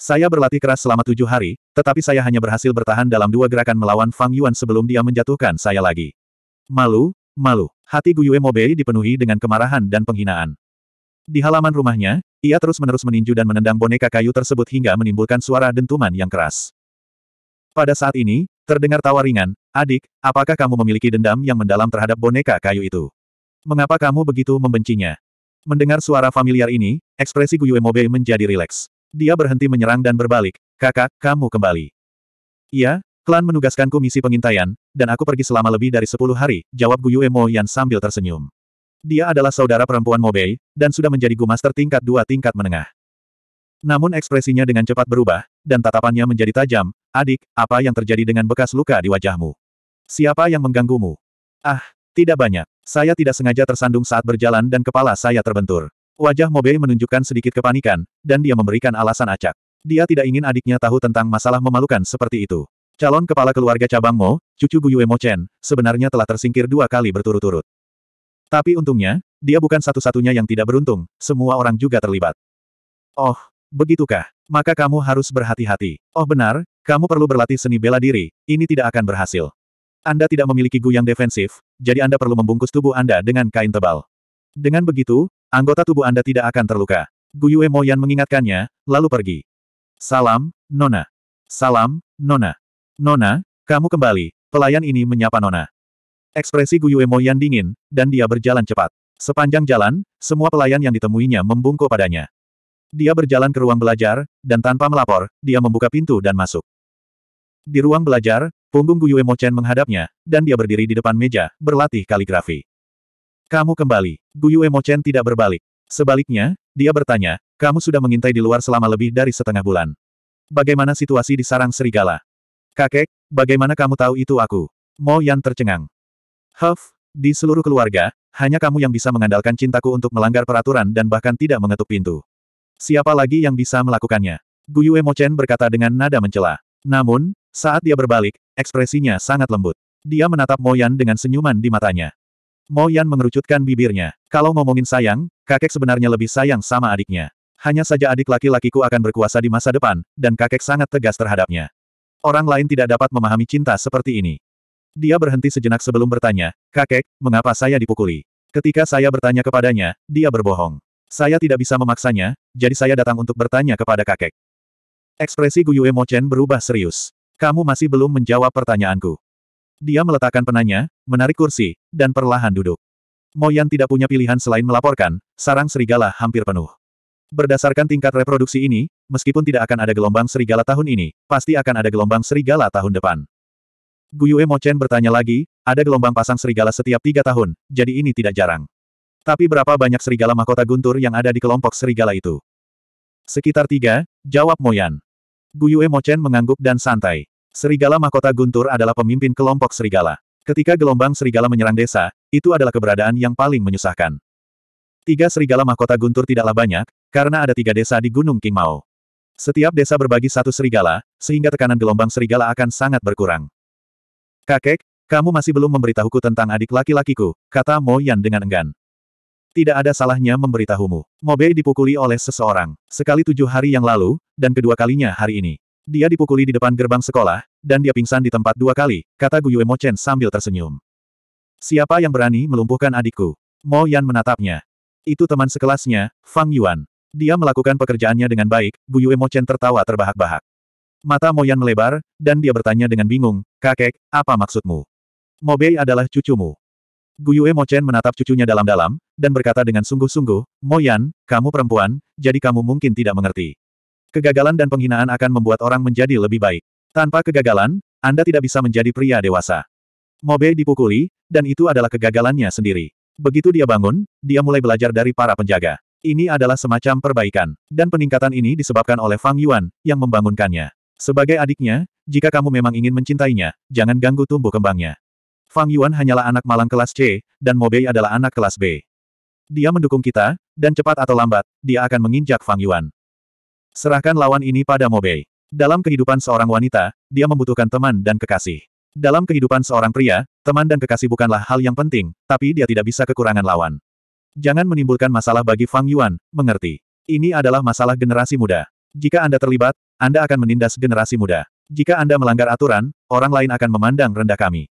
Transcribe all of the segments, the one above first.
Saya berlatih keras selama tujuh hari, tetapi saya hanya berhasil bertahan dalam dua gerakan melawan Fang Yuan sebelum dia menjatuhkan saya lagi. Malu, malu. Hati Guyue Mobei dipenuhi dengan kemarahan dan penghinaan. Di halaman rumahnya, ia terus-menerus meninju dan menendang boneka kayu tersebut hingga menimbulkan suara dentuman yang keras. Pada saat ini, terdengar tawa ringan, adik, apakah kamu memiliki dendam yang mendalam terhadap boneka kayu itu? Mengapa kamu begitu membencinya? Mendengar suara familiar ini, ekspresi Guyue Mobei menjadi rileks. Dia berhenti menyerang dan berbalik. Kakak, kamu kembali. Iya, klan menugaskanku misi pengintaian, dan aku pergi selama lebih dari sepuluh hari, jawab Guyue Mo Yan sambil tersenyum. Dia adalah saudara perempuan Mobei, dan sudah menjadi gumaster tingkat dua tingkat menengah. Namun ekspresinya dengan cepat berubah, dan tatapannya menjadi tajam, adik, apa yang terjadi dengan bekas luka di wajahmu? Siapa yang mengganggumu? Ah, tidak banyak. Saya tidak sengaja tersandung saat berjalan dan kepala saya terbentur. Wajah Mobei menunjukkan sedikit kepanikan, dan dia memberikan alasan acak. Dia tidak ingin adiknya tahu tentang masalah memalukan seperti itu. Calon kepala keluarga cabang Mo, cucu Buyue Mo Chen, sebenarnya telah tersingkir dua kali berturut-turut. Tapi untungnya, dia bukan satu-satunya yang tidak beruntung, semua orang juga terlibat. Oh, begitukah? Maka kamu harus berhati-hati. Oh benar, kamu perlu berlatih seni bela diri, ini tidak akan berhasil. Anda tidak memiliki guyang defensif, jadi Anda perlu membungkus tubuh Anda dengan kain tebal. Dengan begitu, Anggota tubuh Anda tidak akan terluka. Guyue Yan mengingatkannya, lalu pergi. Salam, Nona. Salam, Nona. Nona, kamu kembali. Pelayan ini menyapa Nona. Ekspresi Guyue Yan dingin, dan dia berjalan cepat. Sepanjang jalan, semua pelayan yang ditemuinya membungkuk padanya. Dia berjalan ke ruang belajar, dan tanpa melapor, dia membuka pintu dan masuk. Di ruang belajar, punggung Guyue Chen menghadapnya, dan dia berdiri di depan meja, berlatih kaligrafi. Kamu kembali. Guyu Emochen tidak berbalik. Sebaliknya, dia bertanya, kamu sudah mengintai di luar selama lebih dari setengah bulan. Bagaimana situasi di sarang serigala? Kakek, bagaimana kamu tahu itu aku? Mo Yan tercengang. Huff, di seluruh keluarga, hanya kamu yang bisa mengandalkan cintaku untuk melanggar peraturan dan bahkan tidak mengetuk pintu. Siapa lagi yang bisa melakukannya? Guyu Emochen berkata dengan nada mencela. Namun, saat dia berbalik, ekspresinya sangat lembut. Dia menatap Mo Yan dengan senyuman di matanya. Mo Yan mengerucutkan bibirnya. Kalau ngomongin sayang, kakek sebenarnya lebih sayang sama adiknya. Hanya saja adik laki-lakiku akan berkuasa di masa depan, dan kakek sangat tegas terhadapnya. Orang lain tidak dapat memahami cinta seperti ini. Dia berhenti sejenak sebelum bertanya, kakek, mengapa saya dipukuli? Ketika saya bertanya kepadanya, dia berbohong. Saya tidak bisa memaksanya, jadi saya datang untuk bertanya kepada kakek. Ekspresi Guyue Mochen berubah serius. Kamu masih belum menjawab pertanyaanku. Dia meletakkan penanya, menarik kursi, dan perlahan duduk. Moyan tidak punya pilihan selain melaporkan, sarang serigala hampir penuh. Berdasarkan tingkat reproduksi ini, meskipun tidak akan ada gelombang serigala tahun ini, pasti akan ada gelombang serigala tahun depan. Guyue Mochen bertanya lagi, ada gelombang pasang serigala setiap tiga tahun, jadi ini tidak jarang. Tapi berapa banyak serigala mahkota guntur yang ada di kelompok serigala itu? Sekitar tiga, jawab Moyan. Guyue Mochen mengangguk dan santai. Serigala Mahkota Guntur adalah pemimpin kelompok serigala. Ketika gelombang serigala menyerang desa, itu adalah keberadaan yang paling menyusahkan. Tiga serigala mahkota guntur tidaklah banyak, karena ada tiga desa di Gunung King Mao. Setiap desa berbagi satu serigala, sehingga tekanan gelombang serigala akan sangat berkurang. Kakek, kamu masih belum memberitahuku tentang adik laki-lakiku, kata Mo Yan dengan enggan. Tidak ada salahnya memberitahumu. Mobe dipukuli oleh seseorang, sekali tujuh hari yang lalu, dan kedua kalinya hari ini. Dia dipukuli di depan gerbang sekolah, dan dia pingsan di tempat dua kali, kata Gu Mo Chen sambil tersenyum. Siapa yang berani melumpuhkan adikku? Mo Yan menatapnya. Itu teman sekelasnya, Fang Yuan. Dia melakukan pekerjaannya dengan baik, Gu Mo Chen tertawa terbahak-bahak. Mata Mo Yan melebar, dan dia bertanya dengan bingung, Kakek, apa maksudmu? Mo Bei adalah cucumu. Gu Mo Chen menatap cucunya dalam-dalam, dan berkata dengan sungguh-sungguh, Mo Yan, kamu perempuan, jadi kamu mungkin tidak mengerti. Kegagalan dan penghinaan akan membuat orang menjadi lebih baik. Tanpa kegagalan, Anda tidak bisa menjadi pria dewasa. Mobe dipukuli, dan itu adalah kegagalannya sendiri. Begitu dia bangun, dia mulai belajar dari para penjaga. Ini adalah semacam perbaikan, dan peningkatan ini disebabkan oleh Fang Yuan, yang membangunkannya. Sebagai adiknya, jika kamu memang ingin mencintainya, jangan ganggu tumbuh kembangnya. Fang Yuan hanyalah anak malang kelas C, dan Mobei adalah anak kelas B. Dia mendukung kita, dan cepat atau lambat, dia akan menginjak Fang Yuan. Serahkan lawan ini pada Mobei. Dalam kehidupan seorang wanita, dia membutuhkan teman dan kekasih. Dalam kehidupan seorang pria, teman dan kekasih bukanlah hal yang penting, tapi dia tidak bisa kekurangan lawan. Jangan menimbulkan masalah bagi Fang Yuan, mengerti. Ini adalah masalah generasi muda. Jika Anda terlibat, Anda akan menindas generasi muda. Jika Anda melanggar aturan, orang lain akan memandang rendah kami.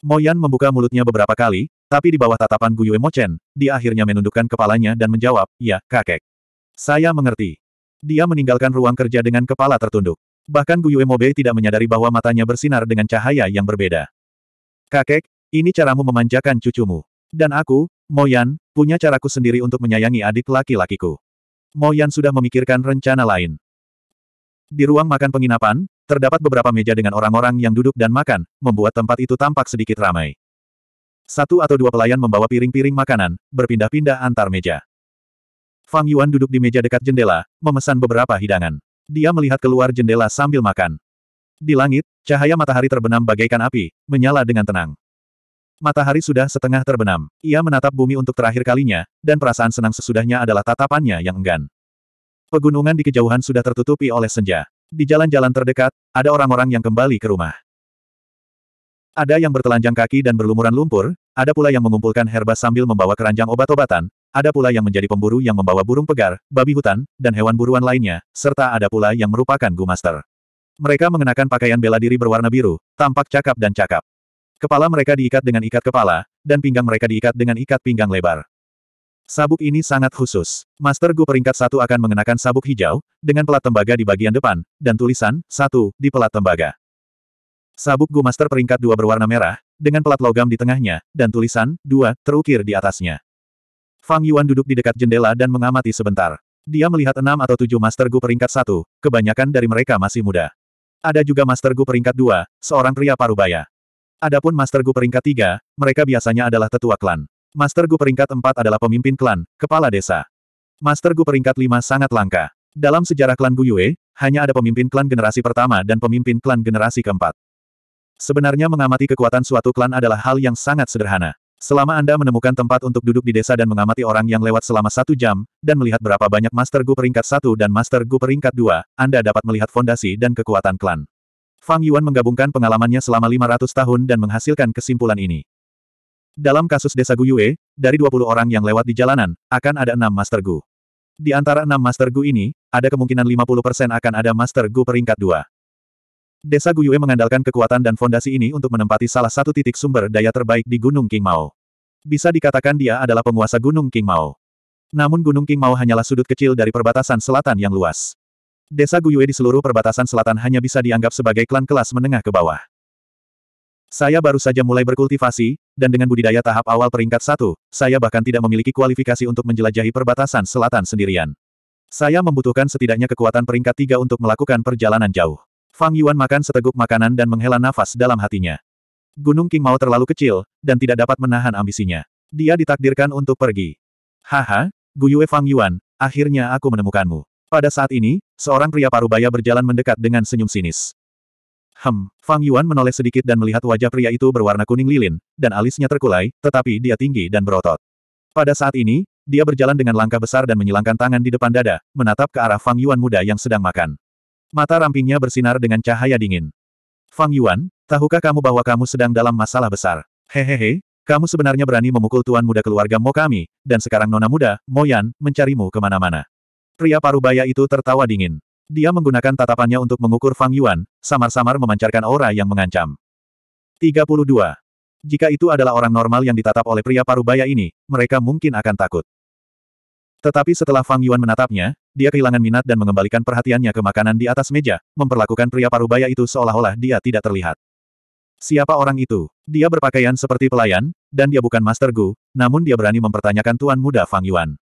Moyan membuka mulutnya beberapa kali, tapi di bawah tatapan Guyue Mochen, dia akhirnya menundukkan kepalanya dan menjawab, ya, kakek. Saya mengerti. Dia meninggalkan ruang kerja dengan kepala tertunduk. Bahkan Guyue Mobe tidak menyadari bahwa matanya bersinar dengan cahaya yang berbeda. Kakek, ini caramu memanjakan cucumu. Dan aku, Moyan, punya caraku sendiri untuk menyayangi adik laki-lakiku. Moyan sudah memikirkan rencana lain. Di ruang makan penginapan, terdapat beberapa meja dengan orang-orang yang duduk dan makan, membuat tempat itu tampak sedikit ramai. Satu atau dua pelayan membawa piring-piring makanan, berpindah-pindah antar meja. Fang Yuan duduk di meja dekat jendela, memesan beberapa hidangan. Dia melihat keluar jendela sambil makan. Di langit, cahaya matahari terbenam bagaikan api, menyala dengan tenang. Matahari sudah setengah terbenam. Ia menatap bumi untuk terakhir kalinya, dan perasaan senang sesudahnya adalah tatapannya yang enggan. Pegunungan di kejauhan sudah tertutupi oleh senja. Di jalan-jalan terdekat, ada orang-orang yang kembali ke rumah. Ada yang bertelanjang kaki dan berlumuran lumpur, ada pula yang mengumpulkan herba sambil membawa keranjang obat-obatan, ada pula yang menjadi pemburu yang membawa burung pegar, babi hutan, dan hewan buruan lainnya, serta ada pula yang merupakan gumaster. Mereka mengenakan pakaian bela diri berwarna biru, tampak cakap dan cakap. Kepala mereka diikat dengan ikat kepala, dan pinggang mereka diikat dengan ikat pinggang lebar. Sabuk ini sangat khusus. Master Gu peringkat satu akan mengenakan sabuk hijau, dengan pelat tembaga di bagian depan, dan tulisan, satu, di pelat tembaga. Sabuk Gu Master peringkat dua berwarna merah, dengan pelat logam di tengahnya, dan tulisan, dua, terukir di atasnya. Fang Yuan duduk di dekat jendela dan mengamati sebentar. Dia melihat enam atau tujuh Master Gu peringkat satu, kebanyakan dari mereka masih muda. Ada juga Master Gu peringkat dua, seorang pria parubaya. Adapun Master Gu peringkat tiga, mereka biasanya adalah tetua klan. Master Gu peringkat empat adalah pemimpin klan, kepala desa. Master Gu peringkat lima sangat langka. Dalam sejarah klan Gu Yue, hanya ada pemimpin klan generasi pertama dan pemimpin klan generasi keempat. Sebenarnya mengamati kekuatan suatu klan adalah hal yang sangat sederhana. Selama Anda menemukan tempat untuk duduk di desa dan mengamati orang yang lewat selama satu jam, dan melihat berapa banyak Master Gu peringkat satu dan Master Gu peringkat dua, Anda dapat melihat fondasi dan kekuatan klan. Fang Yuan menggabungkan pengalamannya selama 500 tahun dan menghasilkan kesimpulan ini. Dalam kasus desa Guyue, dari 20 orang yang lewat di jalanan, akan ada enam Master Gu. Di antara enam Master Gu ini, ada kemungkinan 50% akan ada Master Gu peringkat dua. Desa Guyue mengandalkan kekuatan dan fondasi ini untuk menempati salah satu titik sumber daya terbaik di Gunung King Mao. Bisa dikatakan dia adalah penguasa Gunung King Mao. Namun Gunung King Mao hanyalah sudut kecil dari perbatasan selatan yang luas. Desa Guyue di seluruh perbatasan selatan hanya bisa dianggap sebagai klan kelas menengah ke bawah. Saya baru saja mulai berkultivasi, dan dengan budidaya tahap awal peringkat satu, saya bahkan tidak memiliki kualifikasi untuk menjelajahi perbatasan selatan sendirian. Saya membutuhkan setidaknya kekuatan peringkat tiga untuk melakukan perjalanan jauh. Fang Yuan makan seteguk makanan dan menghela nafas dalam hatinya. Gunung King Mao terlalu kecil, dan tidak dapat menahan ambisinya. Dia ditakdirkan untuk pergi. Haha, Guyue Fang Yuan, akhirnya aku menemukanmu. Pada saat ini, seorang pria parubaya berjalan mendekat dengan senyum sinis. Hem, Fang Yuan menoleh sedikit dan melihat wajah pria itu berwarna kuning lilin, dan alisnya terkulai, tetapi dia tinggi dan berotot. Pada saat ini, dia berjalan dengan langkah besar dan menyilangkan tangan di depan dada, menatap ke arah Fang Yuan muda yang sedang makan. Mata rampingnya bersinar dengan cahaya dingin. Fang Yuan, tahukah kamu bahwa kamu sedang dalam masalah besar? Hehehe, kamu sebenarnya berani memukul tuan muda keluarga Mo kami, dan sekarang nona muda, Mo Yan, mencarimu kemana-mana. Pria parubaya itu tertawa dingin. Dia menggunakan tatapannya untuk mengukur Fang Yuan, samar-samar memancarkan aura yang mengancam. 32. Jika itu adalah orang normal yang ditatap oleh pria parubaya ini, mereka mungkin akan takut. Tetapi setelah Fang Yuan menatapnya, dia kehilangan minat dan mengembalikan perhatiannya ke makanan di atas meja, memperlakukan pria parubaya itu seolah-olah dia tidak terlihat. Siapa orang itu? Dia berpakaian seperti pelayan, dan dia bukan Master Gu, namun dia berani mempertanyakan Tuan Muda Fang Yuan.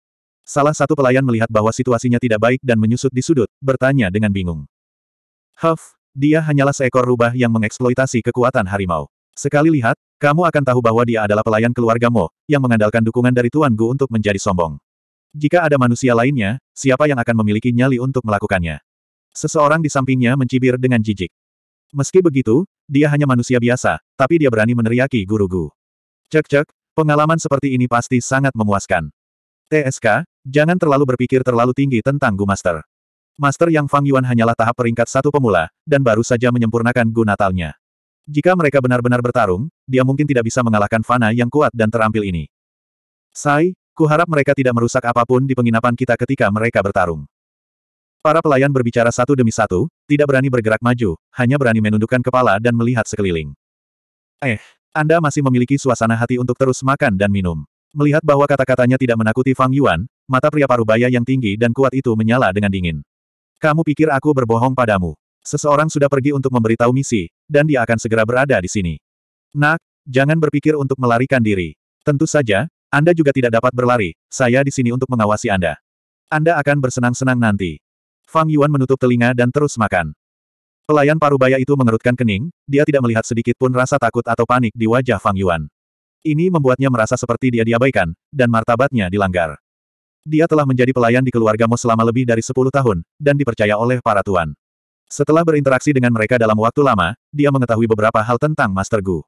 Salah satu pelayan melihat bahwa situasinya tidak baik dan menyusut di sudut, bertanya dengan bingung. Huff, dia hanyalah seekor rubah yang mengeksploitasi kekuatan harimau. Sekali lihat, kamu akan tahu bahwa dia adalah pelayan keluargamu, yang mengandalkan dukungan dari Tuan Gu untuk menjadi sombong. Jika ada manusia lainnya, siapa yang akan memiliki nyali untuk melakukannya? Seseorang di sampingnya mencibir dengan jijik. Meski begitu, dia hanya manusia biasa, tapi dia berani meneriaki guru Cek-cek, pengalaman seperti ini pasti sangat memuaskan. TSK, jangan terlalu berpikir terlalu tinggi tentang Gu Master. Master Yang Fang Yuan hanyalah tahap peringkat satu pemula, dan baru saja menyempurnakan Gu Natalnya. Jika mereka benar-benar bertarung, dia mungkin tidak bisa mengalahkan Fana yang kuat dan terampil ini. Sai, Kuharap mereka tidak merusak apapun di penginapan kita ketika mereka bertarung. Para pelayan berbicara satu demi satu, tidak berani bergerak maju, hanya berani menundukkan kepala dan melihat sekeliling. Eh, Anda masih memiliki suasana hati untuk terus makan dan minum. Melihat bahwa kata-katanya tidak menakuti Fang Yuan, mata pria parubaya yang tinggi dan kuat itu menyala dengan dingin. Kamu pikir aku berbohong padamu? Seseorang sudah pergi untuk memberitahu misi, dan dia akan segera berada di sini. Nak, jangan berpikir untuk melarikan diri. Tentu saja, anda juga tidak dapat berlari, saya di sini untuk mengawasi Anda. Anda akan bersenang-senang nanti. Fang Yuan menutup telinga dan terus makan. Pelayan parubaya itu mengerutkan kening, dia tidak melihat sedikit pun rasa takut atau panik di wajah Fang Yuan. Ini membuatnya merasa seperti dia diabaikan, dan martabatnya dilanggar. Dia telah menjadi pelayan di keluarga Mo selama lebih dari 10 tahun, dan dipercaya oleh para tuan. Setelah berinteraksi dengan mereka dalam waktu lama, dia mengetahui beberapa hal tentang Master Gu.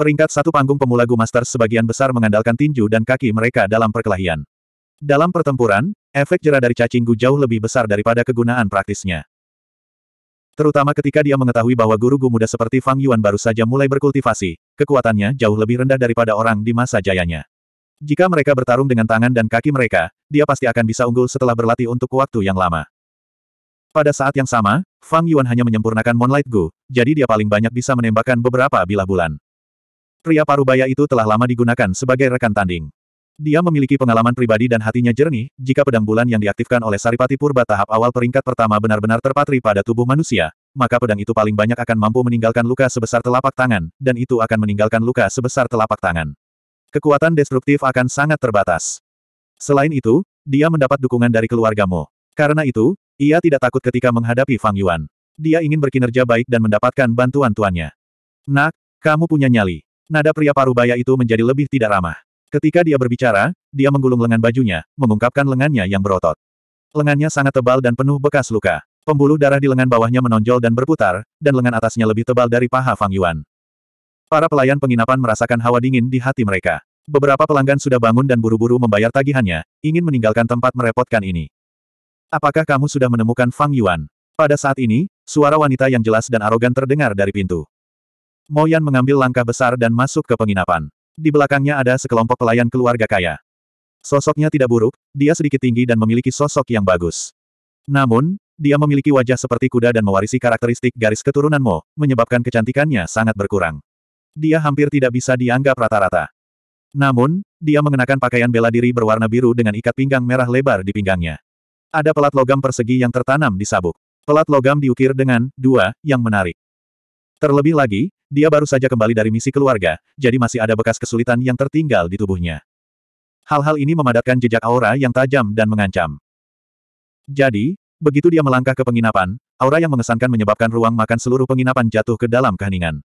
Peringkat satu panggung pemula Gu Masters sebagian besar mengandalkan tinju dan kaki mereka dalam perkelahian. Dalam pertempuran, efek jera dari cacing Gu jauh lebih besar daripada kegunaan praktisnya. Terutama ketika dia mengetahui bahwa guru Gu muda seperti Fang Yuan baru saja mulai berkultivasi, kekuatannya jauh lebih rendah daripada orang di masa jayanya. Jika mereka bertarung dengan tangan dan kaki mereka, dia pasti akan bisa unggul setelah berlatih untuk waktu yang lama. Pada saat yang sama, Fang Yuan hanya menyempurnakan Moonlight Gu, jadi dia paling banyak bisa menembakkan beberapa bilah bulan. Pria parubaya itu telah lama digunakan sebagai rekan tanding. Dia memiliki pengalaman pribadi dan hatinya jernih, jika pedang bulan yang diaktifkan oleh Saripati Purba tahap awal peringkat pertama benar-benar terpatri pada tubuh manusia, maka pedang itu paling banyak akan mampu meninggalkan luka sebesar telapak tangan, dan itu akan meninggalkan luka sebesar telapak tangan. Kekuatan destruktif akan sangat terbatas. Selain itu, dia mendapat dukungan dari keluargamu. Karena itu, ia tidak takut ketika menghadapi Fang Yuan. Dia ingin berkinerja baik dan mendapatkan bantuan tuannya. Nak, kamu punya nyali. Nada pria parubaya itu menjadi lebih tidak ramah. Ketika dia berbicara, dia menggulung lengan bajunya, mengungkapkan lengannya yang berotot. Lengannya sangat tebal dan penuh bekas luka. Pembuluh darah di lengan bawahnya menonjol dan berputar, dan lengan atasnya lebih tebal dari paha Fang Yuan. Para pelayan penginapan merasakan hawa dingin di hati mereka. Beberapa pelanggan sudah bangun dan buru-buru membayar tagihannya, ingin meninggalkan tempat merepotkan ini. Apakah kamu sudah menemukan Fang Yuan? Pada saat ini, suara wanita yang jelas dan arogan terdengar dari pintu. Moyan mengambil langkah besar dan masuk ke penginapan. Di belakangnya ada sekelompok pelayan keluarga kaya. Sosoknya tidak buruk, dia sedikit tinggi dan memiliki sosok yang bagus. Namun, dia memiliki wajah seperti kuda dan mewarisi karakteristik garis keturunan Mo, menyebabkan kecantikannya sangat berkurang. Dia hampir tidak bisa dianggap rata-rata. Namun, dia mengenakan pakaian bela diri berwarna biru dengan ikat pinggang merah lebar di pinggangnya. Ada pelat logam persegi yang tertanam di sabuk. Pelat logam diukir dengan dua yang menarik. Terlebih lagi, dia baru saja kembali dari misi keluarga, jadi masih ada bekas kesulitan yang tertinggal di tubuhnya. Hal-hal ini memadatkan jejak aura yang tajam dan mengancam. Jadi, begitu dia melangkah ke penginapan, aura yang mengesankan menyebabkan ruang makan seluruh penginapan jatuh ke dalam keheningan.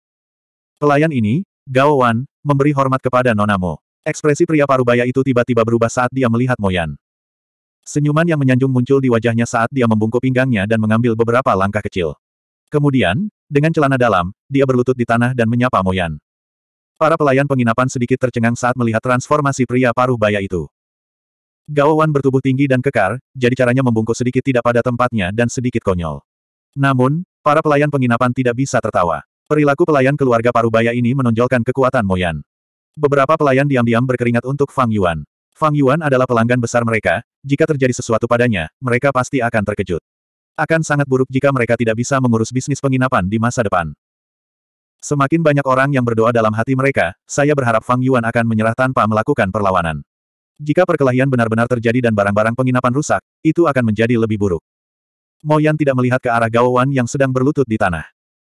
Pelayan ini, Gao Wan, memberi hormat kepada Nona Ekspresi pria parubaya itu tiba-tiba berubah saat dia melihat Moyan. Senyuman yang menyanjung muncul di wajahnya saat dia membungkuk pinggangnya dan mengambil beberapa langkah kecil. Kemudian, dengan celana dalam, dia berlutut di tanah dan menyapa Moyan. Para pelayan penginapan sedikit tercengang saat melihat transformasi pria paruh baya itu. Gawawan bertubuh tinggi dan kekar, jadi caranya membungkuk sedikit tidak pada tempatnya dan sedikit konyol. Namun, para pelayan penginapan tidak bisa tertawa. Perilaku pelayan keluarga paruh baya ini menonjolkan kekuatan Moyan. Beberapa pelayan diam-diam berkeringat untuk Fang Yuan. Fang Yuan adalah pelanggan besar mereka, jika terjadi sesuatu padanya, mereka pasti akan terkejut. Akan sangat buruk jika mereka tidak bisa mengurus bisnis penginapan di masa depan. Semakin banyak orang yang berdoa dalam hati mereka, saya berharap Fang Yuan akan menyerah tanpa melakukan perlawanan. Jika perkelahian benar-benar terjadi dan barang-barang penginapan rusak, itu akan menjadi lebih buruk. Mo Yan tidak melihat ke arah Gao Wan yang sedang berlutut di tanah.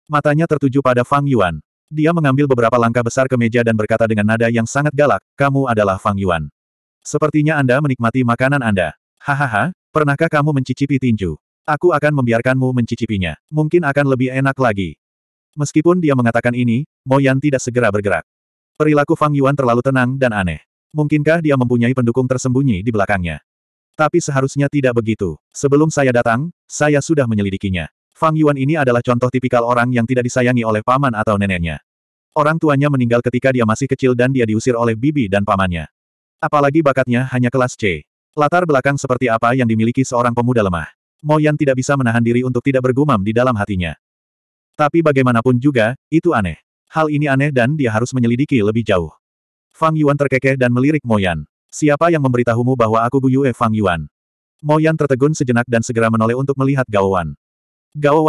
Matanya tertuju pada Fang Yuan. Dia mengambil beberapa langkah besar ke meja dan berkata dengan nada yang sangat galak, kamu adalah Fang Yuan. Sepertinya Anda menikmati makanan Anda. Hahaha, pernahkah kamu mencicipi tinju? Aku akan membiarkanmu mencicipinya. Mungkin akan lebih enak lagi. Meskipun dia mengatakan ini, Moyan tidak segera bergerak. Perilaku Fang Yuan terlalu tenang dan aneh. Mungkinkah dia mempunyai pendukung tersembunyi di belakangnya? Tapi seharusnya tidak begitu. Sebelum saya datang, saya sudah menyelidikinya. Fang Yuan ini adalah contoh tipikal orang yang tidak disayangi oleh paman atau neneknya. Orang tuanya meninggal ketika dia masih kecil dan dia diusir oleh bibi dan pamannya. Apalagi bakatnya hanya kelas C. Latar belakang seperti apa yang dimiliki seorang pemuda lemah. Moyan tidak bisa menahan diri untuk tidak bergumam di dalam hatinya. Tapi bagaimanapun juga, itu aneh. Hal ini aneh dan dia harus menyelidiki lebih jauh. Fang Yuan terkekeh dan melirik Moyan. Siapa yang memberitahumu bahwa aku Gu Yue, Fang Yuan? Moyan tertegun sejenak dan segera menoleh untuk melihat Gao Wan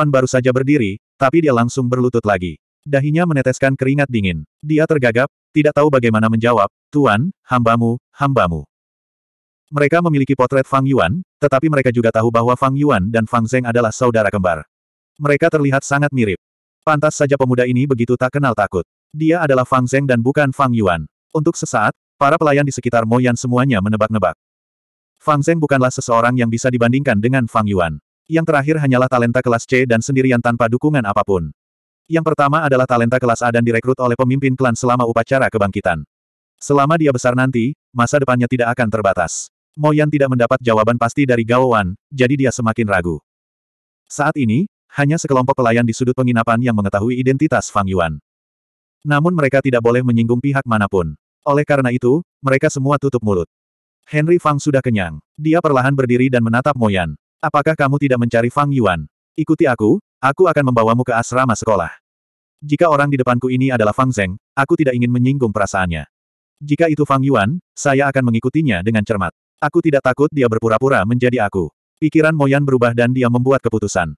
baru saja berdiri, tapi dia langsung berlutut lagi. Dahinya meneteskan keringat dingin. Dia tergagap, tidak tahu bagaimana menjawab, Tuan, hambamu, hambamu. Mereka memiliki potret Fang Yuan, tetapi mereka juga tahu bahwa Fang Yuan dan Fang Zeng adalah saudara kembar. Mereka terlihat sangat mirip. Pantas saja pemuda ini begitu tak kenal takut. Dia adalah Fang Zeng dan bukan Fang Yuan. Untuk sesaat, para pelayan di sekitar Moyan semuanya menebak-nebak. Fang Zeng bukanlah seseorang yang bisa dibandingkan dengan Fang Yuan. Yang terakhir hanyalah talenta kelas C dan sendirian tanpa dukungan apapun. Yang pertama adalah talenta kelas A dan direkrut oleh pemimpin klan selama upacara kebangkitan. Selama dia besar nanti, masa depannya tidak akan terbatas. Moyan tidak mendapat jawaban pasti dari Gao Wan, jadi dia semakin ragu. Saat ini, hanya sekelompok pelayan di sudut penginapan yang mengetahui identitas Fang Yuan. Namun mereka tidak boleh menyinggung pihak manapun. Oleh karena itu, mereka semua tutup mulut. Henry Fang sudah kenyang. Dia perlahan berdiri dan menatap Moyan. Apakah kamu tidak mencari Fang Yuan? Ikuti aku, aku akan membawamu ke asrama sekolah. Jika orang di depanku ini adalah Fang Zeng, aku tidak ingin menyinggung perasaannya. Jika itu Fang Yuan, saya akan mengikutinya dengan cermat. Aku tidak takut dia berpura-pura menjadi aku. Pikiran Moyan berubah dan dia membuat keputusan.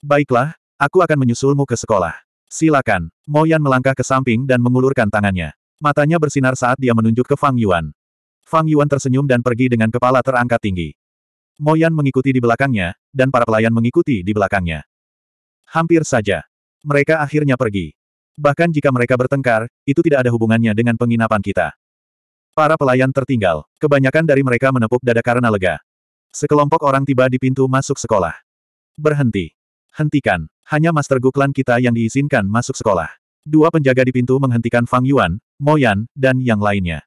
Baiklah, aku akan menyusulmu ke sekolah. Silakan. Moyan melangkah ke samping dan mengulurkan tangannya. Matanya bersinar saat dia menunjuk ke Fang Yuan. Fang Yuan tersenyum dan pergi dengan kepala terangkat tinggi. Moyan mengikuti di belakangnya, dan para pelayan mengikuti di belakangnya. Hampir saja. Mereka akhirnya pergi. Bahkan jika mereka bertengkar, itu tidak ada hubungannya dengan penginapan kita. Para pelayan tertinggal. Kebanyakan dari mereka menepuk dada karena lega. Sekelompok orang tiba di pintu masuk sekolah. Berhenti. Hentikan. Hanya Master Guklan kita yang diizinkan masuk sekolah. Dua penjaga di pintu menghentikan Fang Yuan, Mo Yan, dan yang lainnya.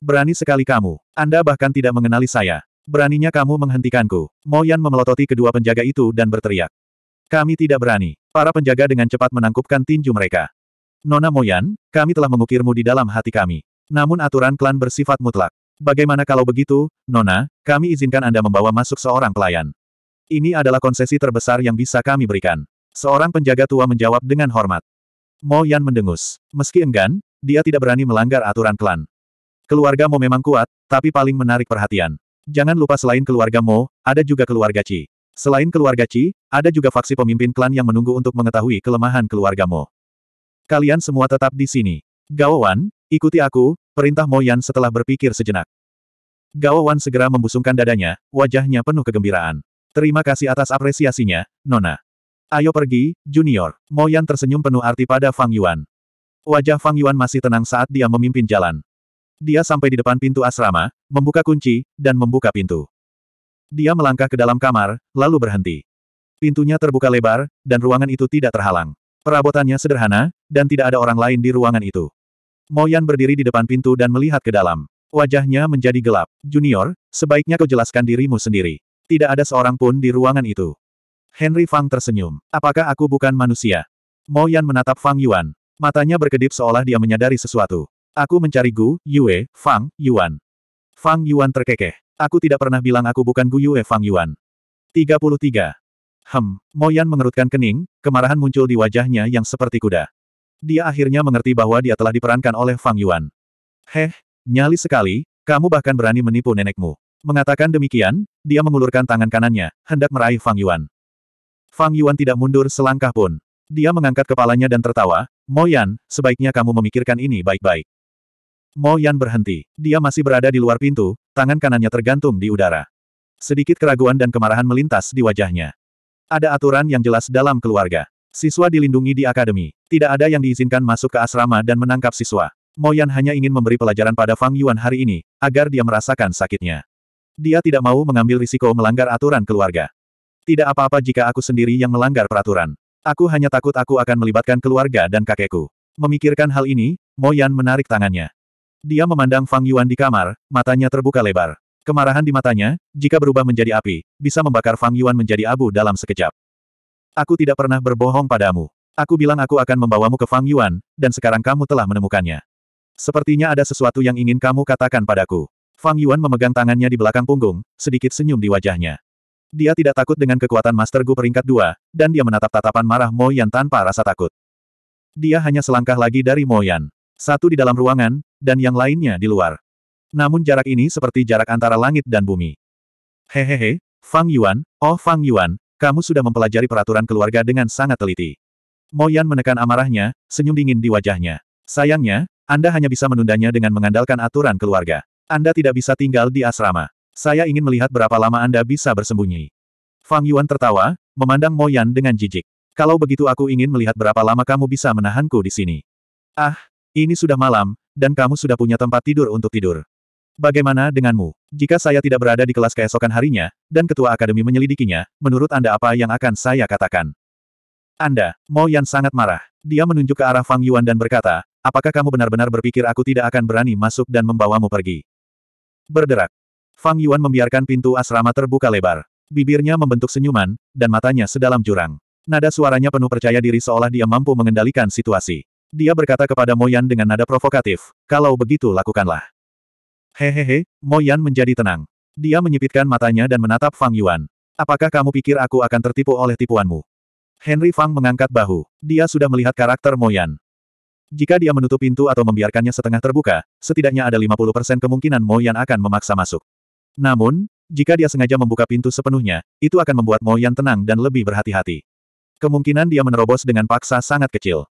Berani sekali kamu. Anda bahkan tidak mengenali saya. Beraninya kamu menghentikanku. Mo Yan memelototi kedua penjaga itu dan berteriak. Kami tidak berani. Para penjaga dengan cepat menangkupkan tinju mereka. Nona Moyan, kami telah mengukirmu di dalam hati kami. Namun aturan klan bersifat mutlak. Bagaimana kalau begitu, Nona, kami izinkan Anda membawa masuk seorang pelayan. Ini adalah konsesi terbesar yang bisa kami berikan. Seorang penjaga tua menjawab dengan hormat. Mo Yan mendengus. Meski enggan, dia tidak berani melanggar aturan klan. Keluarga Mo memang kuat, tapi paling menarik perhatian. Jangan lupa selain keluarga Mo, ada juga keluarga Ci. Selain keluarga Ci, ada juga faksi pemimpin klan yang menunggu untuk mengetahui kelemahan keluarga Mo. Kalian semua tetap di sini. Gawawan, ikuti aku, perintah Moyan setelah berpikir sejenak. Gawawan segera membusungkan dadanya, wajahnya penuh kegembiraan. Terima kasih atas apresiasinya, Nona. Ayo pergi, Junior. Moyan tersenyum penuh arti pada Fang Yuan. Wajah Fang Yuan masih tenang saat dia memimpin jalan. Dia sampai di depan pintu asrama, membuka kunci, dan membuka pintu. Dia melangkah ke dalam kamar, lalu berhenti. Pintunya terbuka lebar, dan ruangan itu tidak terhalang. Perabotannya sederhana, dan tidak ada orang lain di ruangan itu. Moyan berdiri di depan pintu dan melihat ke dalam. Wajahnya menjadi gelap. Junior, sebaiknya kau jelaskan dirimu sendiri. Tidak ada seorang pun di ruangan itu. Henry Fang tersenyum. Apakah aku bukan manusia? Moyan menatap Fang Yuan. Matanya berkedip seolah dia menyadari sesuatu. Aku mencari Gu, Yue, Fang, Yuan. Fang Yuan terkekeh. Aku tidak pernah bilang aku bukan Gu Yue Fang Yuan. 33. Hem, Moyan mengerutkan kening, kemarahan muncul di wajahnya yang seperti kuda. Dia akhirnya mengerti bahwa dia telah diperankan oleh Fang Yuan. Heh, nyali sekali, kamu bahkan berani menipu nenekmu. Mengatakan demikian, dia mengulurkan tangan kanannya, hendak meraih Fang Yuan. Fang Yuan tidak mundur selangkah pun. Dia mengangkat kepalanya dan tertawa, Mo Yan, sebaiknya kamu memikirkan ini baik-baik. Mo Yan berhenti. Dia masih berada di luar pintu, tangan kanannya tergantung di udara. Sedikit keraguan dan kemarahan melintas di wajahnya. Ada aturan yang jelas dalam keluarga. Siswa dilindungi di akademi. Tidak ada yang diizinkan masuk ke asrama dan menangkap siswa. Moyan hanya ingin memberi pelajaran pada Fang Yuan hari ini, agar dia merasakan sakitnya. Dia tidak mau mengambil risiko melanggar aturan keluarga. Tidak apa-apa jika aku sendiri yang melanggar peraturan. Aku hanya takut aku akan melibatkan keluarga dan kakekku. Memikirkan hal ini, Moyan menarik tangannya. Dia memandang Fang Yuan di kamar, matanya terbuka lebar. Kemarahan di matanya, jika berubah menjadi api, bisa membakar Fang Yuan menjadi abu dalam sekejap. Aku tidak pernah berbohong padamu. Aku bilang aku akan membawamu ke Fang Yuan, dan sekarang kamu telah menemukannya. Sepertinya ada sesuatu yang ingin kamu katakan padaku. Fang Yuan memegang tangannya di belakang punggung, sedikit senyum di wajahnya. Dia tidak takut dengan kekuatan Master Gu peringkat dua, dan dia menatap tatapan marah Mo Yan tanpa rasa takut. Dia hanya selangkah lagi dari Mo Yan. Satu di dalam ruangan, dan yang lainnya di luar. Namun jarak ini seperti jarak antara langit dan bumi. Hehehe, Fang Yuan, oh Fang Yuan, kamu sudah mempelajari peraturan keluarga dengan sangat teliti. Moyan menekan amarahnya, senyum dingin di wajahnya. Sayangnya, Anda hanya bisa menundanya dengan mengandalkan aturan keluarga. Anda tidak bisa tinggal di asrama. Saya ingin melihat berapa lama Anda bisa bersembunyi. Fang Yuan tertawa, memandang Moyan dengan jijik. Kalau begitu aku ingin melihat berapa lama kamu bisa menahanku di sini. Ah, ini sudah malam, dan kamu sudah punya tempat tidur untuk tidur. Bagaimana denganmu? Jika saya tidak berada di kelas keesokan harinya, dan ketua akademi menyelidikinya, menurut Anda apa yang akan saya katakan? Anda, Mo Yan sangat marah. Dia menunjuk ke arah Fang Yuan dan berkata, apakah kamu benar-benar berpikir aku tidak akan berani masuk dan membawamu pergi? Berderak. Fang Yuan membiarkan pintu asrama terbuka lebar. Bibirnya membentuk senyuman, dan matanya sedalam jurang. Nada suaranya penuh percaya diri seolah dia mampu mengendalikan situasi. Dia berkata kepada Yan dengan nada provokatif, kalau begitu lakukanlah. Hehehe, Mo Yan menjadi tenang. Dia menyipitkan matanya dan menatap Fang Yuan. Apakah kamu pikir aku akan tertipu oleh tipuanmu? Henry Fang mengangkat bahu. Dia sudah melihat karakter Mo Yan. Jika dia menutup pintu atau membiarkannya setengah terbuka, setidaknya ada 50% kemungkinan Mo Yan akan memaksa masuk. Namun, jika dia sengaja membuka pintu sepenuhnya, itu akan membuat Mo Yan tenang dan lebih berhati-hati. Kemungkinan dia menerobos dengan paksa sangat kecil.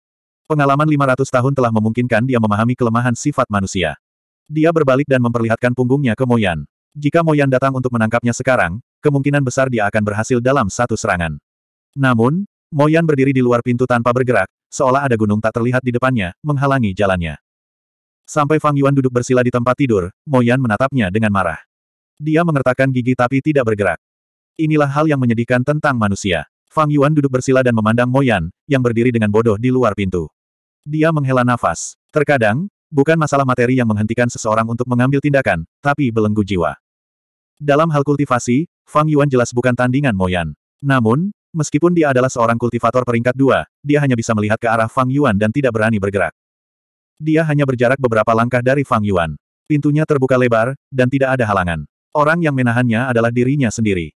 Pengalaman 500 tahun telah memungkinkan dia memahami kelemahan sifat manusia. Dia berbalik dan memperlihatkan punggungnya ke Moyan. Jika Moyan datang untuk menangkapnya sekarang, kemungkinan besar dia akan berhasil dalam satu serangan. Namun, Moyan berdiri di luar pintu tanpa bergerak, seolah ada gunung tak terlihat di depannya, menghalangi jalannya. Sampai Fang Yuan duduk bersila di tempat tidur, Moyan menatapnya dengan marah. Dia mengertakkan gigi tapi tidak bergerak. Inilah hal yang menyedihkan tentang manusia. Fang Yuan duduk bersila dan memandang Moyan, yang berdiri dengan bodoh di luar pintu. Dia menghela nafas. Terkadang, Bukan masalah materi yang menghentikan seseorang untuk mengambil tindakan, tapi belenggu jiwa. Dalam hal kultivasi, Fang Yuan jelas bukan tandingan Moyan. Namun, meskipun dia adalah seorang kultivator peringkat dua, dia hanya bisa melihat ke arah Fang Yuan dan tidak berani bergerak. Dia hanya berjarak beberapa langkah dari Fang Yuan. Pintunya terbuka lebar, dan tidak ada halangan. Orang yang menahannya adalah dirinya sendiri.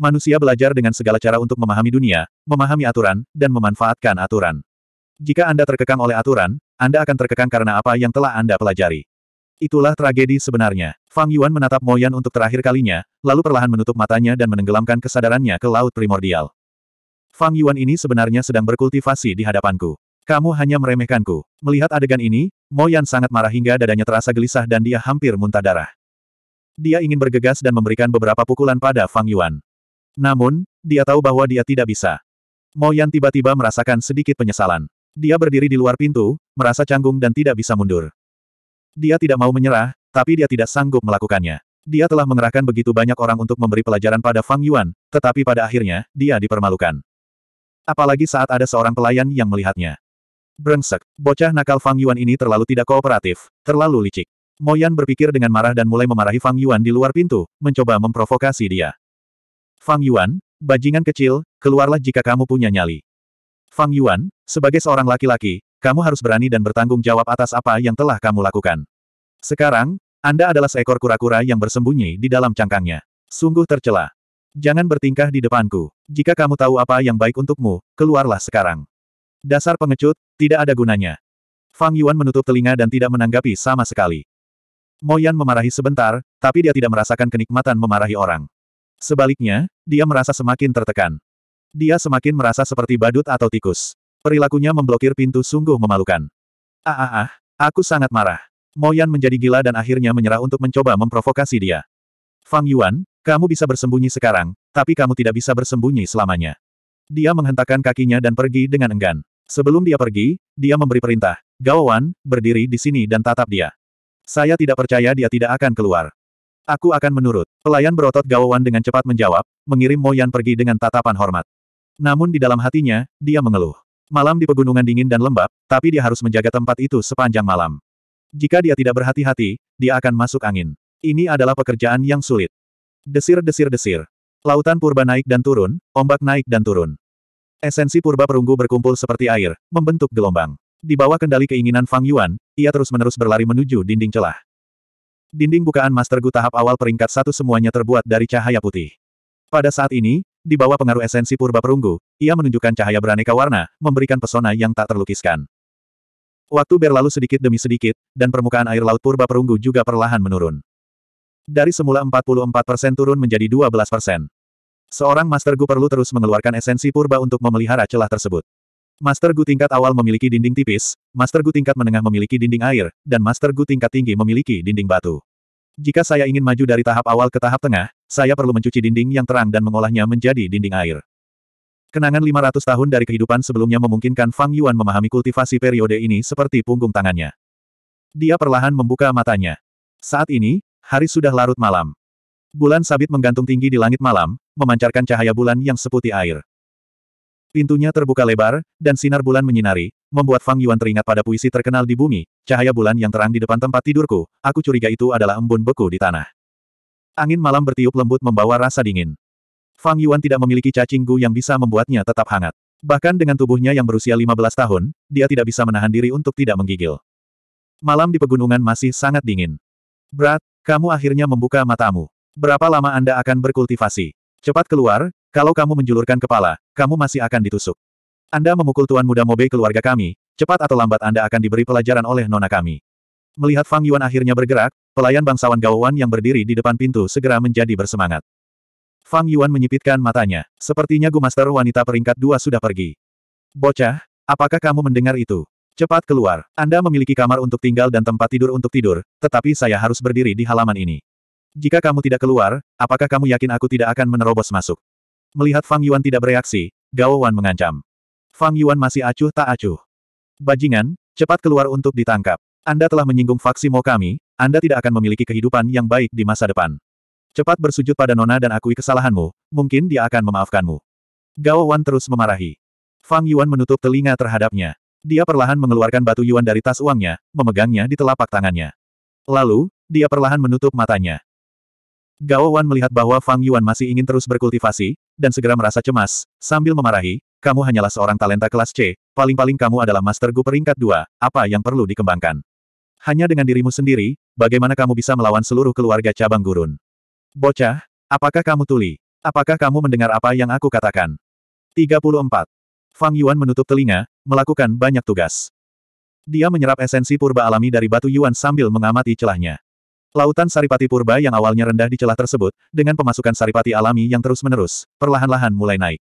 Manusia belajar dengan segala cara untuk memahami dunia, memahami aturan, dan memanfaatkan aturan. Jika Anda terkekang oleh aturan, anda akan terkekang karena apa yang telah Anda pelajari. Itulah tragedi sebenarnya. Fang Yuan menatap Moyan untuk terakhir kalinya, lalu perlahan menutup matanya dan menenggelamkan kesadarannya ke laut primordial. Fang Yuan ini sebenarnya sedang berkultivasi di hadapanku. Kamu hanya meremehkanku. Melihat adegan ini, Moyan sangat marah hingga dadanya terasa gelisah dan dia hampir muntah darah. Dia ingin bergegas dan memberikan beberapa pukulan pada Fang Yuan. Namun, dia tahu bahwa dia tidak bisa. Moyan tiba-tiba merasakan sedikit penyesalan. Dia berdiri di luar pintu, merasa canggung dan tidak bisa mundur. Dia tidak mau menyerah, tapi dia tidak sanggup melakukannya. Dia telah mengerahkan begitu banyak orang untuk memberi pelajaran pada Fang Yuan, tetapi pada akhirnya, dia dipermalukan. Apalagi saat ada seorang pelayan yang melihatnya. Brengsek, bocah nakal Fang Yuan ini terlalu tidak kooperatif, terlalu licik. Moyan berpikir dengan marah dan mulai memarahi Fang Yuan di luar pintu, mencoba memprovokasi dia. Fang Yuan, bajingan kecil, keluarlah jika kamu punya nyali. Fang Yuan, sebagai seorang laki-laki, kamu harus berani dan bertanggung jawab atas apa yang telah kamu lakukan. Sekarang, Anda adalah seekor kura-kura yang bersembunyi di dalam cangkangnya. Sungguh tercela. Jangan bertingkah di depanku. Jika kamu tahu apa yang baik untukmu, keluarlah sekarang. Dasar pengecut, tidak ada gunanya. Fang Yuan menutup telinga dan tidak menanggapi sama sekali. Moyan memarahi sebentar, tapi dia tidak merasakan kenikmatan memarahi orang. Sebaliknya, dia merasa semakin tertekan. Dia semakin merasa seperti badut atau tikus. Perilakunya memblokir pintu sungguh memalukan. Ah ah ah, aku sangat marah. Moyan menjadi gila dan akhirnya menyerah untuk mencoba memprovokasi dia. Fang Yuan, kamu bisa bersembunyi sekarang, tapi kamu tidak bisa bersembunyi selamanya. Dia menghentakkan kakinya dan pergi dengan enggan. Sebelum dia pergi, dia memberi perintah, Gao Wan, berdiri di sini dan tatap dia. Saya tidak percaya dia tidak akan keluar. Aku akan menurut. Pelayan berotot Gao Wan dengan cepat menjawab, mengirim Moyan pergi dengan tatapan hormat. Namun di dalam hatinya, dia mengeluh. Malam di pegunungan dingin dan lembab, tapi dia harus menjaga tempat itu sepanjang malam. Jika dia tidak berhati-hati, dia akan masuk angin. Ini adalah pekerjaan yang sulit. Desir-desir-desir. Lautan purba naik dan turun, ombak naik dan turun. Esensi purba perunggu berkumpul seperti air, membentuk gelombang. Di bawah kendali keinginan Fang Yuan, ia terus-menerus berlari menuju dinding celah. Dinding bukaan Master Gu tahap awal peringkat satu semuanya terbuat dari cahaya putih. Pada saat ini, di bawah pengaruh esensi purba perunggu, ia menunjukkan cahaya beraneka warna, memberikan pesona yang tak terlukiskan. Waktu berlalu sedikit demi sedikit, dan permukaan air laut purba perunggu juga perlahan menurun. Dari semula 44% turun menjadi 12%. Seorang Master Gu perlu terus mengeluarkan esensi purba untuk memelihara celah tersebut. Master Gu tingkat awal memiliki dinding tipis, Master Gu tingkat menengah memiliki dinding air, dan Master Gu tingkat tinggi memiliki dinding batu. Jika saya ingin maju dari tahap awal ke tahap tengah, saya perlu mencuci dinding yang terang dan mengolahnya menjadi dinding air. Kenangan 500 tahun dari kehidupan sebelumnya memungkinkan Fang Yuan memahami kultivasi periode ini seperti punggung tangannya. Dia perlahan membuka matanya. Saat ini, hari sudah larut malam. Bulan sabit menggantung tinggi di langit malam, memancarkan cahaya bulan yang seputih air. Pintunya terbuka lebar, dan sinar bulan menyinari, membuat Fang Yuan teringat pada puisi terkenal di bumi, cahaya bulan yang terang di depan tempat tidurku, aku curiga itu adalah embun beku di tanah. Angin malam bertiup lembut membawa rasa dingin. Fang Yuan tidak memiliki cacing gu yang bisa membuatnya tetap hangat. Bahkan dengan tubuhnya yang berusia 15 tahun, dia tidak bisa menahan diri untuk tidak menggigil. Malam di pegunungan masih sangat dingin. Brad, kamu akhirnya membuka matamu. Berapa lama Anda akan berkultivasi? Cepat keluar, kalau kamu menjulurkan kepala, kamu masih akan ditusuk. Anda memukul Tuan Muda Mobe keluarga kami, cepat atau lambat Anda akan diberi pelajaran oleh nona kami. Melihat Fang Yuan akhirnya bergerak, Pelayan bangsawan Gaowan yang berdiri di depan pintu segera menjadi bersemangat. Fang Yuan menyipitkan matanya. Sepertinya Gu Master wanita peringkat dua sudah pergi. Bocah, apakah kamu mendengar itu? Cepat keluar. Anda memiliki kamar untuk tinggal dan tempat tidur untuk tidur, tetapi saya harus berdiri di halaman ini. Jika kamu tidak keluar, apakah kamu yakin aku tidak akan menerobos masuk? Melihat Fang Yuan tidak bereaksi, Gao Wan mengancam. Fang Yuan masih acuh tak acuh. Bajingan, cepat keluar untuk ditangkap. Anda telah menyinggung faksi Mo kami, anda tidak akan memiliki kehidupan yang baik di masa depan. Cepat bersujud pada Nona dan akui kesalahanmu, mungkin dia akan memaafkanmu. Gao Wan terus memarahi. Fang Yuan menutup telinga terhadapnya. Dia perlahan mengeluarkan batu Yuan dari tas uangnya, memegangnya di telapak tangannya. Lalu, dia perlahan menutup matanya. Gao Wan melihat bahwa Fang Yuan masih ingin terus berkultivasi, dan segera merasa cemas, sambil memarahi, kamu hanyalah seorang talenta kelas C, paling-paling kamu adalah Master Gu peringkat 2, apa yang perlu dikembangkan? Hanya dengan dirimu sendiri, bagaimana kamu bisa melawan seluruh keluarga cabang gurun? Bocah, apakah kamu tuli? Apakah kamu mendengar apa yang aku katakan? 34. Fang Yuan menutup telinga, melakukan banyak tugas. Dia menyerap esensi purba alami dari batu Yuan sambil mengamati celahnya. Lautan saripati purba yang awalnya rendah di celah tersebut, dengan pemasukan saripati alami yang terus-menerus, perlahan-lahan mulai naik.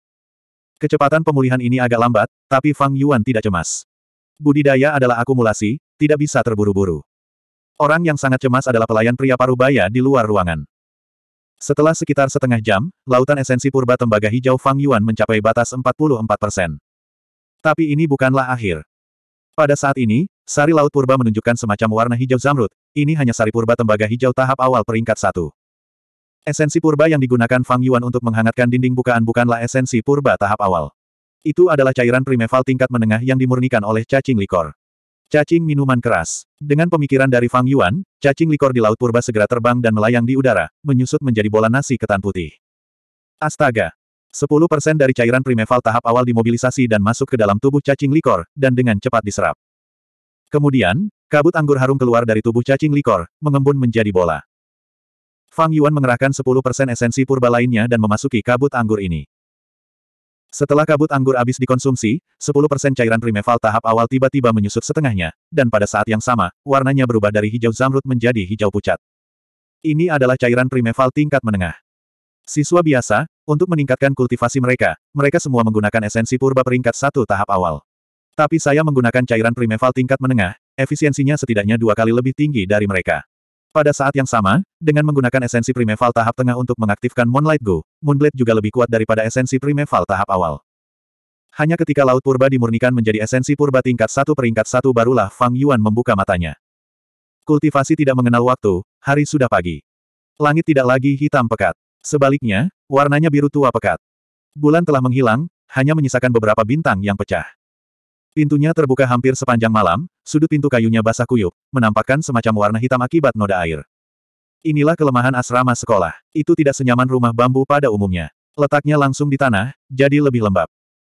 Kecepatan pemulihan ini agak lambat, tapi Fang Yuan tidak cemas. Budidaya adalah akumulasi, tidak bisa terburu-buru. Orang yang sangat cemas adalah pelayan pria parubaya di luar ruangan. Setelah sekitar setengah jam, lautan esensi purba tembaga hijau Fang Yuan mencapai batas 44 persen. Tapi ini bukanlah akhir. Pada saat ini, sari laut purba menunjukkan semacam warna hijau zamrud, ini hanya sari purba tembaga hijau tahap awal peringkat satu. Esensi purba yang digunakan Fang Yuan untuk menghangatkan dinding bukaan bukanlah esensi purba tahap awal. Itu adalah cairan primeval tingkat menengah yang dimurnikan oleh cacing likor. Cacing minuman keras. Dengan pemikiran dari Fang Yuan, cacing likor di Laut Purba segera terbang dan melayang di udara, menyusut menjadi bola nasi ketan putih. Astaga! 10% dari cairan primeval tahap awal dimobilisasi dan masuk ke dalam tubuh cacing likor, dan dengan cepat diserap. Kemudian, kabut anggur harum keluar dari tubuh cacing likor, mengembun menjadi bola. Fang Yuan mengerahkan 10% esensi purba lainnya dan memasuki kabut anggur ini. Setelah kabut anggur habis dikonsumsi, 10% cairan primeval tahap awal tiba-tiba menyusut setengahnya, dan pada saat yang sama, warnanya berubah dari hijau zamrud menjadi hijau pucat. Ini adalah cairan primeval tingkat menengah. Siswa biasa, untuk meningkatkan kultivasi mereka, mereka semua menggunakan esensi purba peringkat satu tahap awal. Tapi saya menggunakan cairan primeval tingkat menengah, efisiensinya setidaknya dua kali lebih tinggi dari mereka. Pada saat yang sama, dengan menggunakan esensi primeval tahap tengah untuk mengaktifkan Moonlight Go, Moonblade juga lebih kuat daripada esensi primeval tahap awal. Hanya ketika Laut Purba dimurnikan menjadi esensi purba tingkat satu peringkat satu barulah Fang Yuan membuka matanya. Kultivasi tidak mengenal waktu, hari sudah pagi. Langit tidak lagi hitam pekat. Sebaliknya, warnanya biru tua pekat. Bulan telah menghilang, hanya menyisakan beberapa bintang yang pecah. Pintunya terbuka hampir sepanjang malam, sudut pintu kayunya basah kuyup, menampakkan semacam warna hitam akibat noda air. Inilah kelemahan asrama sekolah. Itu tidak senyaman rumah bambu pada umumnya. Letaknya langsung di tanah, jadi lebih lembab.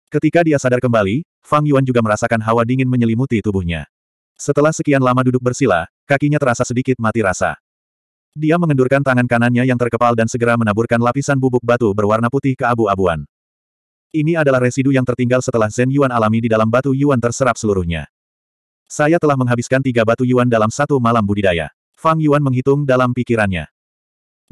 Ketika dia sadar kembali, Fang Yuan juga merasakan hawa dingin menyelimuti tubuhnya. Setelah sekian lama duduk bersila, kakinya terasa sedikit mati rasa. Dia mengendurkan tangan kanannya yang terkepal dan segera menaburkan lapisan bubuk batu berwarna putih ke abu-abuan. Ini adalah residu yang tertinggal setelah Zen Yuan alami di dalam batu Yuan terserap seluruhnya. Saya telah menghabiskan tiga batu Yuan dalam satu malam budidaya. Fang Yuan menghitung dalam pikirannya.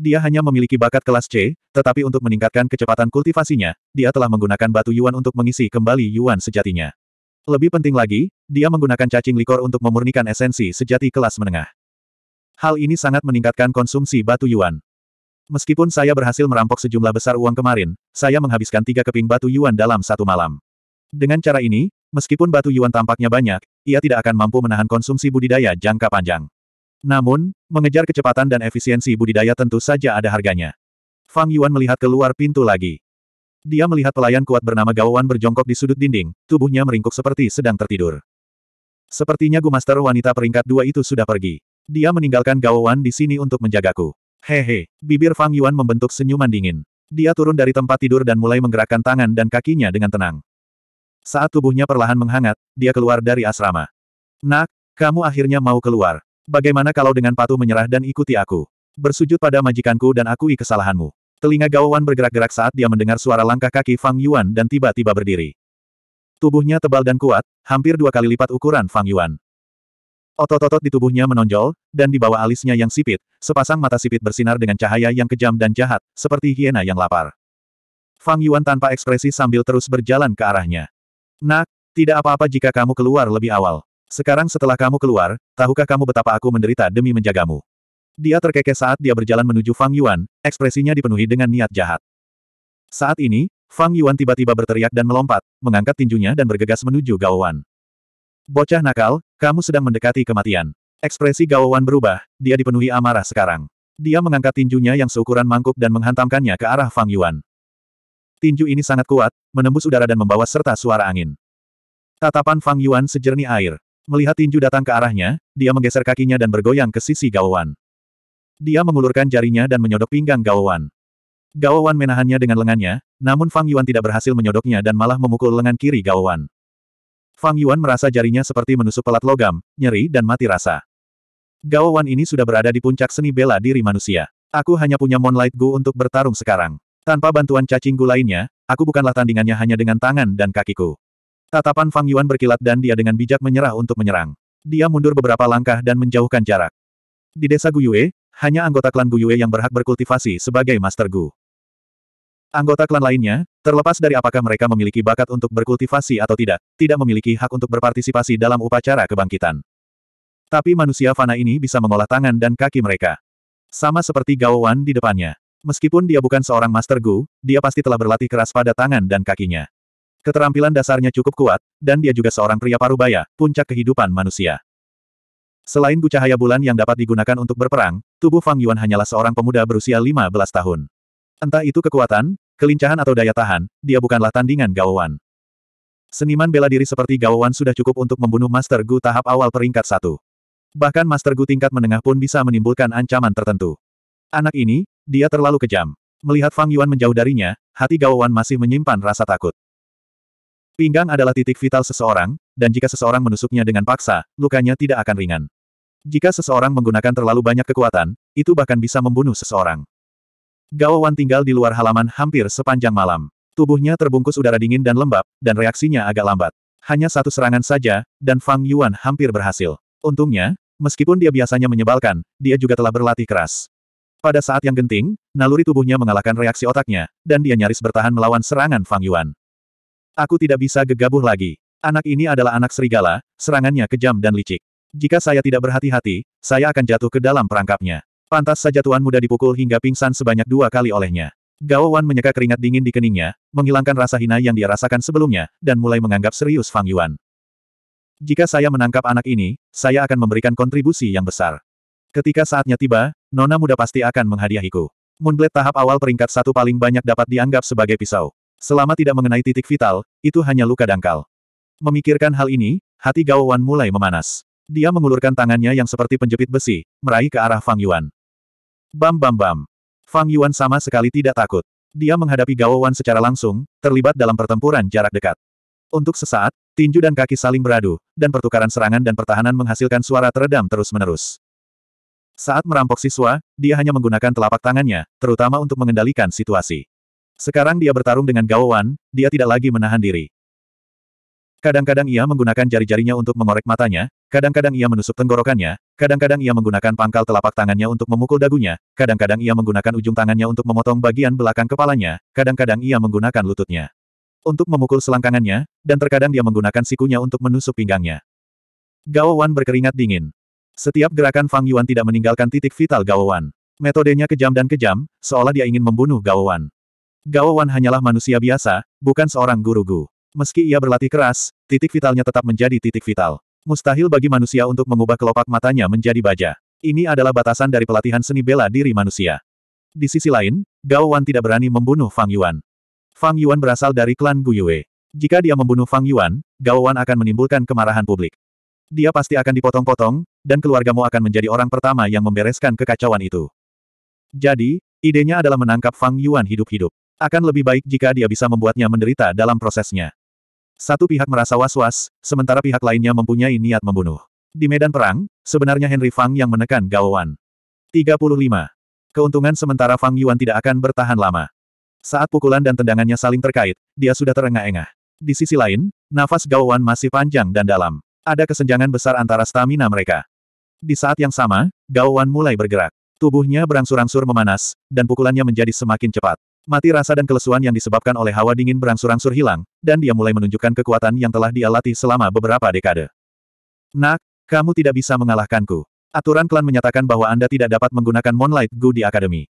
Dia hanya memiliki bakat kelas C, tetapi untuk meningkatkan kecepatan kultivasinya, dia telah menggunakan batu Yuan untuk mengisi kembali Yuan sejatinya. Lebih penting lagi, dia menggunakan cacing likor untuk memurnikan esensi sejati kelas menengah. Hal ini sangat meningkatkan konsumsi batu yuan. Meskipun saya berhasil merampok sejumlah besar uang kemarin, saya menghabiskan tiga keping batu yuan dalam satu malam. Dengan cara ini, meskipun batu yuan tampaknya banyak, ia tidak akan mampu menahan konsumsi budidaya jangka panjang. Namun, mengejar kecepatan dan efisiensi budidaya tentu saja ada harganya. Fang Yuan melihat keluar pintu lagi. Dia melihat pelayan kuat bernama Gawawan berjongkok di sudut dinding, tubuhnya meringkuk seperti sedang tertidur. Sepertinya Gumaster wanita peringkat dua itu sudah pergi. Dia meninggalkan Gawawan di sini untuk menjagaku. Hehe, bibir Fang Yuan membentuk senyuman dingin. Dia turun dari tempat tidur dan mulai menggerakkan tangan dan kakinya dengan tenang. Saat tubuhnya perlahan menghangat, dia keluar dari asrama. Nak, kamu akhirnya mau keluar. Bagaimana kalau dengan patuh menyerah dan ikuti aku? Bersujud pada majikanku dan akui kesalahanmu. Telinga Gawawan bergerak-gerak saat dia mendengar suara langkah kaki Fang Yuan dan tiba-tiba berdiri. Tubuhnya tebal dan kuat, hampir dua kali lipat ukuran Fang Yuan. Otot-otot di tubuhnya menonjol, dan di bawah alisnya yang sipit, sepasang mata sipit bersinar dengan cahaya yang kejam dan jahat, seperti hiena yang lapar. Fang Yuan tanpa ekspresi sambil terus berjalan ke arahnya. Nak, tidak apa-apa jika kamu keluar lebih awal. Sekarang setelah kamu keluar, tahukah kamu betapa aku menderita demi menjagamu? Dia terkekeh saat dia berjalan menuju Fang Yuan, ekspresinya dipenuhi dengan niat jahat. Saat ini, Fang Yuan tiba-tiba berteriak dan melompat, mengangkat tinjunya dan bergegas menuju Gao Wan. Bocah nakal, kamu sedang mendekati kematian. Ekspresi Gawawan berubah, dia dipenuhi amarah sekarang. Dia mengangkat tinjunya yang seukuran mangkuk dan menghantamkannya ke arah Fang Yuan. Tinju ini sangat kuat, menembus udara dan membawa serta suara angin. Tatapan Fang Yuan sejernih air. Melihat tinju datang ke arahnya, dia menggeser kakinya dan bergoyang ke sisi Gawawan. Dia mengulurkan jarinya dan menyodok pinggang Gawawan. Gawawan menahannya dengan lengannya, namun Fang Yuan tidak berhasil menyodoknya dan malah memukul lengan kiri Gawawan. Fang Yuan merasa jarinya seperti menusuk pelat logam, nyeri dan mati rasa. Gao Wan ini sudah berada di puncak seni bela diri manusia. Aku hanya punya Moonlight Gu untuk bertarung sekarang. Tanpa bantuan cacing gu lainnya, aku bukanlah tandingannya hanya dengan tangan dan kakiku. Tatapan Fang Yuan berkilat dan dia dengan bijak menyerah untuk menyerang. Dia mundur beberapa langkah dan menjauhkan jarak. Di desa Guyue, hanya anggota klan Guyue yang berhak berkultivasi sebagai Master Gu. Anggota klan lainnya, terlepas dari apakah mereka memiliki bakat untuk berkultivasi atau tidak, tidak memiliki hak untuk berpartisipasi dalam upacara kebangkitan. Tapi manusia fana ini bisa mengolah tangan dan kaki mereka. Sama seperti Gao Wan di depannya. Meskipun dia bukan seorang Master Gu, dia pasti telah berlatih keras pada tangan dan kakinya. Keterampilan dasarnya cukup kuat, dan dia juga seorang pria parubaya, puncak kehidupan manusia. Selain cahaya bulan yang dapat digunakan untuk berperang, tubuh Fang Yuan hanyalah seorang pemuda berusia 15 tahun. Entah itu kekuatan, kelincahan atau daya tahan, dia bukanlah tandingan Gaowan. Seniman bela diri seperti Gaowan sudah cukup untuk membunuh Master Gu tahap awal peringkat satu. Bahkan Master Gu tingkat menengah pun bisa menimbulkan ancaman tertentu. Anak ini, dia terlalu kejam. Melihat Fang Yuan menjauh darinya, hati Gaowan masih menyimpan rasa takut. Pinggang adalah titik vital seseorang, dan jika seseorang menusuknya dengan paksa, lukanya tidak akan ringan. Jika seseorang menggunakan terlalu banyak kekuatan, itu bahkan bisa membunuh seseorang. Gao Wan tinggal di luar halaman hampir sepanjang malam. Tubuhnya terbungkus udara dingin dan lembab, dan reaksinya agak lambat. Hanya satu serangan saja, dan Fang Yuan hampir berhasil. Untungnya, meskipun dia biasanya menyebalkan, dia juga telah berlatih keras. Pada saat yang genting, naluri tubuhnya mengalahkan reaksi otaknya, dan dia nyaris bertahan melawan serangan Fang Yuan. Aku tidak bisa gegabah lagi. Anak ini adalah anak serigala, serangannya kejam dan licik. Jika saya tidak berhati-hati, saya akan jatuh ke dalam perangkapnya. Pantas saja tuan muda dipukul hingga pingsan sebanyak dua kali olehnya. Gao Wan menyeka keringat dingin di keningnya, menghilangkan rasa hina yang dia rasakan sebelumnya, dan mulai menganggap serius Fang Yuan. Jika saya menangkap anak ini, saya akan memberikan kontribusi yang besar. Ketika saatnya tiba, Nona muda pasti akan menghadiahiku. Moonblade tahap awal peringkat satu paling banyak dapat dianggap sebagai pisau. Selama tidak mengenai titik vital, itu hanya luka dangkal. Memikirkan hal ini, hati Gao Wan mulai memanas. Dia mengulurkan tangannya yang seperti penjepit besi, meraih ke arah Fang Yuan. Bam bam bam. Fang Yuan sama sekali tidak takut. Dia menghadapi Gao Wan secara langsung, terlibat dalam pertempuran jarak dekat. Untuk sesaat, tinju dan kaki saling beradu, dan pertukaran serangan dan pertahanan menghasilkan suara teredam terus-menerus. Saat merampok siswa, dia hanya menggunakan telapak tangannya, terutama untuk mengendalikan situasi. Sekarang dia bertarung dengan Gao Wan, dia tidak lagi menahan diri. Kadang-kadang ia menggunakan jari-jarinya untuk mengorek matanya, Kadang-kadang ia menusuk tenggorokannya, kadang-kadang ia menggunakan pangkal telapak tangannya untuk memukul dagunya, kadang-kadang ia menggunakan ujung tangannya untuk memotong bagian belakang kepalanya, kadang-kadang ia menggunakan lututnya untuk memukul selangkangannya, dan terkadang dia menggunakan sikunya untuk menusuk pinggangnya. Gao Wan berkeringat dingin. Setiap gerakan Fang Yuan tidak meninggalkan titik vital Gao Wan. Metodenya kejam dan kejam, seolah dia ingin membunuh Gao Wan. Gao Wan hanyalah manusia biasa, bukan seorang guru Gu. Meski ia berlatih keras, titik vitalnya tetap menjadi titik vital. Mustahil bagi manusia untuk mengubah kelopak matanya menjadi baja. Ini adalah batasan dari pelatihan seni bela diri manusia. Di sisi lain, Gao Wan tidak berani membunuh Fang Yuan. Fang Yuan berasal dari klan Guyue. Jika dia membunuh Fang Yuan, Gao Wan akan menimbulkan kemarahan publik. Dia pasti akan dipotong-potong, dan keluargamu akan menjadi orang pertama yang membereskan kekacauan itu. Jadi, idenya adalah menangkap Fang Yuan hidup-hidup. Akan lebih baik jika dia bisa membuatnya menderita dalam prosesnya. Satu pihak merasa was-was, sementara pihak lainnya mempunyai niat membunuh. Di medan perang, sebenarnya Henry Fang yang menekan Gao Wan. 35. Keuntungan sementara Fang Yuan tidak akan bertahan lama. Saat pukulan dan tendangannya saling terkait, dia sudah terengah-engah. Di sisi lain, nafas Gao Wan masih panjang dan dalam. Ada kesenjangan besar antara stamina mereka. Di saat yang sama, Gao Wan mulai bergerak. Tubuhnya berangsur-angsur memanas, dan pukulannya menjadi semakin cepat. Mati rasa dan kelesuan yang disebabkan oleh hawa dingin berangsur-angsur hilang, dan dia mulai menunjukkan kekuatan yang telah dia latih selama beberapa dekade. Nak, kamu tidak bisa mengalahkanku. Aturan klan menyatakan bahwa Anda tidak dapat menggunakan Moonlight Gu di Akademi.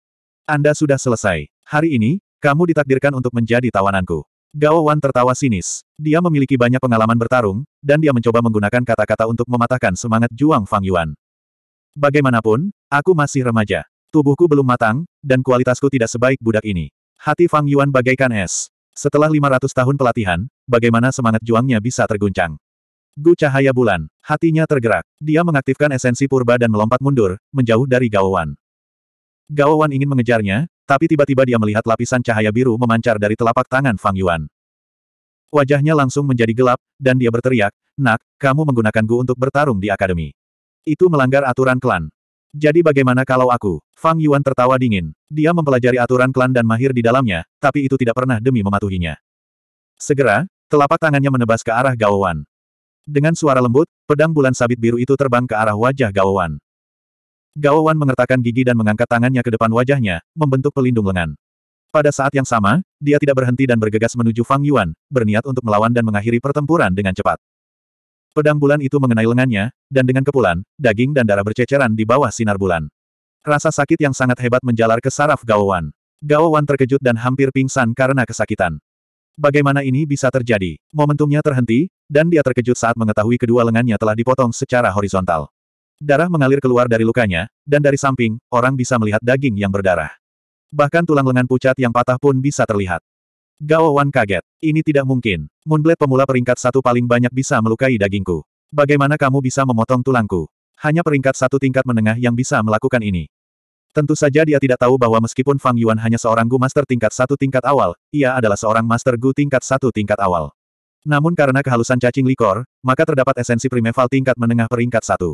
Anda sudah selesai. Hari ini, kamu ditakdirkan untuk menjadi tawananku. Gao Wan tertawa sinis. Dia memiliki banyak pengalaman bertarung, dan dia mencoba menggunakan kata-kata untuk mematahkan semangat Juang Fang Yuan. Bagaimanapun, aku masih remaja. Tubuhku belum matang, dan kualitasku tidak sebaik budak ini. Hati Fang Yuan bagaikan es. Setelah 500 tahun pelatihan, bagaimana semangat juangnya bisa terguncang? Gu cahaya bulan, hatinya tergerak. Dia mengaktifkan esensi purba dan melompat mundur, menjauh dari Gao Wan ingin mengejarnya, tapi tiba-tiba dia melihat lapisan cahaya biru memancar dari telapak tangan Fang Yuan. Wajahnya langsung menjadi gelap, dan dia berteriak, Nak, kamu menggunakan Gu untuk bertarung di akademi. Itu melanggar aturan klan. Jadi bagaimana kalau aku? Fang Yuan tertawa dingin. Dia mempelajari aturan klan dan mahir di dalamnya, tapi itu tidak pernah demi mematuhinya. Segera, telapak tangannya menebas ke arah Gao Wan. Dengan suara lembut, pedang bulan sabit biru itu terbang ke arah wajah Gao Wan. Gao Wan mengertakkan gigi dan mengangkat tangannya ke depan wajahnya, membentuk pelindung lengan. Pada saat yang sama, dia tidak berhenti dan bergegas menuju Fang Yuan, berniat untuk melawan dan mengakhiri pertempuran dengan cepat. Pedang bulan itu mengenai lengannya, dan dengan kepulan, daging dan darah berceceran di bawah sinar bulan. Rasa sakit yang sangat hebat menjalar ke saraf Gao Wan terkejut dan hampir pingsan karena kesakitan. Bagaimana ini bisa terjadi? Momentumnya terhenti, dan dia terkejut saat mengetahui kedua lengannya telah dipotong secara horizontal. Darah mengalir keluar dari lukanya, dan dari samping, orang bisa melihat daging yang berdarah. Bahkan tulang lengan pucat yang patah pun bisa terlihat. Gao Wan kaget. Ini tidak mungkin. Moonblade pemula peringkat satu paling banyak bisa melukai dagingku. Bagaimana kamu bisa memotong tulangku? Hanya peringkat satu tingkat menengah yang bisa melakukan ini. Tentu saja dia tidak tahu bahwa meskipun Fang Yuan hanya seorang Gu Master tingkat satu tingkat awal, ia adalah seorang Master Gu tingkat satu tingkat awal. Namun karena kehalusan cacing likor, maka terdapat esensi primeval tingkat menengah peringkat satu.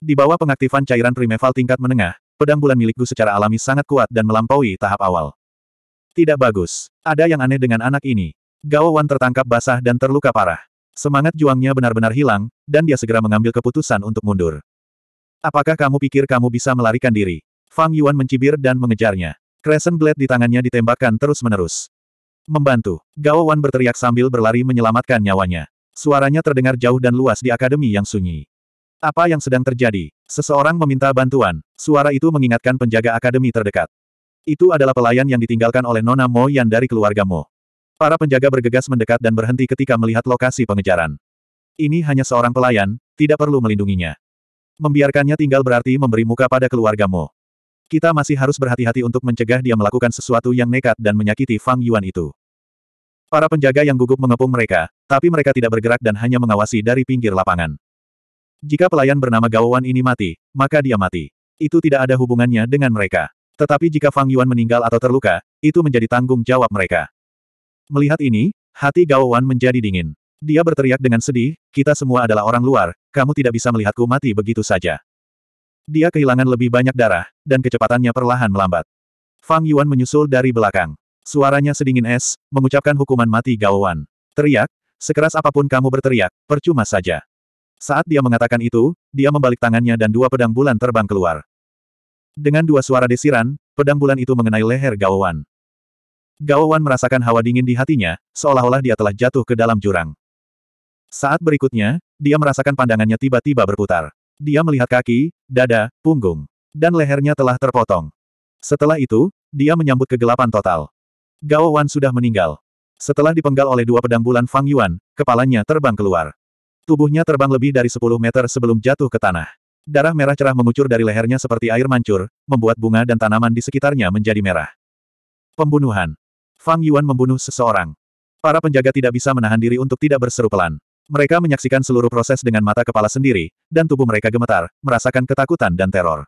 Di bawah pengaktifan cairan primeval tingkat menengah, pedang bulan milikku secara alami sangat kuat dan melampaui tahap awal. Tidak bagus. Ada yang aneh dengan anak ini. Gao Wan tertangkap basah dan terluka parah. Semangat juangnya benar-benar hilang, dan dia segera mengambil keputusan untuk mundur. Apakah kamu pikir kamu bisa melarikan diri? Fang Yuan mencibir dan mengejarnya. Crescent Blade di tangannya ditembakkan terus-menerus. Membantu, Gao Wan berteriak sambil berlari menyelamatkan nyawanya. Suaranya terdengar jauh dan luas di akademi yang sunyi. Apa yang sedang terjadi? Seseorang meminta bantuan. Suara itu mengingatkan penjaga akademi terdekat. Itu adalah pelayan yang ditinggalkan oleh Nona Mo Yan dari keluarga Mo. Para penjaga bergegas mendekat dan berhenti ketika melihat lokasi pengejaran. Ini hanya seorang pelayan, tidak perlu melindunginya. Membiarkannya tinggal berarti memberi muka pada keluarga Mo. Kita masih harus berhati-hati untuk mencegah dia melakukan sesuatu yang nekat dan menyakiti Fang Yuan itu. Para penjaga yang gugup mengepung mereka, tapi mereka tidak bergerak dan hanya mengawasi dari pinggir lapangan. Jika pelayan bernama Gawawan ini mati, maka dia mati. Itu tidak ada hubungannya dengan mereka. Tetapi jika Fang Yuan meninggal atau terluka, itu menjadi tanggung jawab mereka. Melihat ini, hati Gao Wan menjadi dingin. Dia berteriak dengan sedih, kita semua adalah orang luar, kamu tidak bisa melihatku mati begitu saja. Dia kehilangan lebih banyak darah, dan kecepatannya perlahan melambat. Fang Yuan menyusul dari belakang. Suaranya sedingin es, mengucapkan hukuman mati Gao Wan. Teriak, sekeras apapun kamu berteriak, percuma saja. Saat dia mengatakan itu, dia membalik tangannya dan dua pedang bulan terbang keluar. Dengan dua suara desiran, pedang bulan itu mengenai leher Gao Wan. Gao Wan merasakan hawa dingin di hatinya, seolah-olah dia telah jatuh ke dalam jurang. Saat berikutnya, dia merasakan pandangannya tiba-tiba berputar. Dia melihat kaki, dada, punggung, dan lehernya telah terpotong. Setelah itu, dia menyambut kegelapan total. Gao Wan sudah meninggal. Setelah dipenggal oleh dua pedang bulan Fang Yuan, kepalanya terbang keluar. Tubuhnya terbang lebih dari 10 meter sebelum jatuh ke tanah. Darah merah cerah mengucur dari lehernya seperti air mancur, membuat bunga dan tanaman di sekitarnya menjadi merah. Pembunuhan. Fang Yuan membunuh seseorang. Para penjaga tidak bisa menahan diri untuk tidak berseru pelan. Mereka menyaksikan seluruh proses dengan mata kepala sendiri, dan tubuh mereka gemetar, merasakan ketakutan dan teror.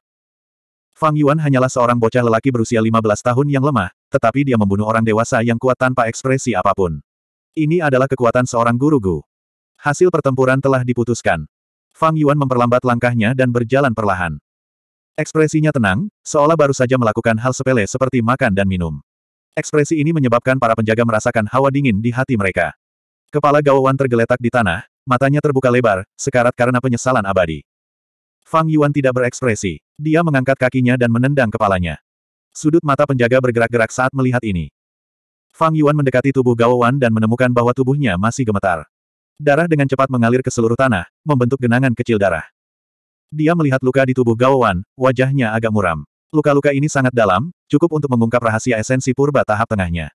Fang Yuan hanyalah seorang bocah lelaki berusia 15 tahun yang lemah, tetapi dia membunuh orang dewasa yang kuat tanpa ekspresi apapun. Ini adalah kekuatan seorang guru Gu. Hasil pertempuran telah diputuskan. Fang Yuan memperlambat langkahnya dan berjalan perlahan. Ekspresinya tenang, seolah baru saja melakukan hal sepele seperti makan dan minum. Ekspresi ini menyebabkan para penjaga merasakan hawa dingin di hati mereka. Kepala Gawawan tergeletak di tanah, matanya terbuka lebar, sekarat karena penyesalan abadi. Fang Yuan tidak berekspresi. Dia mengangkat kakinya dan menendang kepalanya. Sudut mata penjaga bergerak-gerak saat melihat ini. Fang Yuan mendekati tubuh Gawawan dan menemukan bahwa tubuhnya masih gemetar. Darah dengan cepat mengalir ke seluruh tanah, membentuk genangan kecil darah. Dia melihat luka di tubuh Gawawan, wajahnya agak muram. Luka-luka ini sangat dalam, cukup untuk mengungkap rahasia esensi purba tahap tengahnya.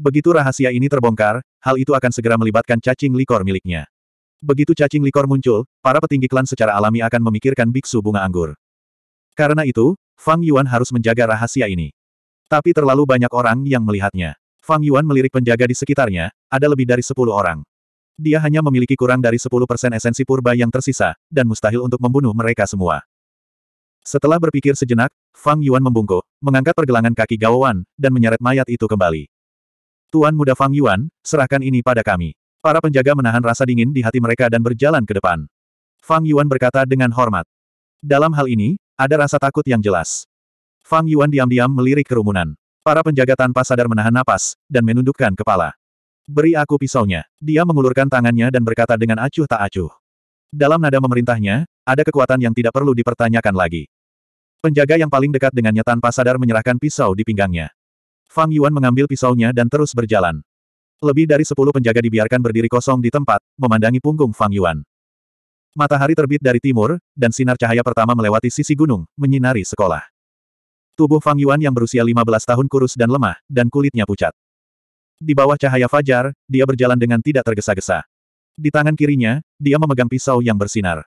Begitu rahasia ini terbongkar, hal itu akan segera melibatkan cacing likor miliknya. Begitu cacing likor muncul, para petinggi klan secara alami akan memikirkan biksu bunga anggur. Karena itu, Fang Yuan harus menjaga rahasia ini. Tapi terlalu banyak orang yang melihatnya. Fang Yuan melirik penjaga di sekitarnya, ada lebih dari sepuluh orang. Dia hanya memiliki kurang dari 10% esensi purba yang tersisa, dan mustahil untuk membunuh mereka semua. Setelah berpikir sejenak, Fang Yuan membungkuk, mengangkat pergelangan kaki Gao Wan, dan menyeret mayat itu kembali. Tuan muda Fang Yuan, serahkan ini pada kami. Para penjaga menahan rasa dingin di hati mereka dan berjalan ke depan. Fang Yuan berkata dengan hormat. Dalam hal ini, ada rasa takut yang jelas. Fang Yuan diam-diam melirik kerumunan. Para penjaga tanpa sadar menahan napas, dan menundukkan kepala. Beri aku pisaunya. Dia mengulurkan tangannya dan berkata dengan acuh tak acuh. Dalam nada memerintahnya, ada kekuatan yang tidak perlu dipertanyakan lagi. Penjaga yang paling dekat dengannya tanpa sadar menyerahkan pisau di pinggangnya. Fang Yuan mengambil pisaunya dan terus berjalan. Lebih dari sepuluh penjaga dibiarkan berdiri kosong di tempat, memandangi punggung Fang Yuan. Matahari terbit dari timur, dan sinar cahaya pertama melewati sisi gunung, menyinari sekolah. Tubuh Fang Yuan yang berusia 15 tahun kurus dan lemah, dan kulitnya pucat. Di bawah cahaya fajar, dia berjalan dengan tidak tergesa-gesa. Di tangan kirinya, dia memegang pisau yang bersinar.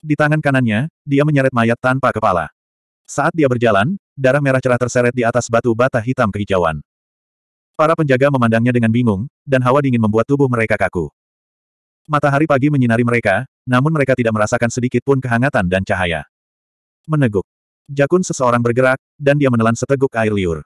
Di tangan kanannya, dia menyeret mayat tanpa kepala. Saat dia berjalan, darah merah cerah terseret di atas batu bata hitam kehijauan. Para penjaga memandangnya dengan bingung, dan hawa dingin membuat tubuh mereka kaku. Matahari pagi menyinari mereka, namun mereka tidak merasakan sedikit pun kehangatan dan cahaya. Meneguk. Jakun seseorang bergerak, dan dia menelan seteguk air liur.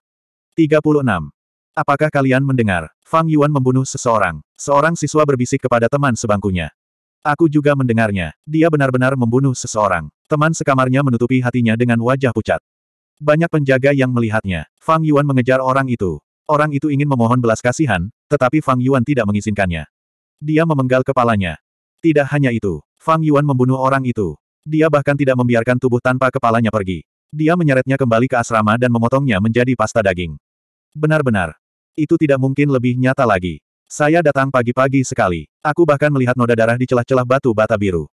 36. Apakah kalian mendengar? Fang Yuan membunuh seseorang. Seorang siswa berbisik kepada teman sebangkunya. Aku juga mendengarnya. Dia benar-benar membunuh seseorang. Teman sekamarnya menutupi hatinya dengan wajah pucat. Banyak penjaga yang melihatnya. Fang Yuan mengejar orang itu. Orang itu ingin memohon belas kasihan, tetapi Fang Yuan tidak mengizinkannya. Dia memenggal kepalanya. Tidak hanya itu, Fang Yuan membunuh orang itu. Dia bahkan tidak membiarkan tubuh tanpa kepalanya pergi. Dia menyeretnya kembali ke asrama dan memotongnya menjadi pasta daging. Benar-benar. Itu tidak mungkin lebih nyata lagi. Saya datang pagi-pagi sekali. Aku bahkan melihat noda darah di celah-celah batu bata biru.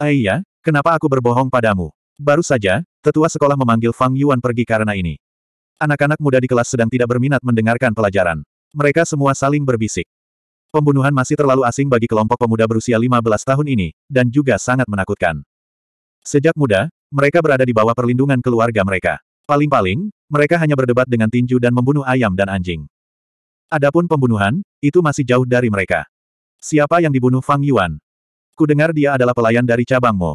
Eh iya, kenapa aku berbohong padamu? Baru saja, tetua sekolah memanggil Fang Yuan pergi karena ini. Anak-anak muda di kelas sedang tidak berminat mendengarkan pelajaran. Mereka semua saling berbisik. Pembunuhan masih terlalu asing bagi kelompok pemuda berusia 15 tahun ini, dan juga sangat menakutkan. Sejak muda, mereka berada di bawah perlindungan keluarga mereka. Paling-paling, mereka hanya berdebat dengan tinju dan membunuh ayam dan anjing. Adapun pembunuhan, itu masih jauh dari mereka. Siapa yang dibunuh Fang Yuan? Kudengar dia adalah pelayan dari cabangmu.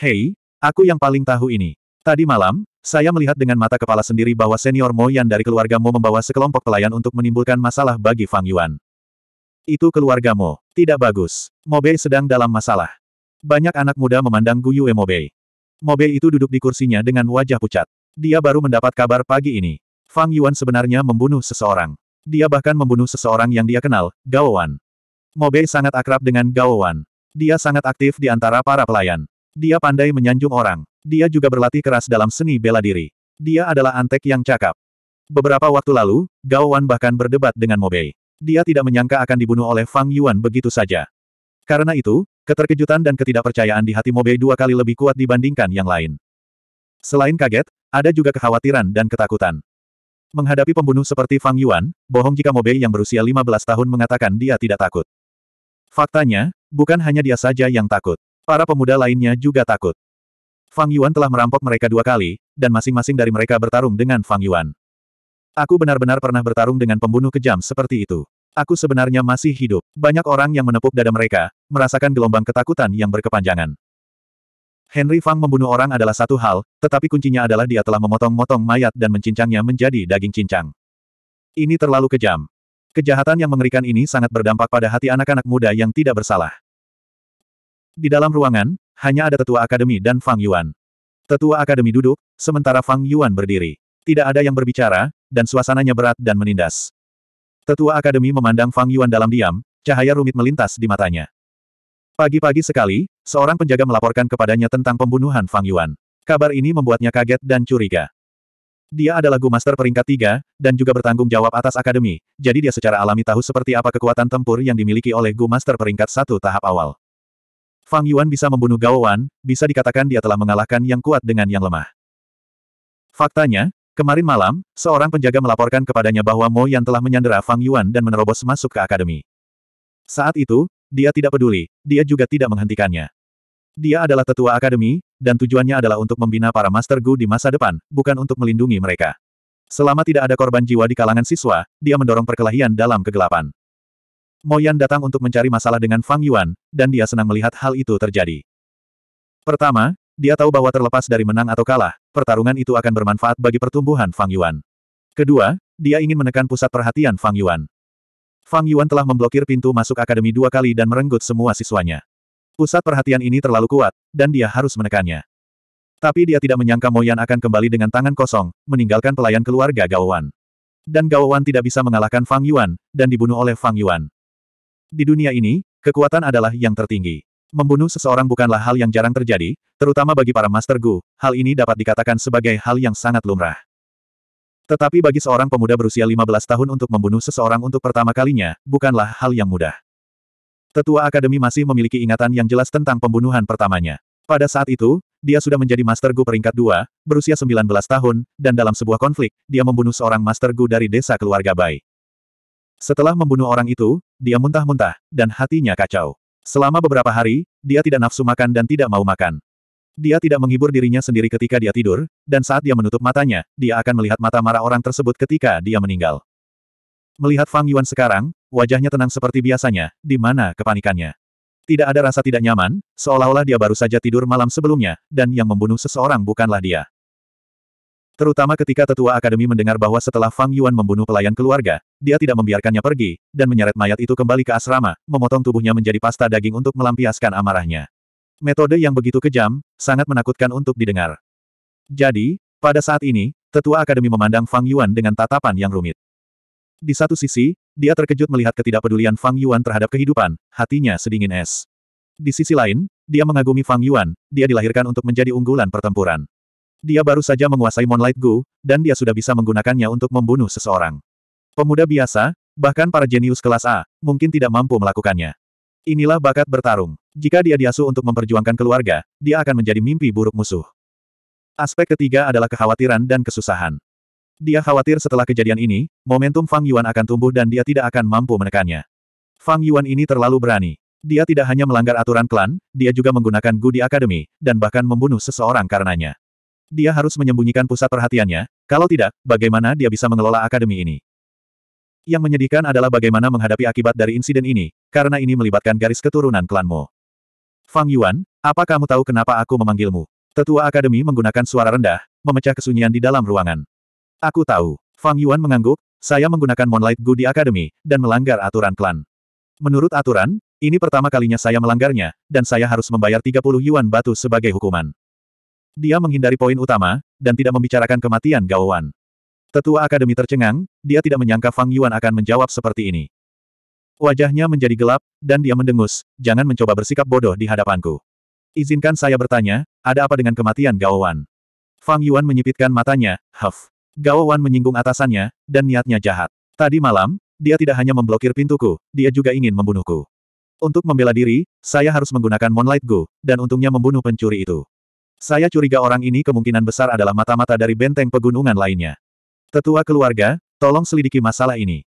Hei, aku yang paling tahu ini. Tadi malam, saya melihat dengan mata kepala sendiri bahwa senior Mo Yan dari keluarga Mo membawa sekelompok pelayan untuk menimbulkan masalah bagi Fang Yuan. Itu keluargamu. Tidak bagus. Mobe sedang dalam masalah. Banyak anak muda memandang Gu Guyu Mo Mobe itu duduk di kursinya dengan wajah pucat. Dia baru mendapat kabar pagi ini. Fang Yuan sebenarnya membunuh seseorang. Dia bahkan membunuh seseorang yang dia kenal, Gao Wan. Mobei sangat akrab dengan Gao Wan. Dia sangat aktif di antara para pelayan. Dia pandai menyanjung orang. Dia juga berlatih keras dalam seni bela diri. Dia adalah antek yang cakap. Beberapa waktu lalu, Gao Wan bahkan berdebat dengan Mobei. Dia tidak menyangka akan dibunuh oleh Fang Yuan begitu saja. Karena itu, keterkejutan dan ketidakpercayaan di hati Mobei dua kali lebih kuat dibandingkan yang lain. Selain kaget, ada juga kekhawatiran dan ketakutan. Menghadapi pembunuh seperti Fang Yuan, bohong jika Mobei yang berusia 15 tahun mengatakan dia tidak takut. Faktanya, bukan hanya dia saja yang takut. Para pemuda lainnya juga takut. Fang Yuan telah merampok mereka dua kali, dan masing-masing dari mereka bertarung dengan Fang Yuan. Aku benar-benar pernah bertarung dengan pembunuh kejam seperti itu. Aku sebenarnya masih hidup. Banyak orang yang menepuk dada mereka, merasakan gelombang ketakutan yang berkepanjangan. Henry Fang membunuh orang adalah satu hal, tetapi kuncinya adalah dia telah memotong-motong mayat dan mencincangnya menjadi daging cincang. Ini terlalu kejam. Kejahatan yang mengerikan ini sangat berdampak pada hati anak-anak muda yang tidak bersalah. Di dalam ruangan, hanya ada tetua akademi dan Fang Yuan. Tetua akademi duduk, sementara Fang Yuan berdiri. Tidak ada yang berbicara, dan suasananya berat dan menindas. Tetua akademi memandang Fang Yuan dalam diam, cahaya rumit melintas di matanya. Pagi-pagi sekali, seorang penjaga melaporkan kepadanya tentang pembunuhan Fang Yuan. Kabar ini membuatnya kaget dan curiga. Dia adalah Gu Master peringkat tiga, dan juga bertanggung jawab atas akademi, jadi dia secara alami tahu seperti apa kekuatan tempur yang dimiliki oleh Gu Master peringkat satu tahap awal. Fang Yuan bisa membunuh Gao Wan, bisa dikatakan dia telah mengalahkan yang kuat dengan yang lemah. Faktanya, kemarin malam, seorang penjaga melaporkan kepadanya bahwa Mo Yan telah menyandera Fang Yuan dan menerobos masuk ke akademi. Saat itu, dia tidak peduli, dia juga tidak menghentikannya. Dia adalah tetua akademi, dan tujuannya adalah untuk membina para Master Gu di masa depan, bukan untuk melindungi mereka. Selama tidak ada korban jiwa di kalangan siswa, dia mendorong perkelahian dalam kegelapan. Moyan datang untuk mencari masalah dengan Fang Yuan, dan dia senang melihat hal itu terjadi. Pertama, dia tahu bahwa terlepas dari menang atau kalah, pertarungan itu akan bermanfaat bagi pertumbuhan Fang Yuan. Kedua, dia ingin menekan pusat perhatian Fang Yuan. Fang Yuan telah memblokir pintu masuk akademi dua kali dan merenggut semua siswanya. Pusat perhatian ini terlalu kuat, dan dia harus menekannya. Tapi dia tidak menyangka Moyan akan kembali dengan tangan kosong, meninggalkan pelayan keluarga Gao Wan. Dan Wan tidak bisa mengalahkan Fang Yuan, dan dibunuh oleh Fang Yuan. Di dunia ini, kekuatan adalah yang tertinggi. Membunuh seseorang bukanlah hal yang jarang terjadi, terutama bagi para Master Gu, hal ini dapat dikatakan sebagai hal yang sangat lumrah. Tetapi bagi seorang pemuda berusia 15 tahun untuk membunuh seseorang untuk pertama kalinya, bukanlah hal yang mudah. Tetua Akademi masih memiliki ingatan yang jelas tentang pembunuhan pertamanya. Pada saat itu, dia sudah menjadi Master Gu peringkat 2, berusia 19 tahun, dan dalam sebuah konflik, dia membunuh seorang Master Gu dari desa keluarga Bai. Setelah membunuh orang itu, dia muntah-muntah, dan hatinya kacau. Selama beberapa hari, dia tidak nafsu makan dan tidak mau makan. Dia tidak menghibur dirinya sendiri ketika dia tidur, dan saat dia menutup matanya, dia akan melihat mata marah orang tersebut ketika dia meninggal. Melihat Fang Yuan sekarang, wajahnya tenang seperti biasanya, di mana kepanikannya. Tidak ada rasa tidak nyaman, seolah-olah dia baru saja tidur malam sebelumnya, dan yang membunuh seseorang bukanlah dia. Terutama ketika tetua akademi mendengar bahwa setelah Fang Yuan membunuh pelayan keluarga, dia tidak membiarkannya pergi, dan menyeret mayat itu kembali ke asrama, memotong tubuhnya menjadi pasta daging untuk melampiaskan amarahnya. Metode yang begitu kejam, sangat menakutkan untuk didengar. Jadi, pada saat ini, tetua akademi memandang Fang Yuan dengan tatapan yang rumit. Di satu sisi, dia terkejut melihat ketidakpedulian Fang Yuan terhadap kehidupan, hatinya sedingin es. Di sisi lain, dia mengagumi Fang Yuan, dia dilahirkan untuk menjadi unggulan pertempuran. Dia baru saja menguasai Moonlight Gu, dan dia sudah bisa menggunakannya untuk membunuh seseorang. Pemuda biasa, bahkan para jenius kelas A, mungkin tidak mampu melakukannya. Inilah bakat bertarung. Jika dia diasuh untuk memperjuangkan keluarga, dia akan menjadi mimpi buruk musuh. Aspek ketiga adalah kekhawatiran dan kesusahan. Dia khawatir setelah kejadian ini, momentum Fang Yuan akan tumbuh dan dia tidak akan mampu menekannya. Fang Yuan ini terlalu berani. Dia tidak hanya melanggar aturan klan, dia juga menggunakan Gudi Academy, dan bahkan membunuh seseorang karenanya. Dia harus menyembunyikan pusat perhatiannya, kalau tidak, bagaimana dia bisa mengelola akademi ini? Yang menyedihkan adalah bagaimana menghadapi akibat dari insiden ini, karena ini melibatkan garis keturunan klanmu. Fang Yuan, apa kamu tahu kenapa aku memanggilmu? Tetua Akademi menggunakan suara rendah, memecah kesunyian di dalam ruangan. Aku tahu. Fang Yuan mengangguk, saya menggunakan Moonlight Gu di Akademi, dan melanggar aturan klan. Menurut aturan, ini pertama kalinya saya melanggarnya, dan saya harus membayar 30 yuan batu sebagai hukuman. Dia menghindari poin utama, dan tidak membicarakan kematian Gao Wan. Tetua Akademi tercengang, dia tidak menyangka Fang Yuan akan menjawab seperti ini. Wajahnya menjadi gelap, dan dia mendengus, jangan mencoba bersikap bodoh di hadapanku. Izinkan saya bertanya, ada apa dengan kematian Gao Wan? Fang Yuan menyipitkan matanya, huff. Gao Wan menyinggung atasannya, dan niatnya jahat. Tadi malam, dia tidak hanya memblokir pintuku, dia juga ingin membunuhku. Untuk membela diri, saya harus menggunakan Moonlight Go, dan untungnya membunuh pencuri itu. Saya curiga orang ini kemungkinan besar adalah mata-mata dari benteng pegunungan lainnya. Tetua keluarga, tolong selidiki masalah ini.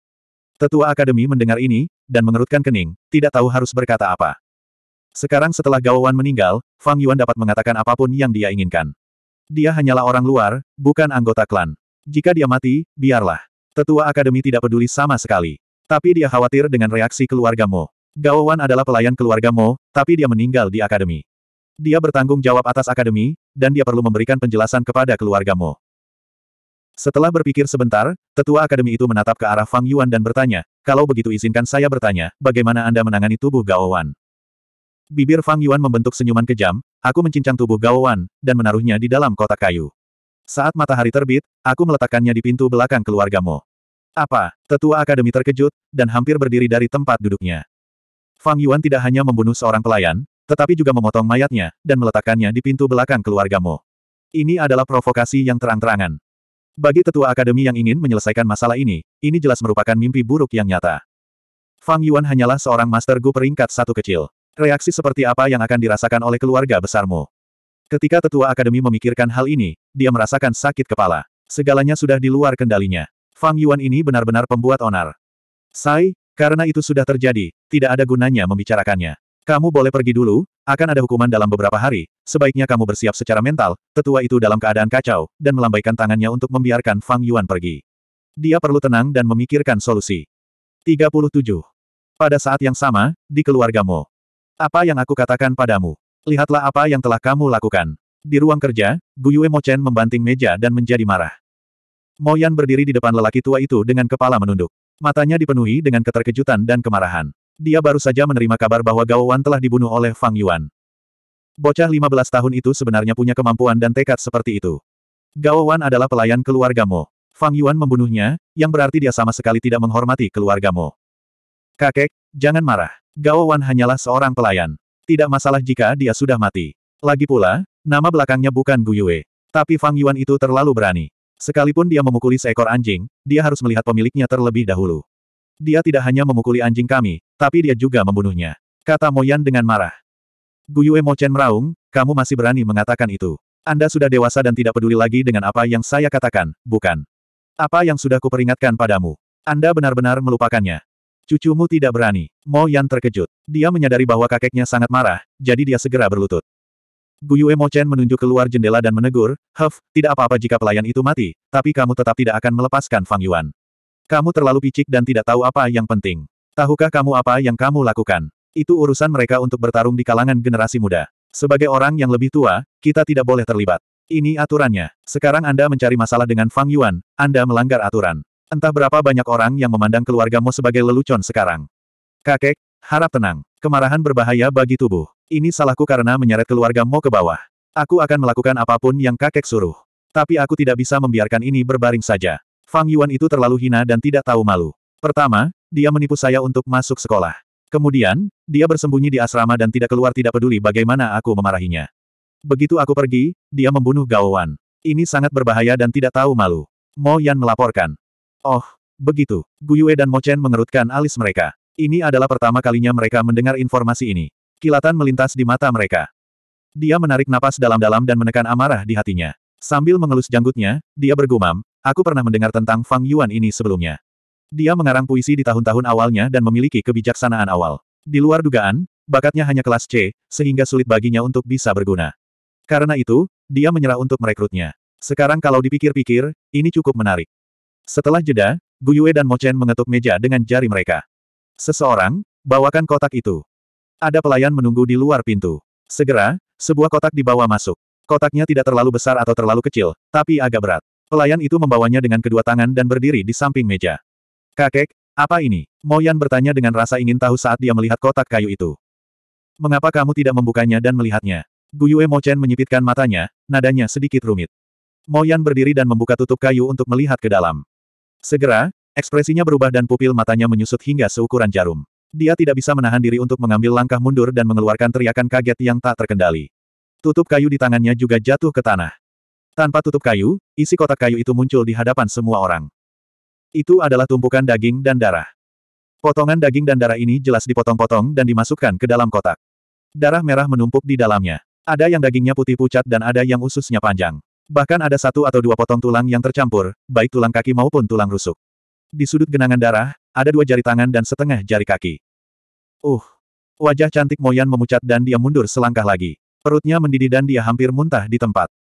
Tetua Akademi mendengar ini, dan mengerutkan kening, tidak tahu harus berkata apa. Sekarang setelah Gawawan meninggal, Fang Yuan dapat mengatakan apapun yang dia inginkan. Dia hanyalah orang luar, bukan anggota klan. Jika dia mati, biarlah. Tetua Akademi tidak peduli sama sekali. Tapi dia khawatir dengan reaksi keluarga Mo. Wan adalah pelayan keluarga Mo, tapi dia meninggal di Akademi. Dia bertanggung jawab atas Akademi, dan dia perlu memberikan penjelasan kepada keluarga Mo. Setelah berpikir sebentar, tetua akademi itu menatap ke arah Fang Yuan dan bertanya, kalau begitu izinkan saya bertanya, bagaimana Anda menangani tubuh Gao Wan? Bibir Fang Yuan membentuk senyuman kejam, aku mencincang tubuh Gao Wan, dan menaruhnya di dalam kotak kayu. Saat matahari terbit, aku meletakkannya di pintu belakang keluargamu. Apa? Tetua akademi terkejut, dan hampir berdiri dari tempat duduknya. Fang Yuan tidak hanya membunuh seorang pelayan, tetapi juga memotong mayatnya, dan meletakkannya di pintu belakang keluargamu. Ini adalah provokasi yang terang-terangan. Bagi tetua akademi yang ingin menyelesaikan masalah ini, ini jelas merupakan mimpi buruk yang nyata. Fang Yuan hanyalah seorang master gu peringkat satu kecil. Reaksi seperti apa yang akan dirasakan oleh keluarga besarmu? Ketika tetua akademi memikirkan hal ini, dia merasakan sakit kepala. Segalanya sudah di luar kendalinya. Fang Yuan ini benar-benar pembuat onar. Sai, karena itu sudah terjadi, tidak ada gunanya membicarakannya. Kamu boleh pergi dulu, akan ada hukuman dalam beberapa hari, sebaiknya kamu bersiap secara mental, tetua itu dalam keadaan kacau, dan melambaikan tangannya untuk membiarkan Fang Yuan pergi. Dia perlu tenang dan memikirkan solusi. 37. Pada saat yang sama, di keluargamu. Apa yang aku katakan padamu? Lihatlah apa yang telah kamu lakukan. Di ruang kerja, Guyue Chen membanting meja dan menjadi marah. Mo Yan berdiri di depan lelaki tua itu dengan kepala menunduk. Matanya dipenuhi dengan keterkejutan dan kemarahan. Dia baru saja menerima kabar bahwa Gao Wan telah dibunuh oleh Fang Yuan. Bocah 15 tahun itu sebenarnya punya kemampuan dan tekad seperti itu. Gao Wan adalah pelayan keluargamu. Fang Yuan membunuhnya, yang berarti dia sama sekali tidak menghormati keluargamu. Kakek, jangan marah. Gao Wan hanyalah seorang pelayan. Tidak masalah jika dia sudah mati. Lagi pula, nama belakangnya bukan Gu Yue. Tapi Fang Yuan itu terlalu berani. Sekalipun dia memukuli seekor anjing, dia harus melihat pemiliknya terlebih dahulu. Dia tidak hanya memukuli anjing kami, tapi dia juga membunuhnya. Kata Moyan dengan marah. Guyue Mochen meraung, kamu masih berani mengatakan itu. Anda sudah dewasa dan tidak peduli lagi dengan apa yang saya katakan, bukan? Apa yang sudah kuperingatkan padamu? Anda benar-benar melupakannya. Cucumu tidak berani. Mo Yan terkejut. Dia menyadari bahwa kakeknya sangat marah, jadi dia segera berlutut. Guyue Chen menunjuk keluar jendela dan menegur, Huff, tidak apa-apa jika pelayan itu mati, tapi kamu tetap tidak akan melepaskan Fang Yuan. Kamu terlalu picik dan tidak tahu apa yang penting. Tahukah kamu apa yang kamu lakukan? Itu urusan mereka untuk bertarung di kalangan generasi muda. Sebagai orang yang lebih tua, kita tidak boleh terlibat. Ini aturannya. Sekarang Anda mencari masalah dengan Fang Yuan, Anda melanggar aturan. Entah berapa banyak orang yang memandang keluargamu sebagai lelucon sekarang. Kakek, harap tenang. Kemarahan berbahaya bagi tubuh. Ini salahku karena menyeret keluargamu ke bawah. Aku akan melakukan apapun yang kakek suruh. Tapi aku tidak bisa membiarkan ini berbaring saja. Fang Yuan itu terlalu hina dan tidak tahu malu. Pertama, dia menipu saya untuk masuk sekolah. Kemudian, dia bersembunyi di asrama dan tidak keluar tidak peduli bagaimana aku memarahinya. Begitu aku pergi, dia membunuh Gao Wan. Ini sangat berbahaya dan tidak tahu malu. Mo Yan melaporkan. Oh, begitu. Gu Yue dan Mo Chen mengerutkan alis mereka. Ini adalah pertama kalinya mereka mendengar informasi ini. Kilatan melintas di mata mereka. Dia menarik napas dalam-dalam dan menekan amarah di hatinya. Sambil mengelus janggutnya, dia bergumam, aku pernah mendengar tentang Fang Yuan ini sebelumnya. Dia mengarang puisi di tahun-tahun awalnya dan memiliki kebijaksanaan awal. Di luar dugaan, bakatnya hanya kelas C, sehingga sulit baginya untuk bisa berguna. Karena itu, dia menyerah untuk merekrutnya. Sekarang kalau dipikir-pikir, ini cukup menarik. Setelah jeda, Guyue dan Mochen mengetuk meja dengan jari mereka. Seseorang, bawakan kotak itu. Ada pelayan menunggu di luar pintu. Segera, sebuah kotak dibawa masuk. Kotaknya tidak terlalu besar atau terlalu kecil, tapi agak berat. Pelayan itu membawanya dengan kedua tangan dan berdiri di samping meja. Kakek, apa ini? Moyan bertanya dengan rasa ingin tahu saat dia melihat kotak kayu itu. Mengapa kamu tidak membukanya dan melihatnya? Guyue Mochen menyipitkan matanya, nadanya sedikit rumit. Moyan berdiri dan membuka tutup kayu untuk melihat ke dalam. Segera, ekspresinya berubah dan pupil matanya menyusut hingga seukuran jarum. Dia tidak bisa menahan diri untuk mengambil langkah mundur dan mengeluarkan teriakan kaget yang tak terkendali. Tutup kayu di tangannya juga jatuh ke tanah. Tanpa tutup kayu, isi kotak kayu itu muncul di hadapan semua orang. Itu adalah tumpukan daging dan darah. Potongan daging dan darah ini jelas dipotong-potong dan dimasukkan ke dalam kotak. Darah merah menumpuk di dalamnya. Ada yang dagingnya putih pucat dan ada yang ususnya panjang. Bahkan ada satu atau dua potong tulang yang tercampur, baik tulang kaki maupun tulang rusuk. Di sudut genangan darah, ada dua jari tangan dan setengah jari kaki. Uh! Wajah cantik Moyan memucat dan dia mundur selangkah lagi. Perutnya mendidih dan dia hampir muntah di tempat.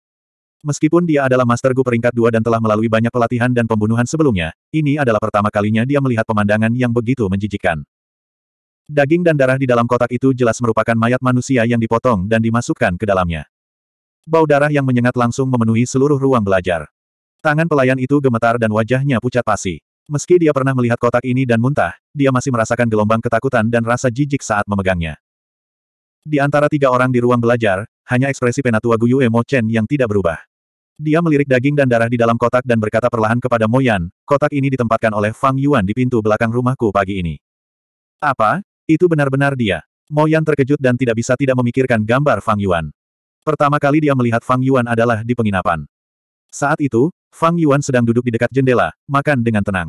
Meskipun dia adalah Master Gu peringkat dua dan telah melalui banyak pelatihan dan pembunuhan sebelumnya, ini adalah pertama kalinya dia melihat pemandangan yang begitu menjijikkan. Daging dan darah di dalam kotak itu jelas merupakan mayat manusia yang dipotong dan dimasukkan ke dalamnya. Bau darah yang menyengat langsung memenuhi seluruh ruang belajar. Tangan pelayan itu gemetar dan wajahnya pucat pasi. Meski dia pernah melihat kotak ini dan muntah, dia masih merasakan gelombang ketakutan dan rasa jijik saat memegangnya. Di antara tiga orang di ruang belajar, hanya ekspresi penatua Guyu Emo Chen yang tidak berubah. Dia melirik daging dan darah di dalam kotak dan berkata perlahan kepada Moyan, kotak ini ditempatkan oleh Fang Yuan di pintu belakang rumahku pagi ini. Apa? Itu benar-benar dia. Moyan terkejut dan tidak bisa tidak memikirkan gambar Fang Yuan. Pertama kali dia melihat Fang Yuan adalah di penginapan. Saat itu, Fang Yuan sedang duduk di dekat jendela, makan dengan tenang.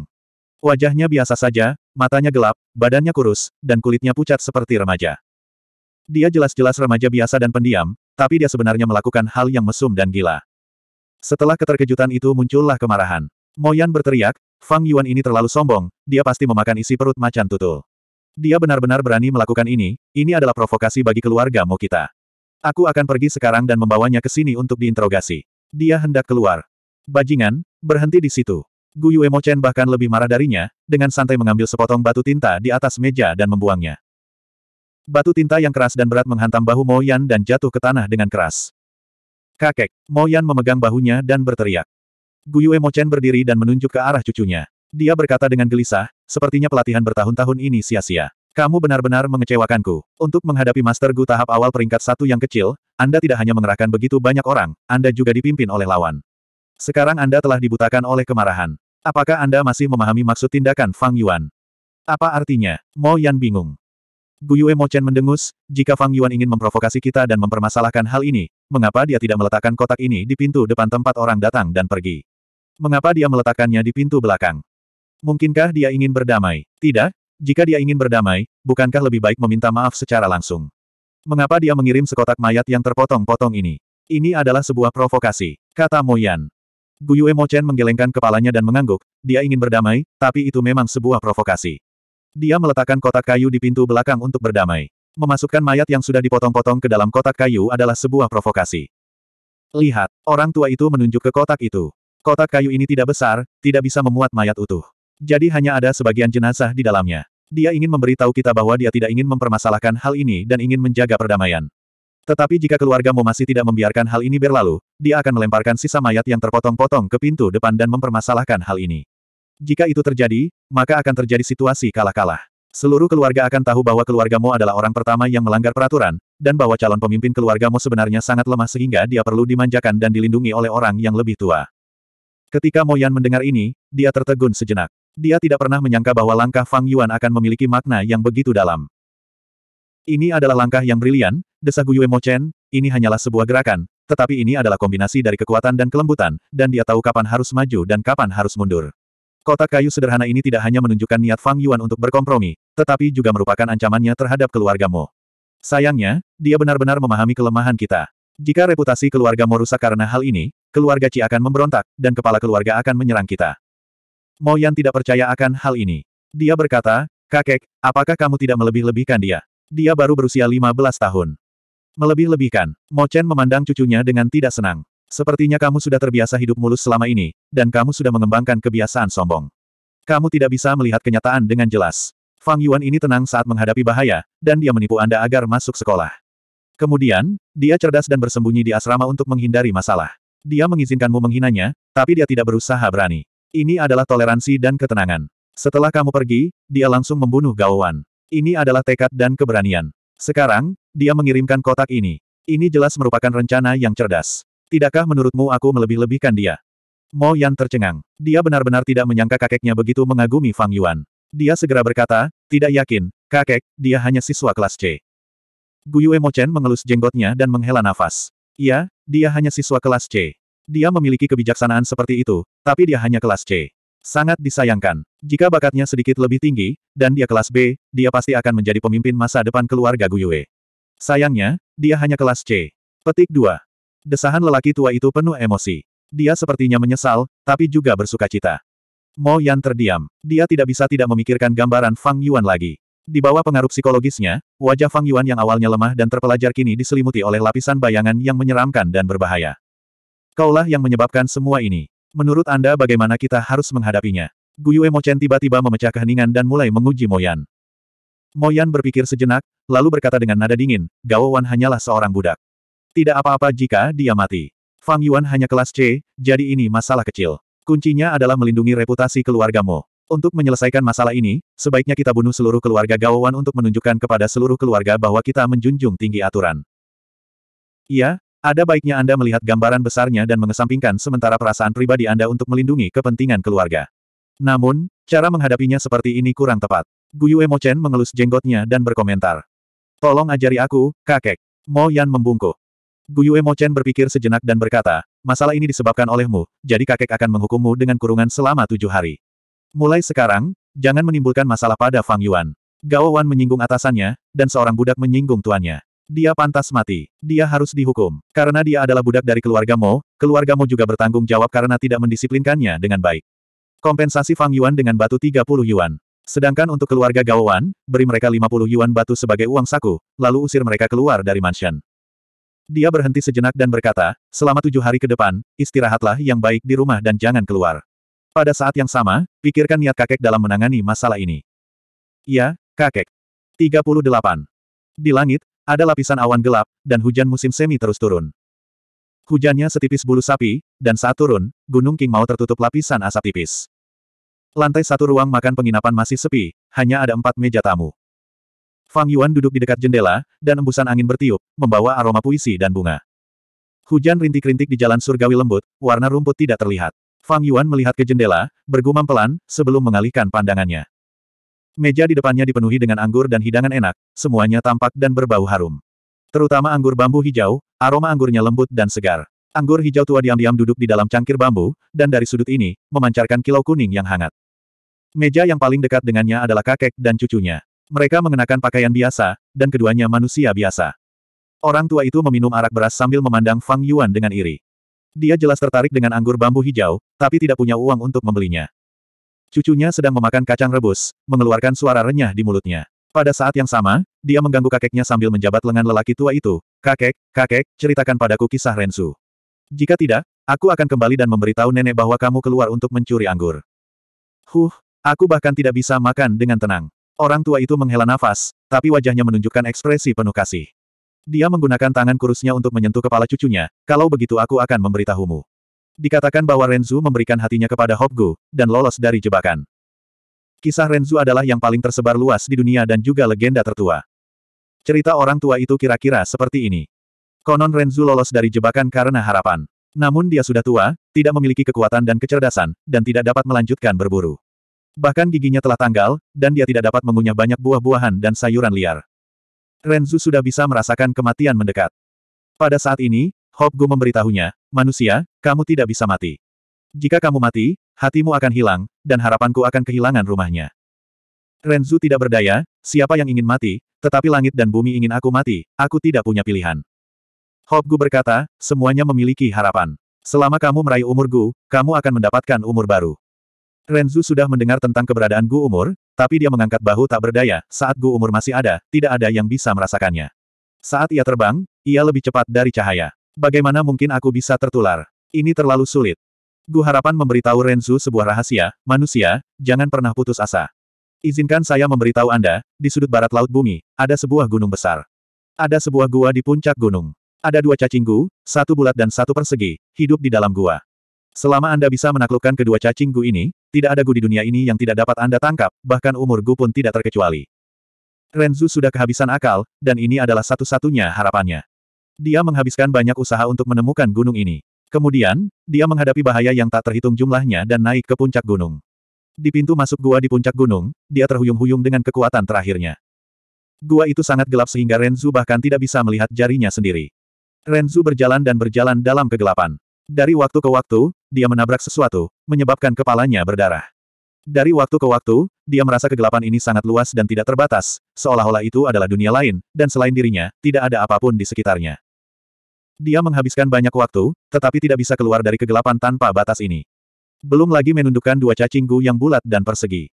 Wajahnya biasa saja, matanya gelap, badannya kurus, dan kulitnya pucat seperti remaja. Dia jelas-jelas remaja biasa dan pendiam, tapi dia sebenarnya melakukan hal yang mesum dan gila. Setelah keterkejutan itu muncullah kemarahan. Moyan berteriak, Fang Yuan ini terlalu sombong, dia pasti memakan isi perut macan tutul. Dia benar-benar berani melakukan ini, ini adalah provokasi bagi keluarga Mo kita. Aku akan pergi sekarang dan membawanya ke sini untuk diinterogasi. Dia hendak keluar. Bajingan, berhenti di situ. Gu Yue Mo Chen bahkan lebih marah darinya, dengan santai mengambil sepotong batu tinta di atas meja dan membuangnya. Batu tinta yang keras dan berat menghantam bahu Moyan dan jatuh ke tanah dengan keras. Kakek, Moyan memegang bahunya dan berteriak. Guyue Mochen berdiri dan menunjuk ke arah cucunya. Dia berkata dengan gelisah, sepertinya pelatihan bertahun-tahun ini sia-sia. Kamu benar-benar mengecewakanku. Untuk menghadapi Master Gu tahap awal peringkat satu yang kecil, Anda tidak hanya mengerahkan begitu banyak orang, Anda juga dipimpin oleh lawan. Sekarang Anda telah dibutakan oleh kemarahan. Apakah Anda masih memahami maksud tindakan Fang Yuan? Apa artinya? Mo Yan bingung. Guyue Mochen mendengus, jika Fang Yuan ingin memprovokasi kita dan mempermasalahkan hal ini, mengapa dia tidak meletakkan kotak ini di pintu depan tempat orang datang dan pergi? Mengapa dia meletakkannya di pintu belakang? Mungkinkah dia ingin berdamai? Tidak, jika dia ingin berdamai, bukankah lebih baik meminta maaf secara langsung? Mengapa dia mengirim sekotak mayat yang terpotong-potong ini? Ini adalah sebuah provokasi, kata Moyan. Guyue Mochen menggelengkan kepalanya dan mengangguk, dia ingin berdamai, tapi itu memang sebuah provokasi. Dia meletakkan kotak kayu di pintu belakang untuk berdamai. Memasukkan mayat yang sudah dipotong-potong ke dalam kotak kayu adalah sebuah provokasi. Lihat, orang tua itu menunjuk ke kotak itu. Kotak kayu ini tidak besar, tidak bisa memuat mayat utuh. Jadi hanya ada sebagian jenazah di dalamnya. Dia ingin memberitahu kita bahwa dia tidak ingin mempermasalahkan hal ini dan ingin menjaga perdamaian. Tetapi jika keluarga Mo masih tidak membiarkan hal ini berlalu, dia akan melemparkan sisa mayat yang terpotong-potong ke pintu depan dan mempermasalahkan hal ini. Jika itu terjadi, maka akan terjadi situasi kalah-kalah. Seluruh keluarga akan tahu bahwa keluargamu adalah orang pertama yang melanggar peraturan, dan bahwa calon pemimpin keluargamu sebenarnya sangat lemah sehingga dia perlu dimanjakan dan dilindungi oleh orang yang lebih tua. Ketika Moyan mendengar ini, dia tertegun sejenak. Dia tidak pernah menyangka bahwa langkah Fang Yuan akan memiliki makna yang begitu dalam. Ini adalah langkah yang brilian, desah Guyue Mo Chen, ini hanyalah sebuah gerakan, tetapi ini adalah kombinasi dari kekuatan dan kelembutan, dan dia tahu kapan harus maju dan kapan harus mundur. Kotak kayu sederhana ini tidak hanya menunjukkan niat Fang Yuan untuk berkompromi, tetapi juga merupakan ancamannya terhadap keluarga Mo. Sayangnya, dia benar-benar memahami kelemahan kita. Jika reputasi keluarga Mo rusak karena hal ini, keluarga Ci akan memberontak, dan kepala keluarga akan menyerang kita. Mo Yan tidak percaya akan hal ini. Dia berkata, Kakek, apakah kamu tidak melebih-lebihkan dia? Dia baru berusia 15 tahun. Melebih-lebihkan, Mo Chen memandang cucunya dengan tidak senang. Sepertinya kamu sudah terbiasa hidup mulus selama ini, dan kamu sudah mengembangkan kebiasaan sombong. Kamu tidak bisa melihat kenyataan dengan jelas. Fang Yuan ini tenang saat menghadapi bahaya, dan dia menipu Anda agar masuk sekolah. Kemudian, dia cerdas dan bersembunyi di asrama untuk menghindari masalah. Dia mengizinkanmu menghinanya, tapi dia tidak berusaha berani. Ini adalah toleransi dan ketenangan. Setelah kamu pergi, dia langsung membunuh Wan. Ini adalah tekad dan keberanian. Sekarang, dia mengirimkan kotak ini. Ini jelas merupakan rencana yang cerdas. Tidakkah menurutmu aku melebih-lebihkan dia? Mo Yan tercengang. Dia benar-benar tidak menyangka kakeknya begitu mengagumi Fang Yuan. Dia segera berkata, tidak yakin, kakek, dia hanya siswa kelas C. Guyue Chen mengelus jenggotnya dan menghela nafas. Iya, dia hanya siswa kelas C. Dia memiliki kebijaksanaan seperti itu, tapi dia hanya kelas C. Sangat disayangkan. Jika bakatnya sedikit lebih tinggi, dan dia kelas B, dia pasti akan menjadi pemimpin masa depan keluarga Guyue. Sayangnya, dia hanya kelas C. Petik 2. Desahan lelaki tua itu penuh emosi. Dia sepertinya menyesal, tapi juga bersuka cita. Mo Yan terdiam. Dia tidak bisa tidak memikirkan gambaran Fang Yuan lagi. Di bawah pengaruh psikologisnya, wajah Fang Yuan yang awalnya lemah dan terpelajar kini diselimuti oleh lapisan bayangan yang menyeramkan dan berbahaya. Kaulah yang menyebabkan semua ini. Menurut Anda bagaimana kita harus menghadapinya? Guyue Chen tiba-tiba memecah keheningan dan mulai menguji Moyan. Moyan berpikir sejenak, lalu berkata dengan nada dingin, Gao Wan hanyalah seorang budak. Tidak apa-apa jika dia mati. Fang Yuan hanya kelas C, jadi ini masalah kecil. Kuncinya adalah melindungi reputasi keluargamu. Untuk menyelesaikan masalah ini, sebaiknya kita bunuh seluruh keluarga Gao Wan untuk menunjukkan kepada seluruh keluarga bahwa kita menjunjung tinggi aturan. Iya, ada baiknya Anda melihat gambaran besarnya dan mengesampingkan sementara perasaan pribadi Anda untuk melindungi kepentingan keluarga. Namun, cara menghadapinya seperti ini kurang tepat. Guyue Chen mengelus jenggotnya dan berkomentar. Tolong ajari aku, kakek. Mo Yan membungkuk. Guyue Mochen berpikir sejenak dan berkata, masalah ini disebabkan olehmu, jadi kakek akan menghukummu dengan kurungan selama tujuh hari. Mulai sekarang, jangan menimbulkan masalah pada Fang Yuan. Gao Wan menyinggung atasannya, dan seorang budak menyinggung tuannya. Dia pantas mati. Dia harus dihukum. Karena dia adalah budak dari keluarga Mo, keluarga Mo juga bertanggung jawab karena tidak mendisiplinkannya dengan baik. Kompensasi Fang Yuan dengan batu 30 yuan. Sedangkan untuk keluarga Gao Wan, beri mereka 50 yuan batu sebagai uang saku, lalu usir mereka keluar dari mansion. Dia berhenti sejenak dan berkata, selama tujuh hari ke depan, istirahatlah yang baik di rumah dan jangan keluar. Pada saat yang sama, pikirkan niat kakek dalam menangani masalah ini. Ya, kakek. 38. Di langit, ada lapisan awan gelap, dan hujan musim semi terus turun. Hujannya setipis bulu sapi, dan saat turun, Gunung King mau tertutup lapisan asap tipis. Lantai satu ruang makan penginapan masih sepi, hanya ada empat meja tamu. Fang Yuan duduk di dekat jendela, dan embusan angin bertiup, membawa aroma puisi dan bunga. Hujan rintik-rintik di jalan surgawi lembut, warna rumput tidak terlihat. Fang Yuan melihat ke jendela, bergumam pelan, sebelum mengalihkan pandangannya. Meja di depannya dipenuhi dengan anggur dan hidangan enak, semuanya tampak dan berbau harum. Terutama anggur bambu hijau, aroma anggurnya lembut dan segar. Anggur hijau tua diam-diam duduk di dalam cangkir bambu, dan dari sudut ini, memancarkan kilau kuning yang hangat. Meja yang paling dekat dengannya adalah kakek dan cucunya. Mereka mengenakan pakaian biasa, dan keduanya manusia biasa. Orang tua itu meminum arak beras sambil memandang Fang Yuan dengan iri. Dia jelas tertarik dengan anggur bambu hijau, tapi tidak punya uang untuk membelinya. Cucunya sedang memakan kacang rebus, mengeluarkan suara renyah di mulutnya. Pada saat yang sama, dia mengganggu kakeknya sambil menjabat lengan lelaki tua itu. Kakek, kakek, ceritakan padaku kisah Rensu. Jika tidak, aku akan kembali dan memberitahu nenek bahwa kamu keluar untuk mencuri anggur. Huh, aku bahkan tidak bisa makan dengan tenang. Orang tua itu menghela nafas, tapi wajahnya menunjukkan ekspresi penuh kasih. Dia menggunakan tangan kurusnya untuk menyentuh kepala cucunya, kalau begitu aku akan memberitahumu. Dikatakan bahwa Renzu memberikan hatinya kepada Hopgu, dan lolos dari jebakan. Kisah Renzu adalah yang paling tersebar luas di dunia dan juga legenda tertua. Cerita orang tua itu kira-kira seperti ini. Konon Renzu lolos dari jebakan karena harapan. Namun dia sudah tua, tidak memiliki kekuatan dan kecerdasan, dan tidak dapat melanjutkan berburu. Bahkan giginya telah tanggal, dan dia tidak dapat mengunyah banyak buah-buahan dan sayuran liar. Renzu sudah bisa merasakan kematian mendekat. Pada saat ini, Hope Gu memberitahunya, manusia, kamu tidak bisa mati. Jika kamu mati, hatimu akan hilang, dan harapanku akan kehilangan rumahnya. Renzu tidak berdaya, siapa yang ingin mati, tetapi langit dan bumi ingin aku mati, aku tidak punya pilihan. Hopgu berkata, semuanya memiliki harapan. Selama kamu meraih umur Gu, kamu akan mendapatkan umur baru. Renzu sudah mendengar tentang keberadaan Gu Umur, tapi dia mengangkat bahu tak berdaya, saat Gu Umur masih ada, tidak ada yang bisa merasakannya. Saat ia terbang, ia lebih cepat dari cahaya. Bagaimana mungkin aku bisa tertular? Ini terlalu sulit. Gu Harapan memberitahu Renzu sebuah rahasia, manusia, jangan pernah putus asa. Izinkan saya memberitahu Anda, di sudut barat laut bumi, ada sebuah gunung besar. Ada sebuah gua di puncak gunung. Ada dua cacing gu, satu bulat dan satu persegi, hidup di dalam gua. Selama Anda bisa menaklukkan kedua cacing gu ini, tidak ada gu di dunia ini yang tidak dapat Anda tangkap, bahkan umur gu pun tidak terkecuali. Renzu sudah kehabisan akal, dan ini adalah satu-satunya harapannya. Dia menghabiskan banyak usaha untuk menemukan gunung ini. Kemudian, dia menghadapi bahaya yang tak terhitung jumlahnya dan naik ke puncak gunung. Di pintu masuk gua di puncak gunung, dia terhuyung-huyung dengan kekuatan terakhirnya. Gua itu sangat gelap sehingga Renzu bahkan tidak bisa melihat jarinya sendiri. Renzu berjalan dan berjalan dalam kegelapan. Dari waktu ke waktu, dia menabrak sesuatu, menyebabkan kepalanya berdarah. Dari waktu ke waktu, dia merasa kegelapan ini sangat luas dan tidak terbatas, seolah-olah itu adalah dunia lain, dan selain dirinya, tidak ada apapun di sekitarnya. Dia menghabiskan banyak waktu, tetapi tidak bisa keluar dari kegelapan tanpa batas ini. Belum lagi menundukkan dua cacing gu yang bulat dan persegi.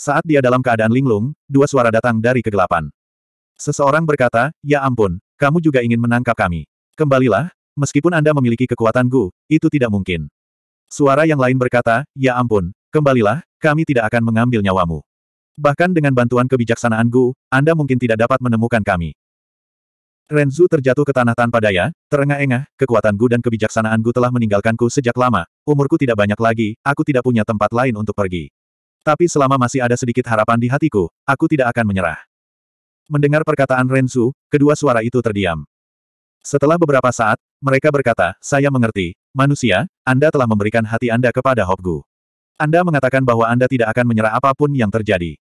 Saat dia dalam keadaan linglung, dua suara datang dari kegelapan. Seseorang berkata, ya ampun, kamu juga ingin menangkap kami. Kembalilah, Meskipun Anda memiliki kekuatan Gu, itu tidak mungkin. Suara yang lain berkata, ya ampun, kembalilah, kami tidak akan mengambil nyawamu. Bahkan dengan bantuan kebijaksanaan Gu, Anda mungkin tidak dapat menemukan kami. Renzu terjatuh ke tanah tanpa daya, terengah-engah, Kekuatan Gu dan kebijaksanaan Gu telah meninggalkanku sejak lama, umurku tidak banyak lagi, aku tidak punya tempat lain untuk pergi. Tapi selama masih ada sedikit harapan di hatiku, aku tidak akan menyerah. Mendengar perkataan Renzu, kedua suara itu terdiam. Setelah beberapa saat, mereka berkata, saya mengerti, manusia, Anda telah memberikan hati Anda kepada Hopgu. Anda mengatakan bahwa Anda tidak akan menyerah apapun yang terjadi.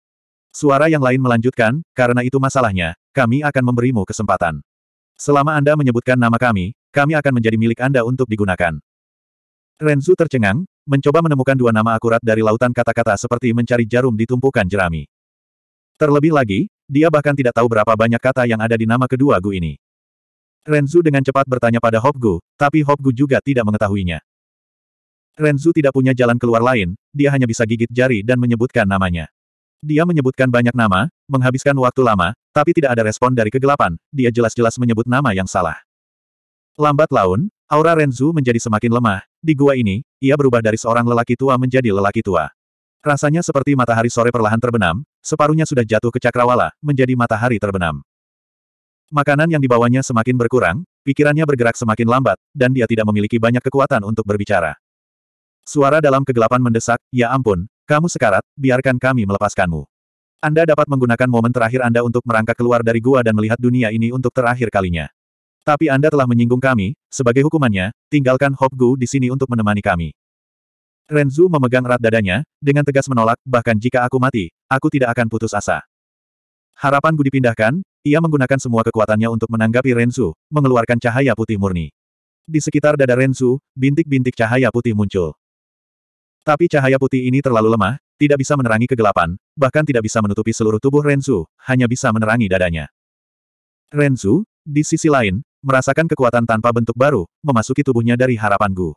Suara yang lain melanjutkan, karena itu masalahnya, kami akan memberimu kesempatan. Selama Anda menyebutkan nama kami, kami akan menjadi milik Anda untuk digunakan. Renzu tercengang, mencoba menemukan dua nama akurat dari lautan kata-kata seperti mencari jarum di tumpukan jerami. Terlebih lagi, dia bahkan tidak tahu berapa banyak kata yang ada di nama kedua Gu ini. Renzu dengan cepat bertanya pada Hopgu, tapi Hopgu juga tidak mengetahuinya. Renzu tidak punya jalan keluar lain, dia hanya bisa gigit jari dan menyebutkan namanya. Dia menyebutkan banyak nama, menghabiskan waktu lama, tapi tidak ada respon dari kegelapan, dia jelas-jelas menyebut nama yang salah. Lambat laun, aura Renzu menjadi semakin lemah, di gua ini, ia berubah dari seorang lelaki tua menjadi lelaki tua. Rasanya seperti matahari sore perlahan terbenam, separuhnya sudah jatuh ke cakrawala, menjadi matahari terbenam. Makanan yang dibawanya semakin berkurang, pikirannya bergerak semakin lambat, dan dia tidak memiliki banyak kekuatan untuk berbicara. Suara dalam kegelapan mendesak, ya ampun, kamu sekarat, biarkan kami melepaskanmu. Anda dapat menggunakan momen terakhir Anda untuk merangkak keluar dari gua dan melihat dunia ini untuk terakhir kalinya. Tapi Anda telah menyinggung kami, sebagai hukumannya, tinggalkan Hopgu Gu di sini untuk menemani kami. Renzu memegang erat dadanya, dengan tegas menolak, bahkan jika aku mati, aku tidak akan putus asa. Harapan Budi pindahkan, ia menggunakan semua kekuatannya untuk menanggapi Renzu, mengeluarkan cahaya putih murni. Di sekitar dada Renzu, bintik-bintik cahaya putih muncul. Tapi cahaya putih ini terlalu lemah, tidak bisa menerangi kegelapan, bahkan tidak bisa menutupi seluruh tubuh Renzu, hanya bisa menerangi dadanya. Renzu, di sisi lain, merasakan kekuatan tanpa bentuk baru, memasuki tubuhnya dari harapan Gu.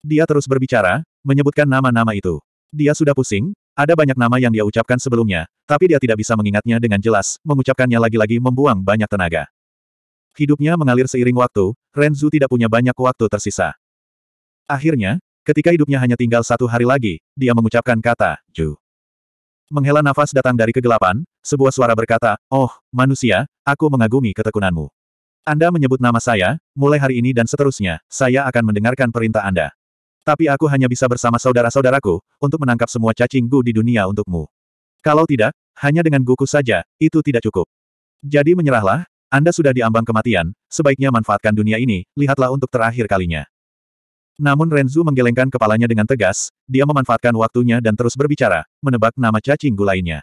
Dia terus berbicara, menyebutkan nama-nama itu. Dia sudah pusing, ada banyak nama yang dia ucapkan sebelumnya, tapi dia tidak bisa mengingatnya dengan jelas, mengucapkannya lagi-lagi membuang banyak tenaga. Hidupnya mengalir seiring waktu, Renzu tidak punya banyak waktu tersisa. Akhirnya, ketika hidupnya hanya tinggal satu hari lagi, dia mengucapkan kata, Ju. Menghela nafas datang dari kegelapan, sebuah suara berkata, Oh, manusia, aku mengagumi ketekunanmu. Anda menyebut nama saya, mulai hari ini dan seterusnya, saya akan mendengarkan perintah Anda. Tapi aku hanya bisa bersama saudara-saudaraku, untuk menangkap semua cacing gu di dunia untukmu. Kalau tidak, hanya dengan guku saja, itu tidak cukup. Jadi menyerahlah, Anda sudah diambang kematian, sebaiknya manfaatkan dunia ini, lihatlah untuk terakhir kalinya. Namun Renzu menggelengkan kepalanya dengan tegas, dia memanfaatkan waktunya dan terus berbicara, menebak nama cacing gu lainnya.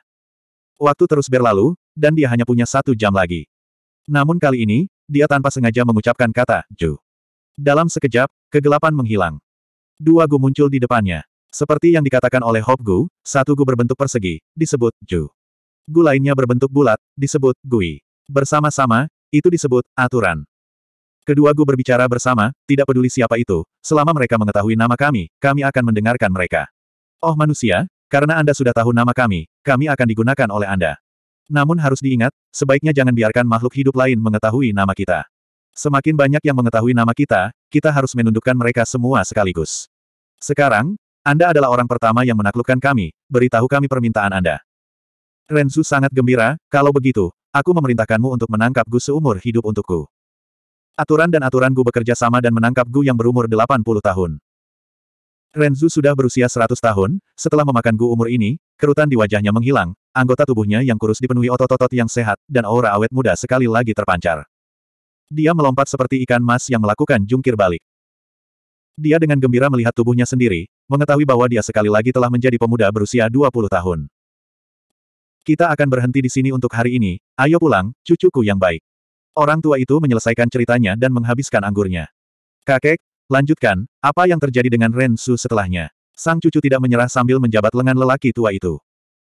Waktu terus berlalu, dan dia hanya punya satu jam lagi. Namun kali ini, dia tanpa sengaja mengucapkan kata, Ju. Dalam sekejap, kegelapan menghilang dua gu muncul di depannya. Seperti yang dikatakan oleh Hopgu, satu gu berbentuk persegi, disebut Ju. Gu lainnya berbentuk bulat, disebut Gui. Bersama-sama, itu disebut aturan. Kedua gu berbicara bersama, tidak peduli siapa itu, selama mereka mengetahui nama kami, kami akan mendengarkan mereka. Oh manusia, karena Anda sudah tahu nama kami, kami akan digunakan oleh Anda. Namun harus diingat, sebaiknya jangan biarkan makhluk hidup lain mengetahui nama kita. Semakin banyak yang mengetahui nama kita, kita harus menundukkan mereka semua sekaligus. Sekarang, Anda adalah orang pertama yang menaklukkan kami, beritahu kami permintaan Anda. Renzu sangat gembira, kalau begitu, aku memerintahkanmu untuk menangkap Gu seumur hidup untukku. Aturan dan aturan Gu bekerja sama dan menangkap Gu yang berumur 80 tahun. Renzu sudah berusia 100 tahun, setelah memakan gu umur ini, kerutan di wajahnya menghilang, anggota tubuhnya yang kurus dipenuhi otot-otot yang sehat, dan aura awet muda sekali lagi terpancar. Dia melompat seperti ikan mas yang melakukan jungkir balik. Dia dengan gembira melihat tubuhnya sendiri, mengetahui bahwa dia sekali lagi telah menjadi pemuda berusia 20 tahun. Kita akan berhenti di sini untuk hari ini, ayo pulang, cucuku yang baik. Orang tua itu menyelesaikan ceritanya dan menghabiskan anggurnya. Kakek, lanjutkan, apa yang terjadi dengan Ren Su setelahnya? Sang cucu tidak menyerah sambil menjabat lengan lelaki tua itu.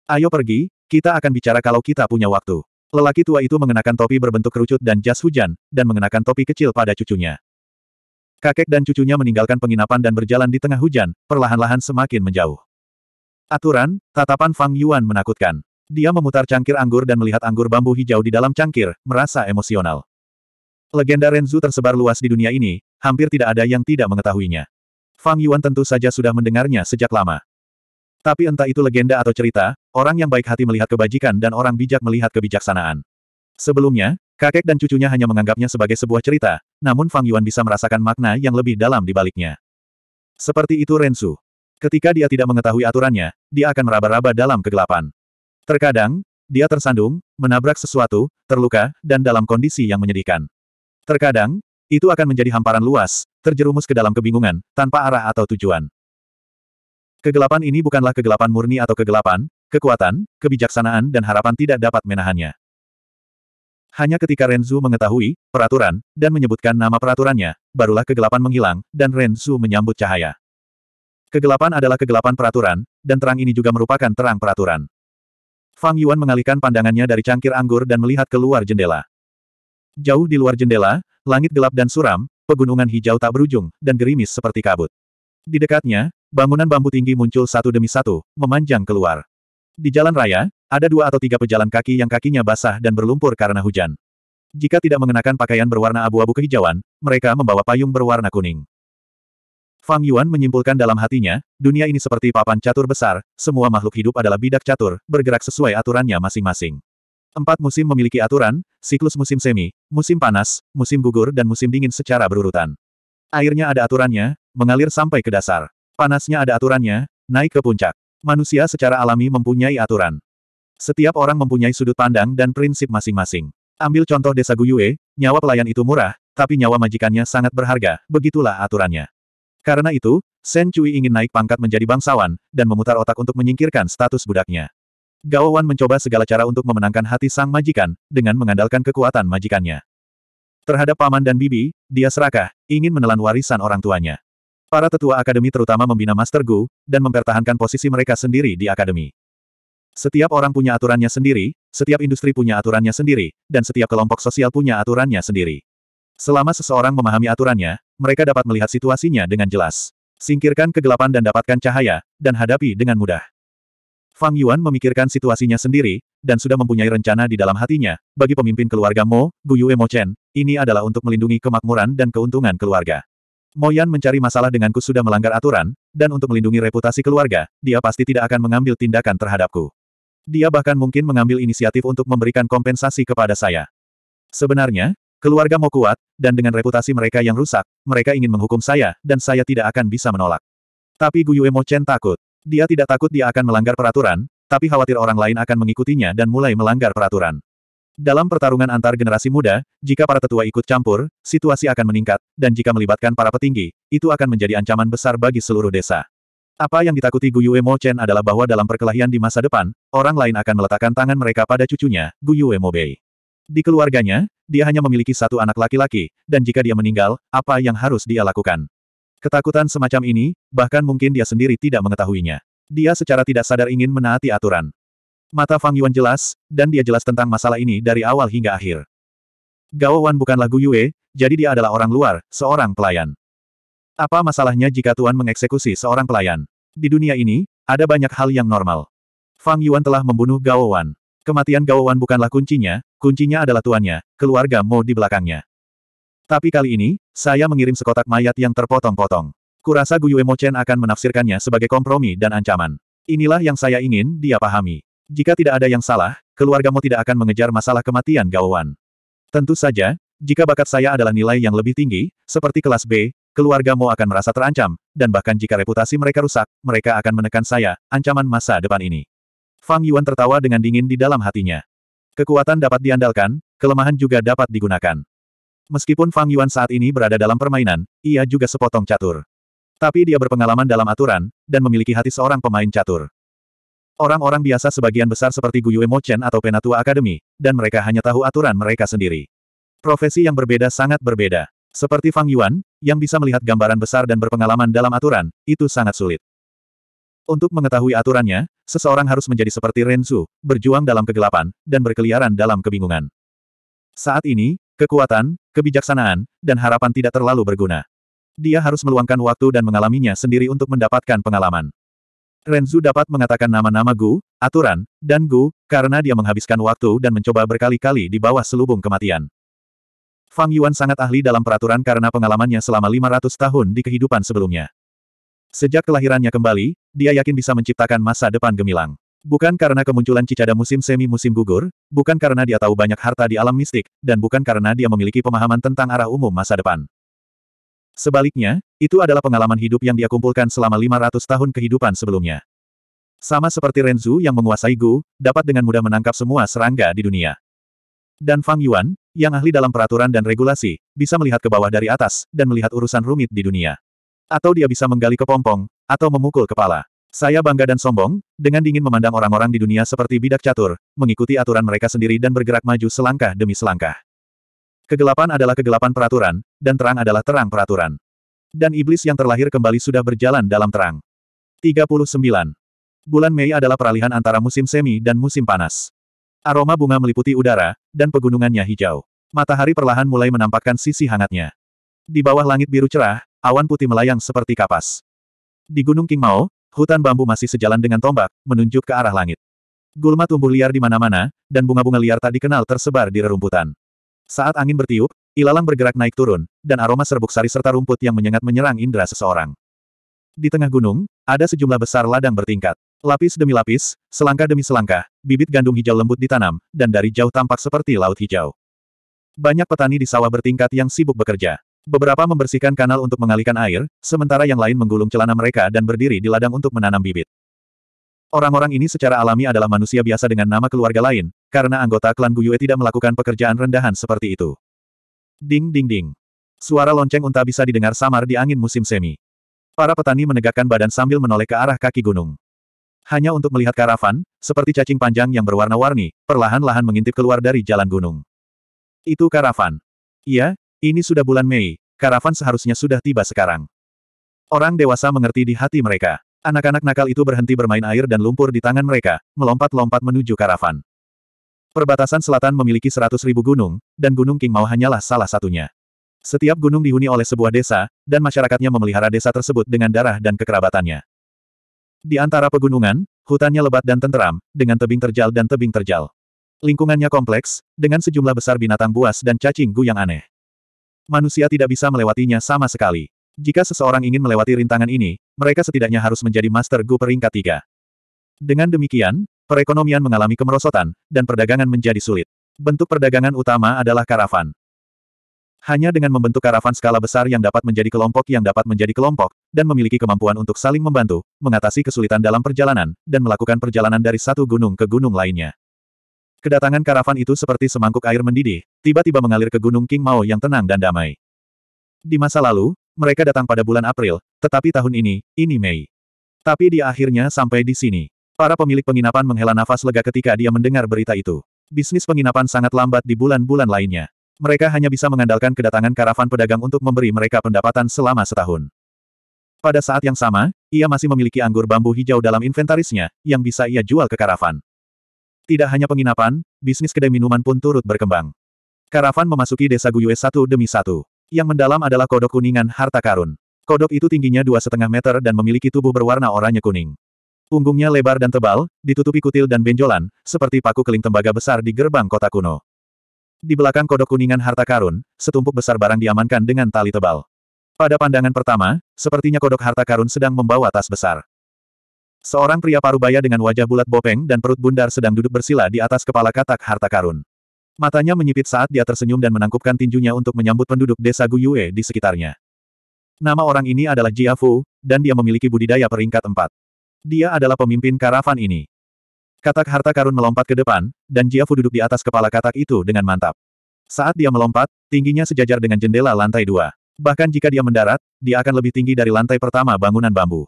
Ayo pergi, kita akan bicara kalau kita punya waktu. Lelaki tua itu mengenakan topi berbentuk kerucut dan jas hujan, dan mengenakan topi kecil pada cucunya. Kakek dan cucunya meninggalkan penginapan dan berjalan di tengah hujan, perlahan-lahan semakin menjauh. Aturan, tatapan Fang Yuan menakutkan. Dia memutar cangkir anggur dan melihat anggur bambu hijau di dalam cangkir, merasa emosional. Legenda Renzu tersebar luas di dunia ini, hampir tidak ada yang tidak mengetahuinya. Fang Yuan tentu saja sudah mendengarnya sejak lama. Tapi entah itu legenda atau cerita, orang yang baik hati melihat kebajikan dan orang bijak melihat kebijaksanaan. Sebelumnya, kakek dan cucunya hanya menganggapnya sebagai sebuah cerita, namun Fang Yuan bisa merasakan makna yang lebih dalam di baliknya. Seperti itu Ren Rensu. Ketika dia tidak mengetahui aturannya, dia akan meraba-raba dalam kegelapan. Terkadang, dia tersandung, menabrak sesuatu, terluka, dan dalam kondisi yang menyedihkan. Terkadang, itu akan menjadi hamparan luas, terjerumus ke dalam kebingungan, tanpa arah atau tujuan. Kegelapan ini bukanlah kegelapan murni atau kegelapan, kekuatan, kebijaksanaan dan harapan tidak dapat menahannya. Hanya ketika Renzu mengetahui peraturan dan menyebutkan nama peraturannya, barulah kegelapan menghilang, dan Renzu menyambut cahaya. Kegelapan adalah kegelapan peraturan, dan terang ini juga merupakan terang peraturan. Fang Yuan mengalihkan pandangannya dari cangkir anggur dan melihat keluar jendela. Jauh di luar jendela, langit gelap dan suram, pegunungan hijau tak berujung, dan gerimis seperti kabut. Di dekatnya, Bangunan bambu tinggi muncul satu demi satu, memanjang keluar. Di jalan raya, ada dua atau tiga pejalan kaki yang kakinya basah dan berlumpur karena hujan. Jika tidak mengenakan pakaian berwarna abu-abu kehijauan, mereka membawa payung berwarna kuning. Fang Yuan menyimpulkan dalam hatinya, dunia ini seperti papan catur besar, semua makhluk hidup adalah bidak catur, bergerak sesuai aturannya masing-masing. Empat musim memiliki aturan, siklus musim semi, musim panas, musim gugur dan musim dingin secara berurutan. Airnya ada aturannya, mengalir sampai ke dasar. Panasnya ada aturannya, naik ke puncak. Manusia secara alami mempunyai aturan. Setiap orang mempunyai sudut pandang dan prinsip masing-masing. Ambil contoh desa Guyue, nyawa pelayan itu murah, tapi nyawa majikannya sangat berharga, begitulah aturannya. Karena itu, Sen Cui ingin naik pangkat menjadi bangsawan, dan memutar otak untuk menyingkirkan status budaknya. Gao Wan mencoba segala cara untuk memenangkan hati sang majikan, dengan mengandalkan kekuatan majikannya. Terhadap paman dan bibi, dia serakah, ingin menelan warisan orang tuanya. Para tetua akademi terutama membina Master Gu, dan mempertahankan posisi mereka sendiri di akademi. Setiap orang punya aturannya sendiri, setiap industri punya aturannya sendiri, dan setiap kelompok sosial punya aturannya sendiri. Selama seseorang memahami aturannya, mereka dapat melihat situasinya dengan jelas. Singkirkan kegelapan dan dapatkan cahaya, dan hadapi dengan mudah. Fang Yuan memikirkan situasinya sendiri, dan sudah mempunyai rencana di dalam hatinya, bagi pemimpin keluarga Mo, Gu Yue Mo Chen, ini adalah untuk melindungi kemakmuran dan keuntungan keluarga. Moyan mencari masalah denganku sudah melanggar aturan, dan untuk melindungi reputasi keluarga, dia pasti tidak akan mengambil tindakan terhadapku. Dia bahkan mungkin mengambil inisiatif untuk memberikan kompensasi kepada saya. Sebenarnya, keluarga mau kuat, dan dengan reputasi mereka yang rusak, mereka ingin menghukum saya, dan saya tidak akan bisa menolak. Tapi Guyue Chen takut. Dia tidak takut dia akan melanggar peraturan, tapi khawatir orang lain akan mengikutinya dan mulai melanggar peraturan. Dalam pertarungan antar generasi muda, jika para tetua ikut campur, situasi akan meningkat, dan jika melibatkan para petinggi, itu akan menjadi ancaman besar bagi seluruh desa. Apa yang ditakuti Gu Yue Mo Chen adalah bahwa dalam perkelahian di masa depan, orang lain akan meletakkan tangan mereka pada cucunya, Gu Yue Mo Bei. Di keluarganya, dia hanya memiliki satu anak laki-laki, dan jika dia meninggal, apa yang harus dia lakukan? Ketakutan semacam ini, bahkan mungkin dia sendiri tidak mengetahuinya. Dia secara tidak sadar ingin menaati aturan. Mata Fang Yuan jelas, dan dia jelas tentang masalah ini dari awal hingga akhir. Gao Wan bukanlah Gu Yue, jadi dia adalah orang luar, seorang pelayan. Apa masalahnya jika Tuan mengeksekusi seorang pelayan? Di dunia ini, ada banyak hal yang normal. Fang Yuan telah membunuh Gao Wan. Kematian Gao Wan bukanlah kuncinya, kuncinya adalah tuannya, keluarga Mo di belakangnya. Tapi kali ini, saya mengirim sekotak mayat yang terpotong-potong. Kurasa Gu Mo Mochen akan menafsirkannya sebagai kompromi dan ancaman. Inilah yang saya ingin dia pahami. Jika tidak ada yang salah, keluargamu tidak akan mengejar masalah kematian Wan. Tentu saja, jika bakat saya adalah nilai yang lebih tinggi, seperti kelas B, keluargamu akan merasa terancam, dan bahkan jika reputasi mereka rusak, mereka akan menekan saya, ancaman masa depan ini. Fang Yuan tertawa dengan dingin di dalam hatinya. Kekuatan dapat diandalkan, kelemahan juga dapat digunakan. Meskipun Fang Yuan saat ini berada dalam permainan, ia juga sepotong catur. Tapi dia berpengalaman dalam aturan, dan memiliki hati seorang pemain catur. Orang-orang biasa sebagian besar seperti Gu Guyue Mochen atau Penatua akademi, dan mereka hanya tahu aturan mereka sendiri. Profesi yang berbeda sangat berbeda. Seperti Fang Yuan, yang bisa melihat gambaran besar dan berpengalaman dalam aturan, itu sangat sulit. Untuk mengetahui aturannya, seseorang harus menjadi seperti Ren Renzu, berjuang dalam kegelapan, dan berkeliaran dalam kebingungan. Saat ini, kekuatan, kebijaksanaan, dan harapan tidak terlalu berguna. Dia harus meluangkan waktu dan mengalaminya sendiri untuk mendapatkan pengalaman. Renzu dapat mengatakan nama-nama Gu, aturan, dan Gu, karena dia menghabiskan waktu dan mencoba berkali-kali di bawah selubung kematian. Fang Yuan sangat ahli dalam peraturan karena pengalamannya selama 500 tahun di kehidupan sebelumnya. Sejak kelahirannya kembali, dia yakin bisa menciptakan masa depan gemilang. Bukan karena kemunculan cicada musim semi musim gugur, bukan karena dia tahu banyak harta di alam mistik, dan bukan karena dia memiliki pemahaman tentang arah umum masa depan. Sebaliknya, itu adalah pengalaman hidup yang dia kumpulkan selama 500 tahun kehidupan sebelumnya. Sama seperti Renzu yang menguasai Gu, dapat dengan mudah menangkap semua serangga di dunia. Dan Fang Yuan, yang ahli dalam peraturan dan regulasi, bisa melihat ke bawah dari atas, dan melihat urusan rumit di dunia. Atau dia bisa menggali kepompong, atau memukul kepala. Saya bangga dan sombong, dengan dingin memandang orang-orang di dunia seperti bidak catur, mengikuti aturan mereka sendiri dan bergerak maju selangkah demi selangkah. Kegelapan adalah kegelapan peraturan, dan terang adalah terang peraturan. Dan iblis yang terlahir kembali sudah berjalan dalam terang. 39. Bulan Mei adalah peralihan antara musim semi dan musim panas. Aroma bunga meliputi udara, dan pegunungannya hijau. Matahari perlahan mulai menampakkan sisi hangatnya. Di bawah langit biru cerah, awan putih melayang seperti kapas. Di Gunung Mao, hutan bambu masih sejalan dengan tombak, menunjuk ke arah langit. Gulma tumbuh liar di mana-mana, dan bunga-bunga liar tak dikenal tersebar di rerumputan. Saat angin bertiup, ilalang bergerak naik turun, dan aroma serbuk sari serta rumput yang menyengat menyerang indera seseorang. Di tengah gunung, ada sejumlah besar ladang bertingkat. Lapis demi lapis, selangkah demi selangkah, bibit gandum hijau lembut ditanam, dan dari jauh tampak seperti laut hijau. Banyak petani di sawah bertingkat yang sibuk bekerja. Beberapa membersihkan kanal untuk mengalihkan air, sementara yang lain menggulung celana mereka dan berdiri di ladang untuk menanam bibit. Orang-orang ini secara alami adalah manusia biasa dengan nama keluarga lain, karena anggota klan Guyue tidak melakukan pekerjaan rendahan seperti itu. Ding ding ding. Suara lonceng unta bisa didengar samar di angin musim semi. Para petani menegakkan badan sambil menoleh ke arah kaki gunung. Hanya untuk melihat karavan, seperti cacing panjang yang berwarna-warni, perlahan-lahan mengintip keluar dari jalan gunung. Itu karavan. Iya, ini sudah bulan Mei, karavan seharusnya sudah tiba sekarang. Orang dewasa mengerti di hati mereka. Anak-anak nakal itu berhenti bermain air dan lumpur di tangan mereka, melompat-lompat menuju karavan. Perbatasan selatan memiliki seratus ribu gunung, dan Gunung King Mao hanyalah salah satunya. Setiap gunung dihuni oleh sebuah desa, dan masyarakatnya memelihara desa tersebut dengan darah dan kekerabatannya. Di antara pegunungan, hutannya lebat dan tenteram, dengan tebing terjal dan tebing terjal. Lingkungannya kompleks, dengan sejumlah besar binatang buas dan cacing gu yang aneh. Manusia tidak bisa melewatinya sama sekali. Jika seseorang ingin melewati rintangan ini, mereka setidaknya harus menjadi Master Gu peringkat tiga. Dengan demikian, perekonomian mengalami kemerosotan, dan perdagangan menjadi sulit. Bentuk perdagangan utama adalah karavan. Hanya dengan membentuk karavan skala besar yang dapat menjadi kelompok yang dapat menjadi kelompok, dan memiliki kemampuan untuk saling membantu, mengatasi kesulitan dalam perjalanan, dan melakukan perjalanan dari satu gunung ke gunung lainnya. Kedatangan karavan itu seperti semangkuk air mendidih, tiba-tiba mengalir ke Gunung King Mao yang tenang dan damai. Di masa lalu, mereka datang pada bulan April, tetapi tahun ini, ini Mei. Tapi dia akhirnya sampai di sini. Para pemilik penginapan menghela nafas lega ketika dia mendengar berita itu. Bisnis penginapan sangat lambat di bulan-bulan lainnya. Mereka hanya bisa mengandalkan kedatangan karavan pedagang untuk memberi mereka pendapatan selama setahun. Pada saat yang sama, ia masih memiliki anggur bambu hijau dalam inventarisnya, yang bisa ia jual ke karavan. Tidak hanya penginapan, bisnis kedai minuman pun turut berkembang. Karavan memasuki desa Guyue satu demi satu. Yang mendalam adalah kodok kuningan harta karun. Kodok itu tingginya dua setengah meter dan memiliki tubuh berwarna oranye kuning. Punggungnya lebar dan tebal, ditutupi kutil dan benjolan, seperti paku keling tembaga besar di gerbang kota kuno. Di belakang kodok kuningan harta karun, setumpuk besar barang diamankan dengan tali tebal. Pada pandangan pertama, sepertinya kodok harta karun sedang membawa tas besar. Seorang pria parubaya dengan wajah bulat bopeng dan perut bundar sedang duduk bersila di atas kepala katak harta karun. Matanya menyipit saat dia tersenyum dan menangkupkan tinjunya untuk menyambut penduduk desa Guyue di sekitarnya. Nama orang ini adalah Jia Fu, dan dia memiliki budidaya peringkat empat. Dia adalah pemimpin karavan ini. Katak harta karun melompat ke depan, dan Jia Fu duduk di atas kepala katak itu dengan mantap. Saat dia melompat, tingginya sejajar dengan jendela lantai dua. Bahkan jika dia mendarat, dia akan lebih tinggi dari lantai pertama bangunan bambu.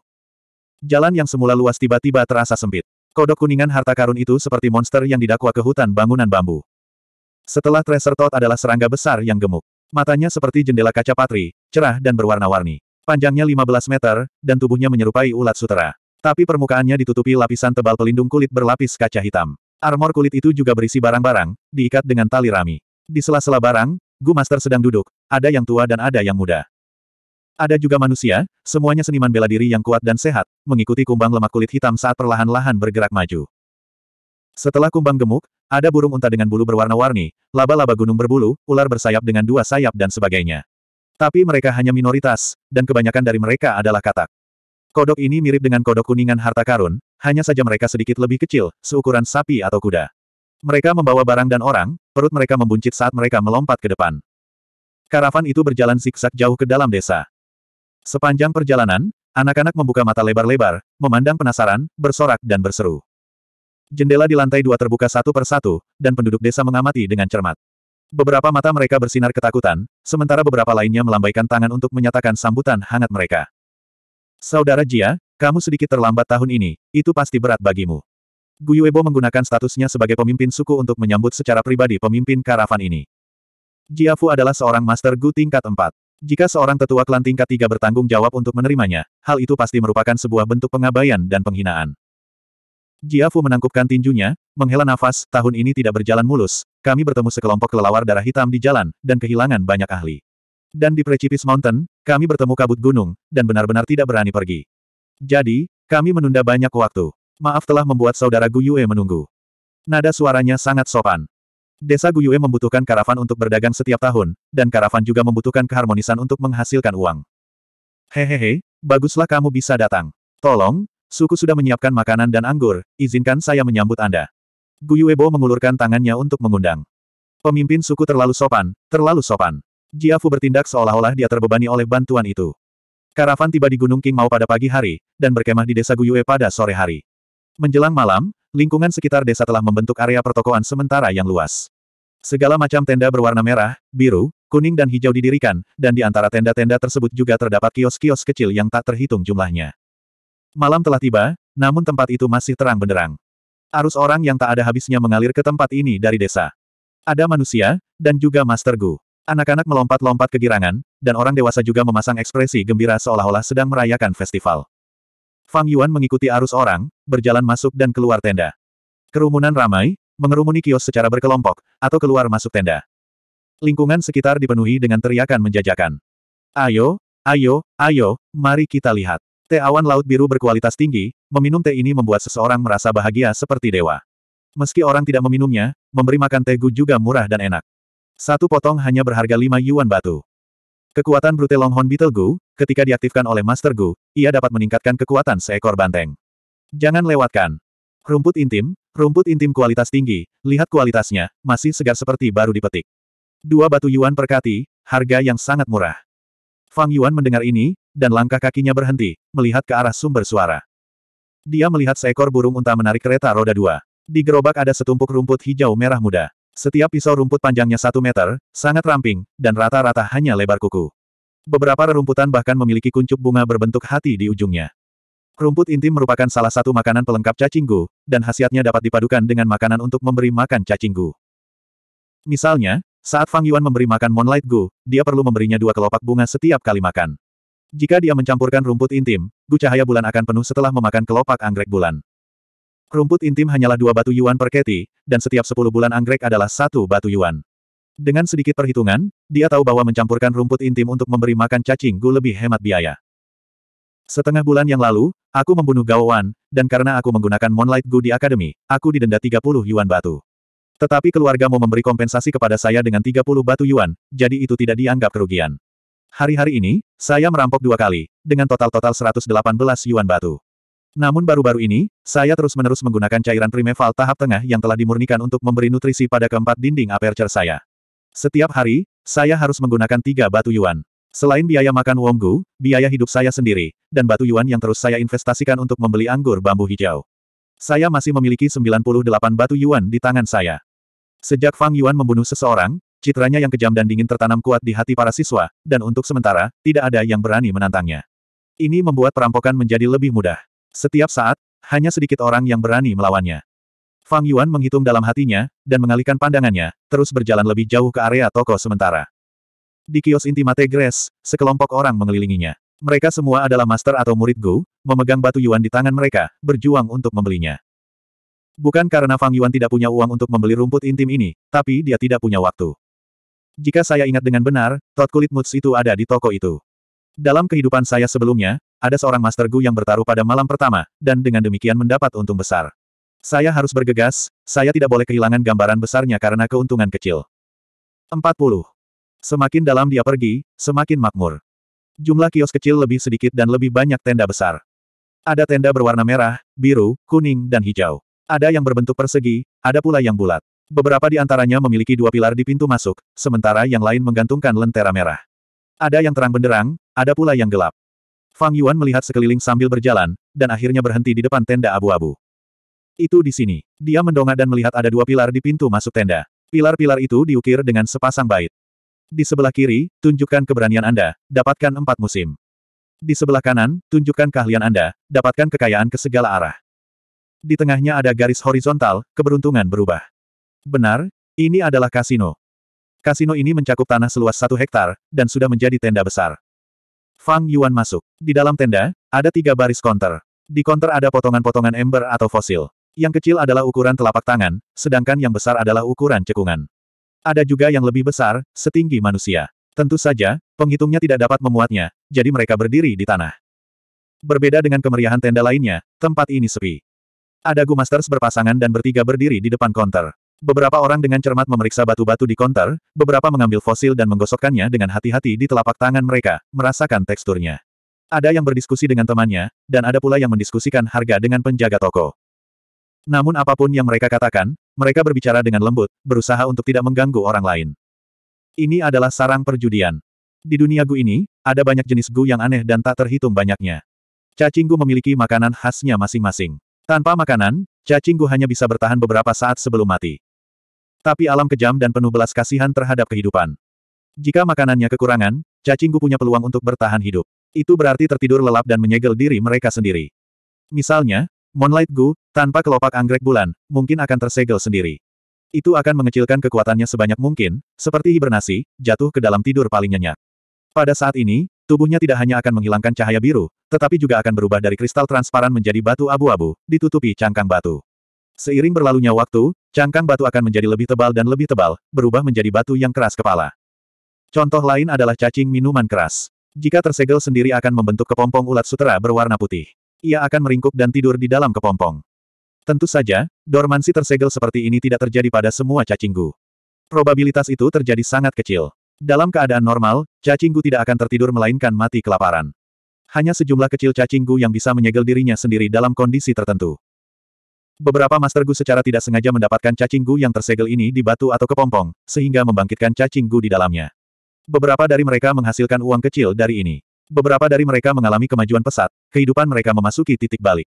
Jalan yang semula luas tiba-tiba terasa sempit. Kodok kuningan harta karun itu seperti monster yang didakwa ke hutan bangunan bambu. Setelah Tracer Toad adalah serangga besar yang gemuk. Matanya seperti jendela kaca patri, cerah dan berwarna-warni. Panjangnya 15 meter, dan tubuhnya menyerupai ulat sutera. Tapi permukaannya ditutupi lapisan tebal pelindung kulit berlapis kaca hitam. Armor kulit itu juga berisi barang-barang, diikat dengan tali rami. Di sela-sela barang, Gu Master sedang duduk, ada yang tua dan ada yang muda. Ada juga manusia, semuanya seniman bela diri yang kuat dan sehat, mengikuti kumbang lemak kulit hitam saat perlahan-lahan bergerak maju. Setelah kumbang gemuk, ada burung unta dengan bulu berwarna-warni, laba-laba gunung berbulu, ular bersayap dengan dua sayap dan sebagainya. Tapi mereka hanya minoritas, dan kebanyakan dari mereka adalah katak. Kodok ini mirip dengan kodok kuningan harta karun, hanya saja mereka sedikit lebih kecil, seukuran sapi atau kuda. Mereka membawa barang dan orang, perut mereka membuncit saat mereka melompat ke depan. Karavan itu berjalan zigzag jauh ke dalam desa. Sepanjang perjalanan, anak-anak membuka mata lebar-lebar, memandang penasaran, bersorak dan berseru jendela di lantai dua terbuka satu persatu, dan penduduk desa mengamati dengan cermat. Beberapa mata mereka bersinar ketakutan, sementara beberapa lainnya melambaikan tangan untuk menyatakan sambutan hangat mereka. Saudara Jia, kamu sedikit terlambat tahun ini, itu pasti berat bagimu. Guyuebo menggunakan statusnya sebagai pemimpin suku untuk menyambut secara pribadi pemimpin karavan ini. Jia Fu adalah seorang Master Gu tingkat 4. Jika seorang tetua klan tingkat 3 bertanggung jawab untuk menerimanya, hal itu pasti merupakan sebuah bentuk pengabaian dan penghinaan. Jia Fu menangkupkan tinjunya, menghela nafas, tahun ini tidak berjalan mulus, kami bertemu sekelompok kelelawar darah hitam di jalan, dan kehilangan banyak ahli. Dan di Precipice Mountain, kami bertemu kabut gunung, dan benar-benar tidak berani pergi. Jadi, kami menunda banyak waktu. Maaf telah membuat saudara Guyue menunggu. Nada suaranya sangat sopan. Desa Guyue membutuhkan karavan untuk berdagang setiap tahun, dan karavan juga membutuhkan keharmonisan untuk menghasilkan uang. Hehehe, baguslah kamu bisa datang. Tolong, Suku sudah menyiapkan makanan dan anggur, izinkan saya menyambut Anda. Guyuebo mengulurkan tangannya untuk mengundang. Pemimpin suku terlalu sopan, terlalu sopan. Jiafu bertindak seolah-olah dia terbebani oleh bantuan itu. Karavan tiba di Gunung King Mau pada pagi hari, dan berkemah di desa Guyue pada sore hari. Menjelang malam, lingkungan sekitar desa telah membentuk area pertokoan sementara yang luas. Segala macam tenda berwarna merah, biru, kuning dan hijau didirikan, dan di antara tenda-tenda tersebut juga terdapat kios-kios kecil yang tak terhitung jumlahnya. Malam telah tiba, namun tempat itu masih terang benderang. Arus orang yang tak ada habisnya mengalir ke tempat ini dari desa. Ada manusia, dan juga Master Gu. Anak-anak melompat-lompat kegirangan, dan orang dewasa juga memasang ekspresi gembira seolah-olah sedang merayakan festival. Fang Yuan mengikuti arus orang, berjalan masuk dan keluar tenda. Kerumunan ramai, mengerumuni kios secara berkelompok, atau keluar masuk tenda. Lingkungan sekitar dipenuhi dengan teriakan menjajakan. Ayo, ayo, ayo, mari kita lihat. Teh awan laut biru berkualitas tinggi, meminum teh ini membuat seseorang merasa bahagia seperti dewa. Meski orang tidak meminumnya, memberi makan teh gu juga murah dan enak. Satu potong hanya berharga lima yuan batu. Kekuatan Brute Longhorn Beetle Gu, ketika diaktifkan oleh Master Gu, ia dapat meningkatkan kekuatan seekor banteng. Jangan lewatkan. Rumput intim, rumput intim kualitas tinggi, lihat kualitasnya, masih segar seperti baru dipetik. Dua batu yuan per kati, harga yang sangat murah. Fang Yuan mendengar ini, dan langkah kakinya berhenti, melihat ke arah sumber suara. Dia melihat seekor burung unta menarik kereta roda dua. Di gerobak ada setumpuk rumput hijau merah muda. Setiap pisau rumput panjangnya satu meter, sangat ramping, dan rata-rata hanya lebar kuku. Beberapa rerumputan bahkan memiliki kuncup bunga berbentuk hati di ujungnya. Rumput intim merupakan salah satu makanan pelengkap cacinggu, dan khasiatnya dapat dipadukan dengan makanan untuk memberi makan cacinggu. Misalnya, saat Fang Yuan memberi makan Moonlight Gu, dia perlu memberinya dua kelopak bunga setiap kali makan. Jika dia mencampurkan rumput intim, gu cahaya bulan akan penuh setelah memakan kelopak anggrek bulan. Rumput intim hanyalah dua batu yuan per keti, dan setiap sepuluh bulan anggrek adalah satu batu yuan. Dengan sedikit perhitungan, dia tahu bahwa mencampurkan rumput intim untuk memberi makan cacing gu lebih hemat biaya. Setengah bulan yang lalu, aku membunuh Gao Wan, dan karena aku menggunakan Moonlight Gu di Akademi, aku didenda 30 yuan batu. Tetapi keluarga mau memberi kompensasi kepada saya dengan 30 batu yuan, jadi itu tidak dianggap kerugian. Hari-hari ini, saya merampok dua kali, dengan total-total 118 yuan batu. Namun baru-baru ini, saya terus-menerus menggunakan cairan primeval tahap tengah yang telah dimurnikan untuk memberi nutrisi pada keempat dinding aperture saya. Setiap hari, saya harus menggunakan tiga batu yuan. Selain biaya makan wonggu, biaya hidup saya sendiri, dan batu yuan yang terus saya investasikan untuk membeli anggur bambu hijau. Saya masih memiliki 98 batu yuan di tangan saya. Sejak Fang Yuan membunuh seseorang, Citranya yang kejam dan dingin tertanam kuat di hati para siswa, dan untuk sementara, tidak ada yang berani menantangnya. Ini membuat perampokan menjadi lebih mudah. Setiap saat, hanya sedikit orang yang berani melawannya. Fang Yuan menghitung dalam hatinya, dan mengalihkan pandangannya, terus berjalan lebih jauh ke area toko sementara. Di kios inti Mate sekelompok orang mengelilinginya. Mereka semua adalah master atau murid Gu, memegang batu Yuan di tangan mereka, berjuang untuk membelinya. Bukan karena Fang Yuan tidak punya uang untuk membeli rumput intim ini, tapi dia tidak punya waktu. Jika saya ingat dengan benar, tot kulit Muts itu ada di toko itu. Dalam kehidupan saya sebelumnya, ada seorang Master Gu yang bertaruh pada malam pertama, dan dengan demikian mendapat untung besar. Saya harus bergegas, saya tidak boleh kehilangan gambaran besarnya karena keuntungan kecil. 40. Semakin dalam dia pergi, semakin makmur. Jumlah kios kecil lebih sedikit dan lebih banyak tenda besar. Ada tenda berwarna merah, biru, kuning, dan hijau. Ada yang berbentuk persegi, ada pula yang bulat. Beberapa di antaranya memiliki dua pilar di pintu masuk, sementara yang lain menggantungkan lentera merah. Ada yang terang benderang, ada pula yang gelap. Fang Yuan melihat sekeliling sambil berjalan, dan akhirnya berhenti di depan tenda abu-abu. Itu di sini. Dia mendongak dan melihat ada dua pilar di pintu masuk tenda. Pilar-pilar itu diukir dengan sepasang bait. Di sebelah kiri, tunjukkan keberanian Anda, dapatkan empat musim. Di sebelah kanan, tunjukkan keahlian Anda, dapatkan kekayaan ke segala arah. Di tengahnya ada garis horizontal, keberuntungan berubah. Benar, ini adalah kasino. Kasino ini mencakup tanah seluas satu hektar dan sudah menjadi tenda besar. Fang Yuan masuk. Di dalam tenda, ada tiga baris konter. Di konter ada potongan-potongan ember atau fosil. Yang kecil adalah ukuran telapak tangan, sedangkan yang besar adalah ukuran cekungan. Ada juga yang lebih besar, setinggi manusia. Tentu saja, penghitungnya tidak dapat memuatnya, jadi mereka berdiri di tanah. Berbeda dengan kemeriahan tenda lainnya, tempat ini sepi. Ada Gumasters berpasangan dan bertiga berdiri di depan konter. Beberapa orang dengan cermat memeriksa batu-batu di konter, beberapa mengambil fosil dan menggosokkannya dengan hati-hati di telapak tangan mereka, merasakan teksturnya. Ada yang berdiskusi dengan temannya, dan ada pula yang mendiskusikan harga dengan penjaga toko. Namun apapun yang mereka katakan, mereka berbicara dengan lembut, berusaha untuk tidak mengganggu orang lain. Ini adalah sarang perjudian. Di dunia gu ini, ada banyak jenis gu yang aneh dan tak terhitung banyaknya. Cacing gu memiliki makanan khasnya masing-masing. Tanpa makanan, cacing gu hanya bisa bertahan beberapa saat sebelum mati. Tapi alam kejam dan penuh belas kasihan terhadap kehidupan. Jika makanannya kekurangan, cacingku punya peluang untuk bertahan hidup. Itu berarti tertidur lelap dan menyegel diri mereka sendiri. Misalnya, Moonlight Gu, tanpa kelopak anggrek bulan, mungkin akan tersegel sendiri. Itu akan mengecilkan kekuatannya sebanyak mungkin, seperti hibernasi, jatuh ke dalam tidur paling nyenyak. Pada saat ini, tubuhnya tidak hanya akan menghilangkan cahaya biru, tetapi juga akan berubah dari kristal transparan menjadi batu abu-abu, ditutupi cangkang batu. Seiring berlalunya waktu, Cangkang batu akan menjadi lebih tebal dan lebih tebal, berubah menjadi batu yang keras kepala. Contoh lain adalah cacing minuman keras. Jika tersegel sendiri akan membentuk kepompong ulat sutera berwarna putih. Ia akan meringkuk dan tidur di dalam kepompong. Tentu saja, dormansi tersegel seperti ini tidak terjadi pada semua cacing Probabilitas itu terjadi sangat kecil. Dalam keadaan normal, cacing tidak akan tertidur melainkan mati kelaparan. Hanya sejumlah kecil cacing yang bisa menyegel dirinya sendiri dalam kondisi tertentu. Beberapa Master Gu secara tidak sengaja mendapatkan cacing Gu yang tersegel ini di batu atau kepompong, sehingga membangkitkan cacing Gu di dalamnya. Beberapa dari mereka menghasilkan uang kecil dari ini. Beberapa dari mereka mengalami kemajuan pesat, kehidupan mereka memasuki titik balik.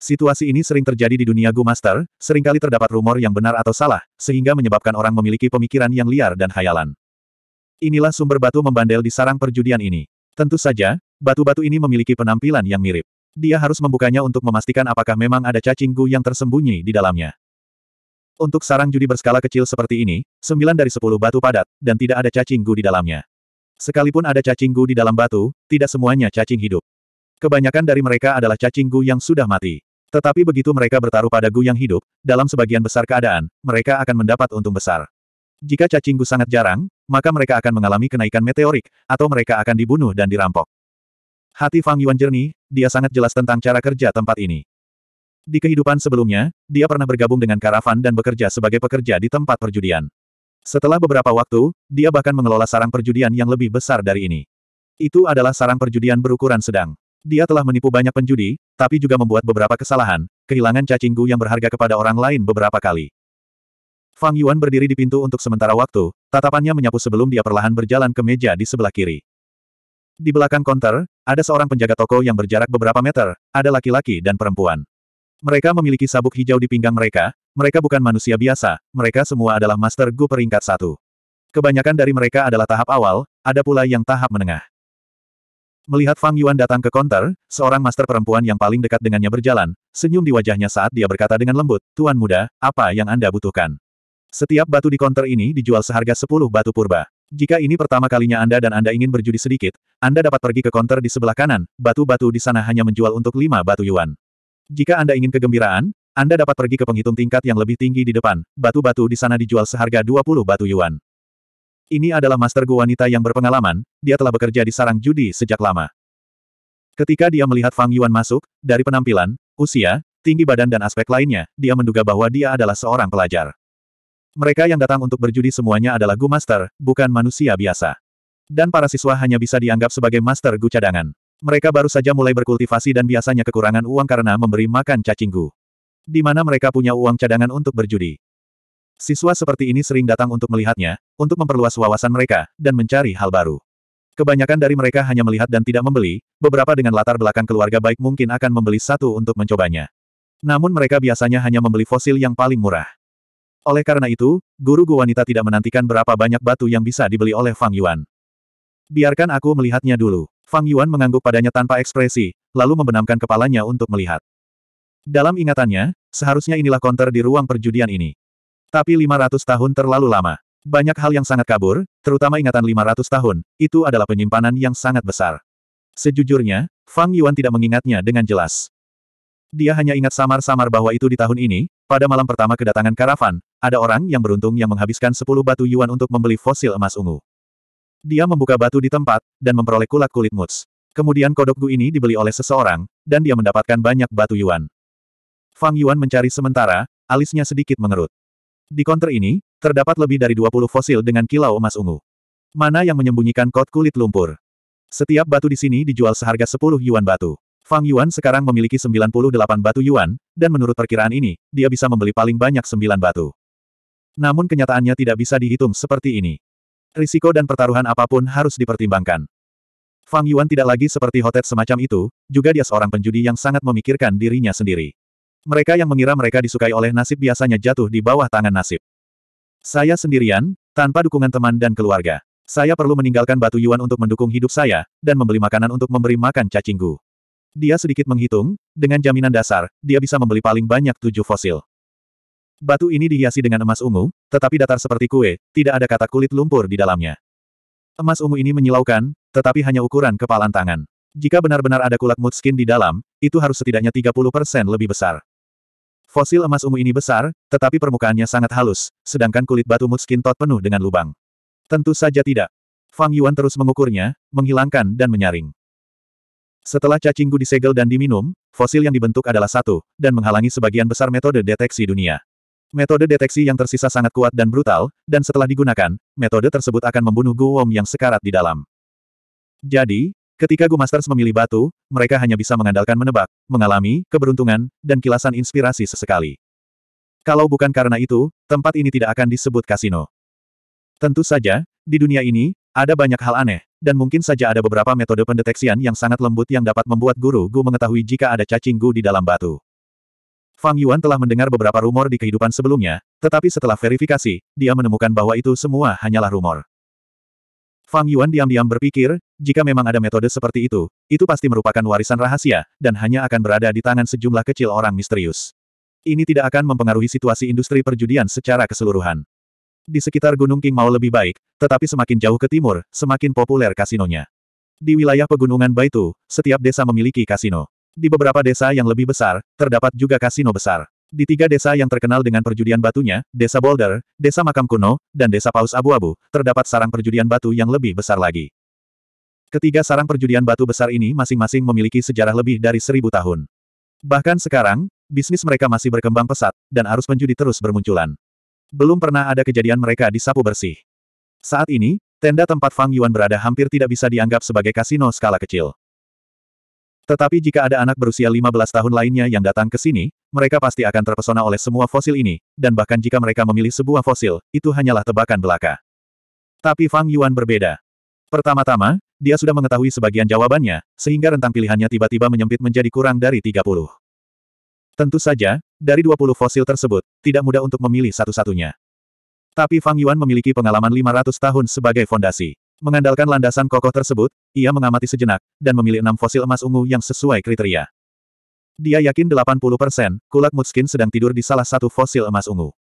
Situasi ini sering terjadi di dunia Gu Master, seringkali terdapat rumor yang benar atau salah, sehingga menyebabkan orang memiliki pemikiran yang liar dan khayalan. Inilah sumber batu membandel di sarang perjudian ini. Tentu saja, batu-batu ini memiliki penampilan yang mirip. Dia harus membukanya untuk memastikan apakah memang ada cacing gu yang tersembunyi di dalamnya. Untuk sarang judi berskala kecil seperti ini, 9 dari 10 batu padat, dan tidak ada cacing gu di dalamnya. Sekalipun ada cacing gu di dalam batu, tidak semuanya cacing hidup. Kebanyakan dari mereka adalah cacing gu yang sudah mati. Tetapi begitu mereka bertaruh pada gu yang hidup, dalam sebagian besar keadaan, mereka akan mendapat untung besar. Jika cacing gu sangat jarang, maka mereka akan mengalami kenaikan meteorik, atau mereka akan dibunuh dan dirampok. Hati Fang Yuan jernih, dia sangat jelas tentang cara kerja tempat ini. Di kehidupan sebelumnya, dia pernah bergabung dengan karavan dan bekerja sebagai pekerja di tempat perjudian. Setelah beberapa waktu, dia bahkan mengelola sarang perjudian yang lebih besar dari ini. Itu adalah sarang perjudian berukuran sedang. Dia telah menipu banyak penjudi, tapi juga membuat beberapa kesalahan, kehilangan cacing gu yang berharga kepada orang lain beberapa kali. Fang Yuan berdiri di pintu untuk sementara waktu, tatapannya menyapu sebelum dia perlahan berjalan ke meja di sebelah kiri. Di belakang konter, ada seorang penjaga toko yang berjarak beberapa meter, ada laki-laki dan perempuan. Mereka memiliki sabuk hijau di pinggang mereka, mereka bukan manusia biasa, mereka semua adalah Master Gu peringkat satu. Kebanyakan dari mereka adalah tahap awal, ada pula yang tahap menengah. Melihat Fang Yuan datang ke konter, seorang master perempuan yang paling dekat dengannya berjalan, senyum di wajahnya saat dia berkata dengan lembut, Tuan muda, apa yang Anda butuhkan? Setiap batu di konter ini dijual seharga 10 batu purba. Jika ini pertama kalinya Anda dan Anda ingin berjudi sedikit, Anda dapat pergi ke konter di sebelah kanan, batu-batu di sana hanya menjual untuk 5 batu yuan. Jika Anda ingin kegembiraan, Anda dapat pergi ke penghitung tingkat yang lebih tinggi di depan, batu-batu di sana dijual seharga 20 batu yuan. Ini adalah master gua wanita yang berpengalaman, dia telah bekerja di sarang judi sejak lama. Ketika dia melihat Fang Yuan masuk, dari penampilan, usia, tinggi badan dan aspek lainnya, dia menduga bahwa dia adalah seorang pelajar. Mereka yang datang untuk berjudi semuanya adalah Gu Master, bukan manusia biasa. Dan para siswa hanya bisa dianggap sebagai Master Gu cadangan. Mereka baru saja mulai berkultivasi dan biasanya kekurangan uang karena memberi makan cacing Gu. Di mana mereka punya uang cadangan untuk berjudi. Siswa seperti ini sering datang untuk melihatnya, untuk memperluas wawasan mereka, dan mencari hal baru. Kebanyakan dari mereka hanya melihat dan tidak membeli, beberapa dengan latar belakang keluarga baik mungkin akan membeli satu untuk mencobanya. Namun mereka biasanya hanya membeli fosil yang paling murah. Oleh karena itu, guru gua wanita tidak menantikan berapa banyak batu yang bisa dibeli oleh Fang Yuan. Biarkan aku melihatnya dulu. Fang Yuan mengangguk padanya tanpa ekspresi, lalu membenamkan kepalanya untuk melihat. Dalam ingatannya, seharusnya inilah konter di ruang perjudian ini. Tapi 500 tahun terlalu lama. Banyak hal yang sangat kabur, terutama ingatan 500 tahun, itu adalah penyimpanan yang sangat besar. Sejujurnya, Fang Yuan tidak mengingatnya dengan jelas. Dia hanya ingat samar-samar bahwa itu di tahun ini, pada malam pertama kedatangan karavan, ada orang yang beruntung yang menghabiskan 10 batu yuan untuk membeli fosil emas ungu. Dia membuka batu di tempat, dan memperoleh kulat kulit muts. Kemudian kodok gu ini dibeli oleh seseorang, dan dia mendapatkan banyak batu yuan. Fang Yuan mencari sementara, alisnya sedikit mengerut. Di konter ini, terdapat lebih dari 20 fosil dengan kilau emas ungu. Mana yang menyembunyikan kod kulit lumpur? Setiap batu di sini dijual seharga 10 yuan batu. Fang Yuan sekarang memiliki 98 batu yuan, dan menurut perkiraan ini, dia bisa membeli paling banyak 9 batu. Namun kenyataannya tidak bisa dihitung seperti ini. Risiko dan pertaruhan apapun harus dipertimbangkan. Fang Yuan tidak lagi seperti hotet semacam itu, juga dia seorang penjudi yang sangat memikirkan dirinya sendiri. Mereka yang mengira mereka disukai oleh nasib biasanya jatuh di bawah tangan nasib. Saya sendirian, tanpa dukungan teman dan keluarga. Saya perlu meninggalkan batu yuan untuk mendukung hidup saya, dan membeli makanan untuk memberi makan cacingku. Dia sedikit menghitung, dengan jaminan dasar, dia bisa membeli paling banyak tujuh fosil. Batu ini dihiasi dengan emas ungu, tetapi datar seperti kue, tidak ada kata kulit lumpur di dalamnya. Emas ungu ini menyilaukan, tetapi hanya ukuran kepalan tangan. Jika benar-benar ada kulak mood di dalam, itu harus setidaknya 30% lebih besar. Fosil emas ungu ini besar, tetapi permukaannya sangat halus, sedangkan kulit batu mood tot penuh dengan lubang. Tentu saja tidak. Fang Yuan terus mengukurnya, menghilangkan dan menyaring. Setelah cacinggu disegel dan diminum, fosil yang dibentuk adalah satu, dan menghalangi sebagian besar metode deteksi dunia. Metode deteksi yang tersisa sangat kuat dan brutal, dan setelah digunakan, metode tersebut akan membunuh Guom yang sekarat di dalam. Jadi, ketika Gu Masters memilih batu, mereka hanya bisa mengandalkan menebak, mengalami, keberuntungan, dan kilasan inspirasi sesekali. Kalau bukan karena itu, tempat ini tidak akan disebut kasino. Tentu saja, di dunia ini, ada banyak hal aneh, dan mungkin saja ada beberapa metode pendeteksian yang sangat lembut yang dapat membuat guru Gu mengetahui jika ada cacing Gu di dalam batu. Fang Yuan telah mendengar beberapa rumor di kehidupan sebelumnya, tetapi setelah verifikasi, dia menemukan bahwa itu semua hanyalah rumor. Fang Yuan diam-diam berpikir, jika memang ada metode seperti itu, itu pasti merupakan warisan rahasia, dan hanya akan berada di tangan sejumlah kecil orang misterius. Ini tidak akan mempengaruhi situasi industri perjudian secara keseluruhan. Di sekitar Gunung King mau lebih baik, tetapi semakin jauh ke timur, semakin populer kasinonya. Di wilayah pegunungan Baitu, setiap desa memiliki kasino. Di beberapa desa yang lebih besar, terdapat juga kasino besar. Di tiga desa yang terkenal dengan perjudian batunya, Desa Boulder, Desa Makam Kuno, dan Desa Paus Abu-Abu, terdapat sarang perjudian batu yang lebih besar lagi. Ketiga sarang perjudian batu besar ini masing-masing memiliki sejarah lebih dari seribu tahun. Bahkan sekarang, bisnis mereka masih berkembang pesat, dan arus penjudi terus bermunculan. Belum pernah ada kejadian mereka disapu bersih. Saat ini, tenda tempat Fang Yuan berada hampir tidak bisa dianggap sebagai kasino skala kecil. Tetapi jika ada anak berusia 15 tahun lainnya yang datang ke sini, mereka pasti akan terpesona oleh semua fosil ini, dan bahkan jika mereka memilih sebuah fosil, itu hanyalah tebakan belaka. Tapi Fang Yuan berbeda. Pertama-tama, dia sudah mengetahui sebagian jawabannya, sehingga rentang pilihannya tiba-tiba menyempit menjadi kurang dari 30. Tentu saja, dari 20 fosil tersebut, tidak mudah untuk memilih satu-satunya. Tapi Fang Yuan memiliki pengalaman 500 tahun sebagai fondasi. Mengandalkan landasan kokoh tersebut, ia mengamati sejenak, dan memilih enam fosil emas ungu yang sesuai kriteria. Dia yakin 80 persen, kulak Mutskin sedang tidur di salah satu fosil emas ungu.